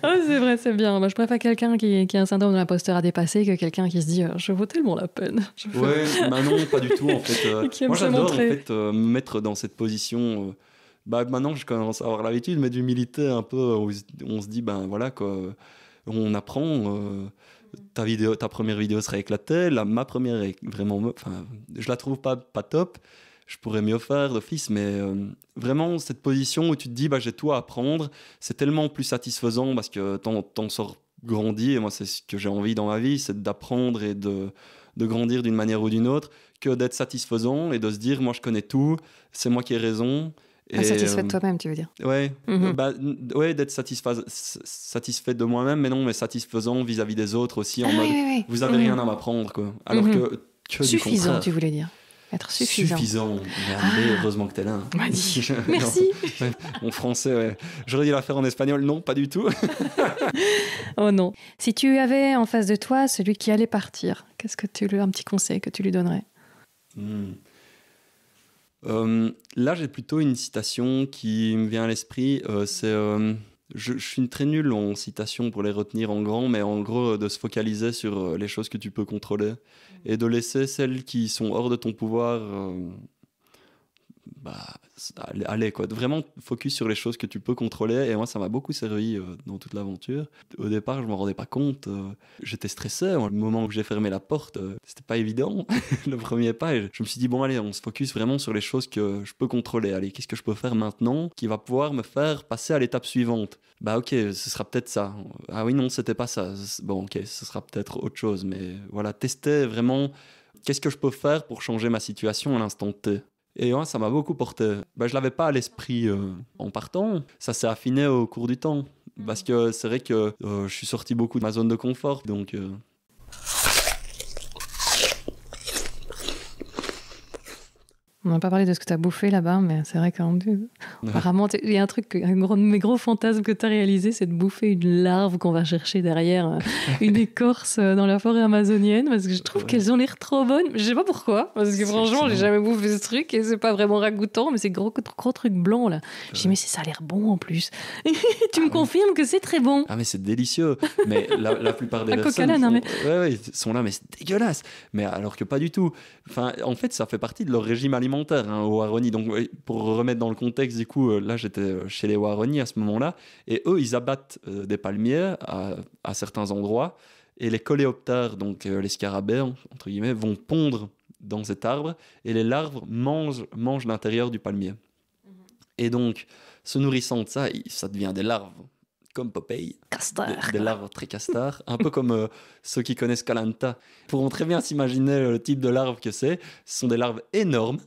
Oh, c'est vrai, c'est bien. Moi, je préfère quelqu'un qui, qui, a un syndrome de l'imposteur à dépasser que quelqu'un qui se dit euh, je vaut tellement la peine. ouais, bah non, pas du tout en fait. Euh. Moi, j'adore en fait, me mettre dans cette position bah, maintenant je commence à avoir l'habitude, mais d'humilité un peu, on, on se dit, ben voilà, quoi, on apprend. Euh, ta, vidéo, ta première vidéo sera éclatée, la, ma première est vraiment. Enfin, je la trouve pas, pas top, je pourrais mieux faire d'office, mais euh, vraiment, cette position où tu te dis, bah, j'ai tout à apprendre, c'est tellement plus satisfaisant parce que t'en sors grandi, et moi, c'est ce que j'ai envie dans ma vie, c'est d'apprendre et de, de grandir d'une manière ou d'une autre, que d'être satisfaisant et de se dire, moi, je connais tout, c'est moi qui ai raison. Ah, Satisfaite de euh, toi-même, tu veux dire Oui, mhm. bah, ouais d'être satisfait, satisfait de moi-même, mais non, mais satisfaisant vis-à-vis des autres aussi, en ah, mode vous avez mhm. rien à m'apprendre, quoi. Alors mhm. que, Suffisant, tu voulais dire être suffisant. Suffisant. Ah. heureusement que t'es là. Hein. Bah, Merci. mon français, ouais. J'aurais dû la faire en espagnol. Non, pas du tout. oh non. Si tu avais en face de toi celui qui allait partir, qu'est-ce que tu lui, un petit conseil que tu lui donnerais hmm. Euh, là, j'ai plutôt une citation qui me vient à l'esprit. Euh, c'est, euh, je, suis une très nulle en citation pour les retenir en grand, mais en gros, de se focaliser sur les choses que tu peux contrôler et de laisser celles qui sont hors de ton pouvoir bah, allez quoi, vraiment focus sur les choses que tu peux contrôler. Et moi, ça m'a beaucoup servi euh, dans toute l'aventure. Au départ, je m'en rendais pas compte. Euh, j'étais stressé. au moment où j'ai fermé la porte, euh, c'était pas évident le premier pas. je me suis dit bon allez, on se focus vraiment sur les choses que je peux contrôler. Allez, qu'est-ce que je peux faire maintenant qui va pouvoir me faire passer à l'étape suivante Bah ok, ce sera peut-être ça. Ah oui non, c'était pas ça. Bon ok, ce sera peut-être autre chose. Mais voilà, tester vraiment qu'est-ce que je peux faire pour changer ma situation à l'instant T et ouais, ça m'a beaucoup porté. Je bah, je l'avais pas à l'esprit euh, en partant. Ça s'est affiné au cours du temps. Parce mm. que c'est vrai que euh, je suis sorti beaucoup de ma zone de confort. Donc, euh, On n'a pas parlé de ce que tu as bouffé là-bas, mais c'est vrai qu'apparemment, il y a un truc, un, gros, de mes gros fantasmes que tu as réalisé, c'est de bouffer une larve qu'on va chercher derrière euh, une écorce euh, dans la forêt amazonienne, parce que je trouve qu'elles ont l'air trop bonnes. Je sais pas pourquoi, parce que franchement, j'ai jamais bouffé ce truc et c'est pas vraiment ragoûtant, mais c'est gros, gros truc blanc là. Je dis, mais ça a l'air bon en plus. tu me ah confirmes que c'est très bon. Ah, mais c'est délicieux. Mais la, plupart des personnes sont, mais... ouais, ouais, sont là, mais c'est dégueulasse. Mais alors que pas du tout. Enfin, en fait, ça fait partie de leur régime alimentaire Hein, aux Waroni. Donc, pour remettre dans le contexte, du coup, euh, là, j'étais euh, chez les Waroni à ce moment-là, et eux, ils abattent euh, des palmiers à, certains endroits, et les coléoptères, donc les scarabées, entre guillemets, vont pondre dans cet arbre, et les larves mangent, mangent l'intérieur du palmier. Mm-hmm. Et donc, se nourrissant de ça, ça devient des larves comme Popeye. Des, larves très castards. un peu comme ceux qui connaissent Kalanta. pourront très bien s'imaginer le type de larves que c'est. Ce sont des larves énormes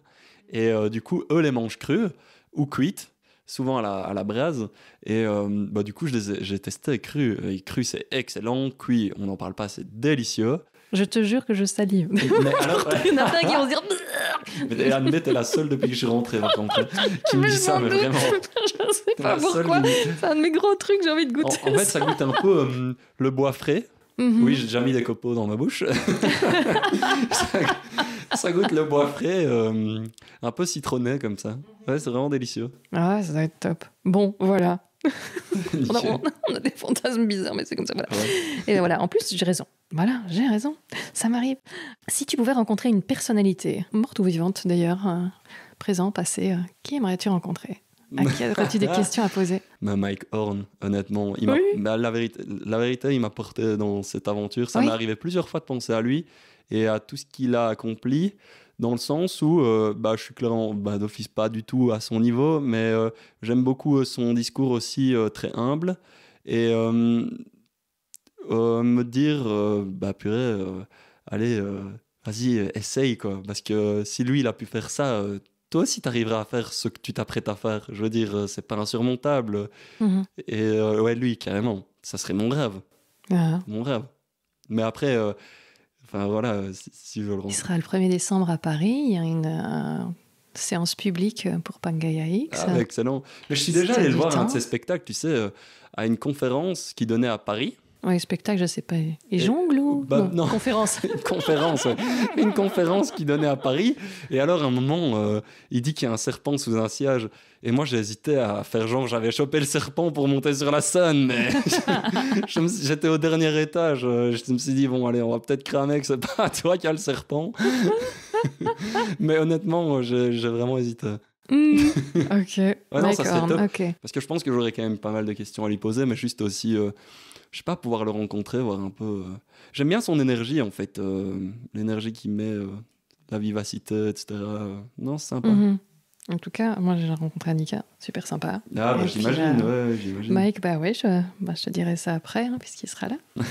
et euh, du coup, eux les mangent crus ou cuites, souvent à la, à la braise. Et euh, bah, du coup, j'ai testé cru. Et cru, c'est excellent. Cuit, on n'en parle pas, c'est délicieux. Je te jure que je salive. Mais alors, Il y en a qui vont se dire. Mais Annette est la seule depuis que je suis rentré, par hein, qui me dit ça, mais vraiment. Je sais pas pourquoi. C'est un de mes gros trucs, j'ai envie de goûter. En, en fait, ça goûte un peu euh, le bois frais. Mm-hmm. Oui, j'ai déjà mis des copeaux dans ma bouche. ça, goûte le bois frais, euh, un peu citronné comme ça. c'est vraiment délicieux. Ah, ça doit être top. Bon, voilà. on, a, des fantasmes bizarres, mais c'est comme ça. Et voilà, en plus, j'ai raison. Voilà, j'ai raison. Ça m'arrive. Si tu pouvais rencontrer une personnalité, morte ou vivante d'ailleurs, euh, présent, passé, euh, qui aimerais-tu rencontrer à tu des questions à poser Mike Horn, honnêtement, la, vérité, la vérité, il m'a porté dans cette aventure. Ça m'est arrivé plusieurs fois de penser à lui et à tout ce qu'il a accompli, dans le sens où euh, bah, je suis clairement bah, d'office pas du tout à son niveau, mais euh, j'aime beaucoup euh, son discours aussi très humble. Et me dire, bah purée, allez, vas-y, essaye, quoi. Parce que si lui, il a pu faire ça, toi aussi, tu arriveras à faire ce que tu t'apprêtes à faire. Je veux dire, euh, c'est pas insurmontable. Mhm. Et euh, ouais, lui, carrément, ça serait mon rêve. Ah. Mon rêve. Mais après, euh, enfin voilà, si, je le rends. Il sera le 1er décembre à Paris. Il y a une séance publique pour Pangaea X. Ah, bah, excellent. Mais je suis déjà allé voir un de ses spectacles, tu sais, à une conférence qui donnait à Paris. Oui, spectacle, je ne sais pas. Et, jongle ou bah, conférence Une conférence, une conférence qui donnait à Paris. Et alors, à un moment, euh, il dit qu'il y a un serpent sous un siège. Et moi, j'ai hésité à faire genre, j'avais chopé le serpent pour monter sur la scène, mais j'étais au dernier étage. Euh, je me suis dit, bon, allez, on va peut-être cramer que c'est pas toi qui as le serpent. mais honnêtement, euh, j'ai vraiment hésité. Hmm. ok. Parce que je pense que j'aurais quand même pas mal de questions à lui poser, mais juste aussi je sais pas, pouvoir le rencontrer, voir un peu. Euh. J'aime bien son énergie en fait, euh, l'énergie qu'il met, euh, la vivacité, etc. Non, c'est sympa. Mhm. En tout cas, moi j'ai rencontré Annika, super sympa. Ah, bah, j'imagine, ouais, j'imagine. Mike, bah ouais, je, bah, je te dirai ça après, hein, puisqu'il sera là.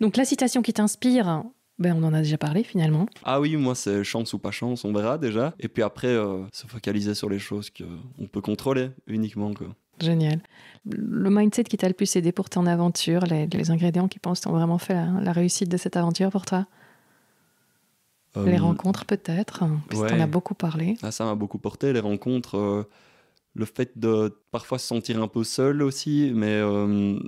Donc la citation qui t'inspire, ben, on en a déjà parlé finalement. Ah oui, moi c'est chance ou pas chance, on verra déjà. Et puis après, se focaliser sur les choses qu'on peut contrôler uniquement. Quoi. Génial. Le mindset qui t'a le plus aidé pour ton aventure, les, ingrédients qui pensent ont vraiment fait la, réussite de cette aventure pour toi Les euh, rencontres peut-être, hein, parce ouais. as beaucoup parlé. Ah, ça m'a beaucoup porté, les rencontres. Euh, le fait de parfois se sentir un peu seul aussi, mais... Euh,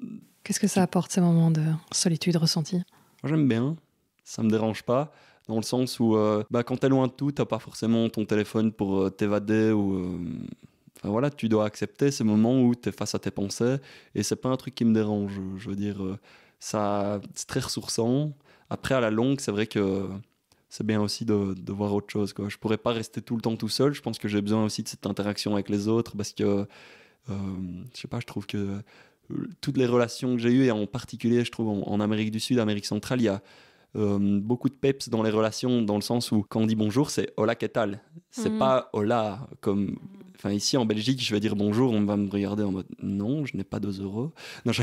Qu'est-ce que ça apporte ces moments de solitude ressentie J'aime bien, ça me dérange pas dans le sens où bah, quand t'es loin de tout, t'as pas forcément ton téléphone pour t'évader ou voilà, tu dois accepter ce moment où tu es face à tes pensées et c'est pas un truc qui me dérange. Je veux dire, euh, ça, c'est très ressourçant. Après, à la longue, c'est vrai que c'est bien aussi de, voir autre chose. Quoi. Je pourrais pas rester tout le temps tout seul. Je pense que j'ai besoin aussi de cette interaction avec les autres parce que, euh, je sais pas, je trouve que euh, toutes les relations que j'ai eues, et en particulier, je trouve, en Amérique du Sud, Amérique centrale, il y a, euh, beaucoup de peps dans les relations, dans le sens où quand on dit bonjour, c'est hola, que C'est mhm. pas hola comme. Enfin, ici en Belgique, je vais dire bonjour, on va me regarder en mode non, je n'ai pas 2 euros. Non, je...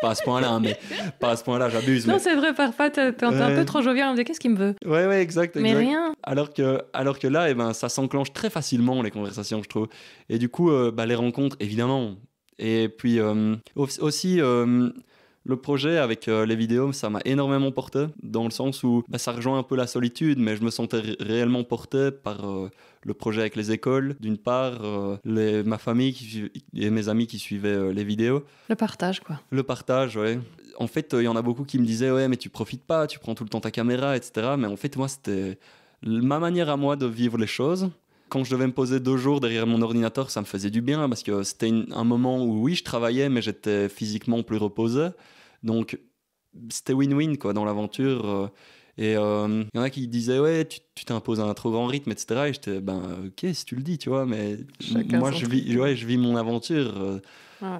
pas à ce point-là, hein, mais pas à ce point-là, j'abuse. Non, c'est vrai, parfois, t'es un peu trop jovial, on me dit qu'est-ce qu'il me veut Ouais, ouais, exact. exact. Mais rien. Alors que, alors que là, et eh ben, ça s'enclenche très facilement, les conversations, je trouve. Et du coup, euh, bah, les rencontres, évidemment, et puis euh, aussi, le projet avec euh, les vidéos, ça m'a énormément porté, dans le sens où bah, ça rejoint un peu la solitude, mais je me sentais réellement porté par euh, le projet avec les écoles, d'une part, euh, ma famille et mes amis qui suivaient les vidéos. Le partage, quoi. Le partage, oui. En fait, il y en a beaucoup qui me disaient, ouais, mais tu profites pas, tu prends tout le temps ta caméra, etc. Mais en fait, moi, c'était ma manière à moi de vivre les choses quand je devais me poser deux jours derrière mon ordinateur, ça me faisait du bien parce que c'était un moment où oui, je travaillais, mais j'étais physiquement plus reposé. Donc c'était win-win quoi dans l'aventure. Euh. Et il euh, y en a qui disaient ouais, tu t'imposes un trop grand rythme, etc. Et j'étais ben ok si tu le dis, tu vois, mais moi je vis, ouais, je vis mon aventure. Euh,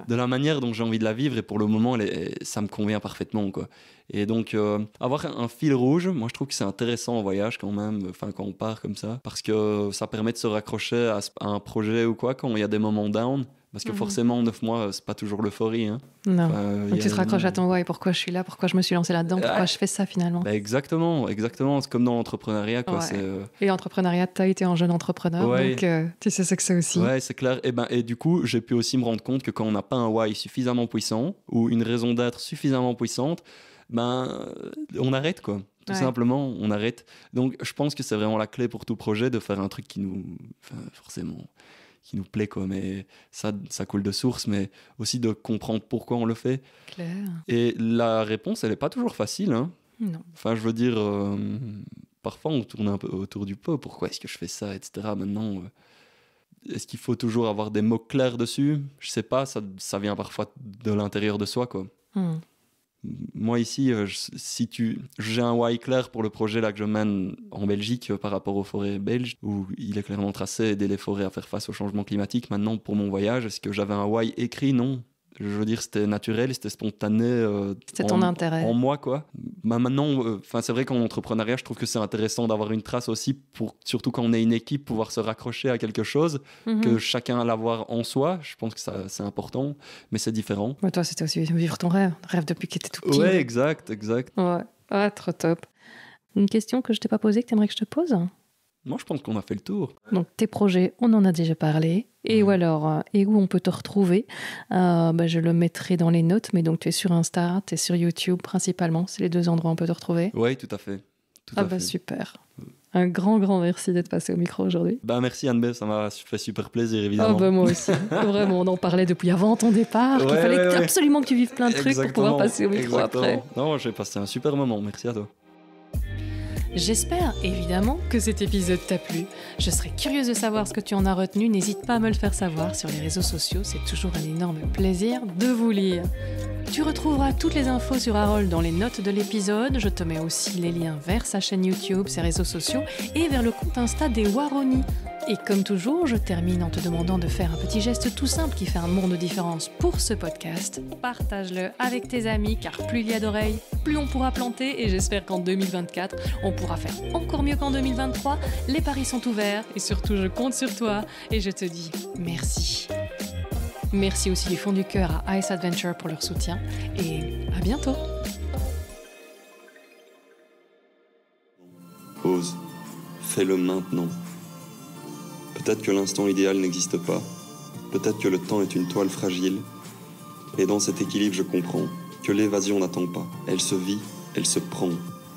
de la manière dont j'ai envie de la vivre et pour le moment ça me convient parfaitement quoi et donc, euh, avoir un, fil rouge, moi je trouve que c'est intéressant en voyage quand même, enfin quand on part comme ça, parce que ça permet de se raccrocher à, un projet ou quoi quand il y a des moments down. Parce que mhm. forcément, neuf mois, euh, c'est pas toujours l'euphorie. Hein. Non. tu te raccroches à ton why, pourquoi je suis là, pourquoi je me suis lancé là-dedans, pourquoi je fais ça finalement. Bah, exactement, exactement. C'est comme dans l'entrepreneuriat. Euh, et l'entrepreneuriat, tu as été un jeune entrepreneur, donc tu sais ce que c'est aussi. Ouais, c'est clair. Et, ben, et du coup, j'ai pu aussi me rendre compte que quand on n'a pas un why suffisamment puissant ou une raison d'être suffisamment puissante, ben euh, on arrête quoi. Tout simplement, on arrête. Donc je pense que c'est vraiment la clé pour tout projet de faire un truc qui nous, enfin, forcément, qui nous plaît quoi. Mais ça, ça coule de source, mais aussi de comprendre pourquoi on le fait. Claire. Et la réponse, elle n'est pas toujours facile. Hein. Non. Enfin, je veux dire, euh, parfois on tourne un peu autour du pot. Pourquoi est-ce que je fais ça, etc. Maintenant. Euh, est-ce qu'il faut toujours avoir des mots clairs dessus Je sais pas, ça, ça vient parfois de l'intérieur de soi, quoi. Hmm moi ici, euh, si tu, j'ai un why clair pour le projet là que je mène en Belgique euh, par rapport aux forêts belges, où il est clairement tracé d'aider les forêts à faire face au changement climatique. Maintenant, pour mon voyage, est-ce que j'avais un why écrit Non je veux dire, c'était naturel, c'était spontané. Euh, c'était ton intérêt. En moi, quoi. Bah, maintenant, euh, enfin, c'est vrai qu'en entrepreneuriat, je trouve que c'est intéressant d'avoir une trace aussi, pour, surtout quand on est une équipe, pouvoir se raccrocher à quelque chose, mhm. que chacun l'avoir en soi. Je pense que c'est important, mais c'est différent. toi, c'était aussi vivre ton rêve, rêve depuis que tu étais tout petit. Ouais, exact, exact. Ouais. Ah, trop top. Une question que je t'ai pas posée, que tu que je te pose moi, je pense qu'on a fait le tour. Donc, tes projets, on en a déjà parlé. Et ou alors, euh, et où on peut te retrouver euh, bah, Je le mettrai dans les notes, mais donc tu es sur Insta, tu es sur YouTube principalement. C'est les deux endroits où on peut te retrouver. Oui, tout à fait. ah bah super. Un grand, grand merci d'être passé au micro aujourd'hui. Bah, merci anne ça m'a fait super plaisir ah évidemment. Ah bah, moi aussi, vraiment, on en parlait depuis avant ton départ, Il fallait absolument que tu vives plein de trucs pour pouvoir passer au micro après. Non, j'ai passé un super moment, merci à toi. J'espère évidemment que cet épisode t'a plu. Je serais curieuse de savoir ce que tu en as retenu. N'hésite pas à me le faire savoir sur les réseaux sociaux. C'est toujours un énorme plaisir de vous lire. Tu retrouveras toutes les infos sur Harold dans les notes de l'épisode. Je te mets aussi les liens vers sa chaîne YouTube, ses réseaux sociaux et vers le compte Insta des Waronis. Et comme toujours, je termine en te demandant de faire un petit geste tout simple qui fait un monde de différence pour ce podcast. Partage-le avec tes amis car plus il y a d'oreilles, plus on pourra planter et j'espère qu'en 2024, on pourra faire encore mieux qu'en 2023. Les paris sont ouverts et surtout, je compte sur toi et je te dis merci. Merci aussi du fond du cœur à Ice Adventure pour leur soutien et à bientôt. Ose, fais-le maintenant. Peut-être que l'instant idéal n'existe pas. Peut-être que le temps est une toile fragile. Et dans cet équilibre, je comprends que l'évasion n'attend pas. Elle se vit, elle se prend.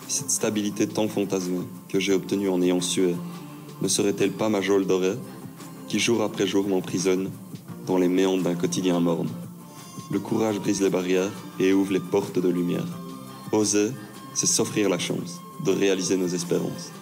Cette stabilité tant fantasmée que j'ai obtenue en ayant sué, ne serait-elle pas ma geôle dorée qui jour après jour m'emprisonne dans les méandres d'un quotidien morne Le courage brise les barrières et ouvre les portes de lumière. Oser, c'est s'offrir la chance de réaliser nos espérances.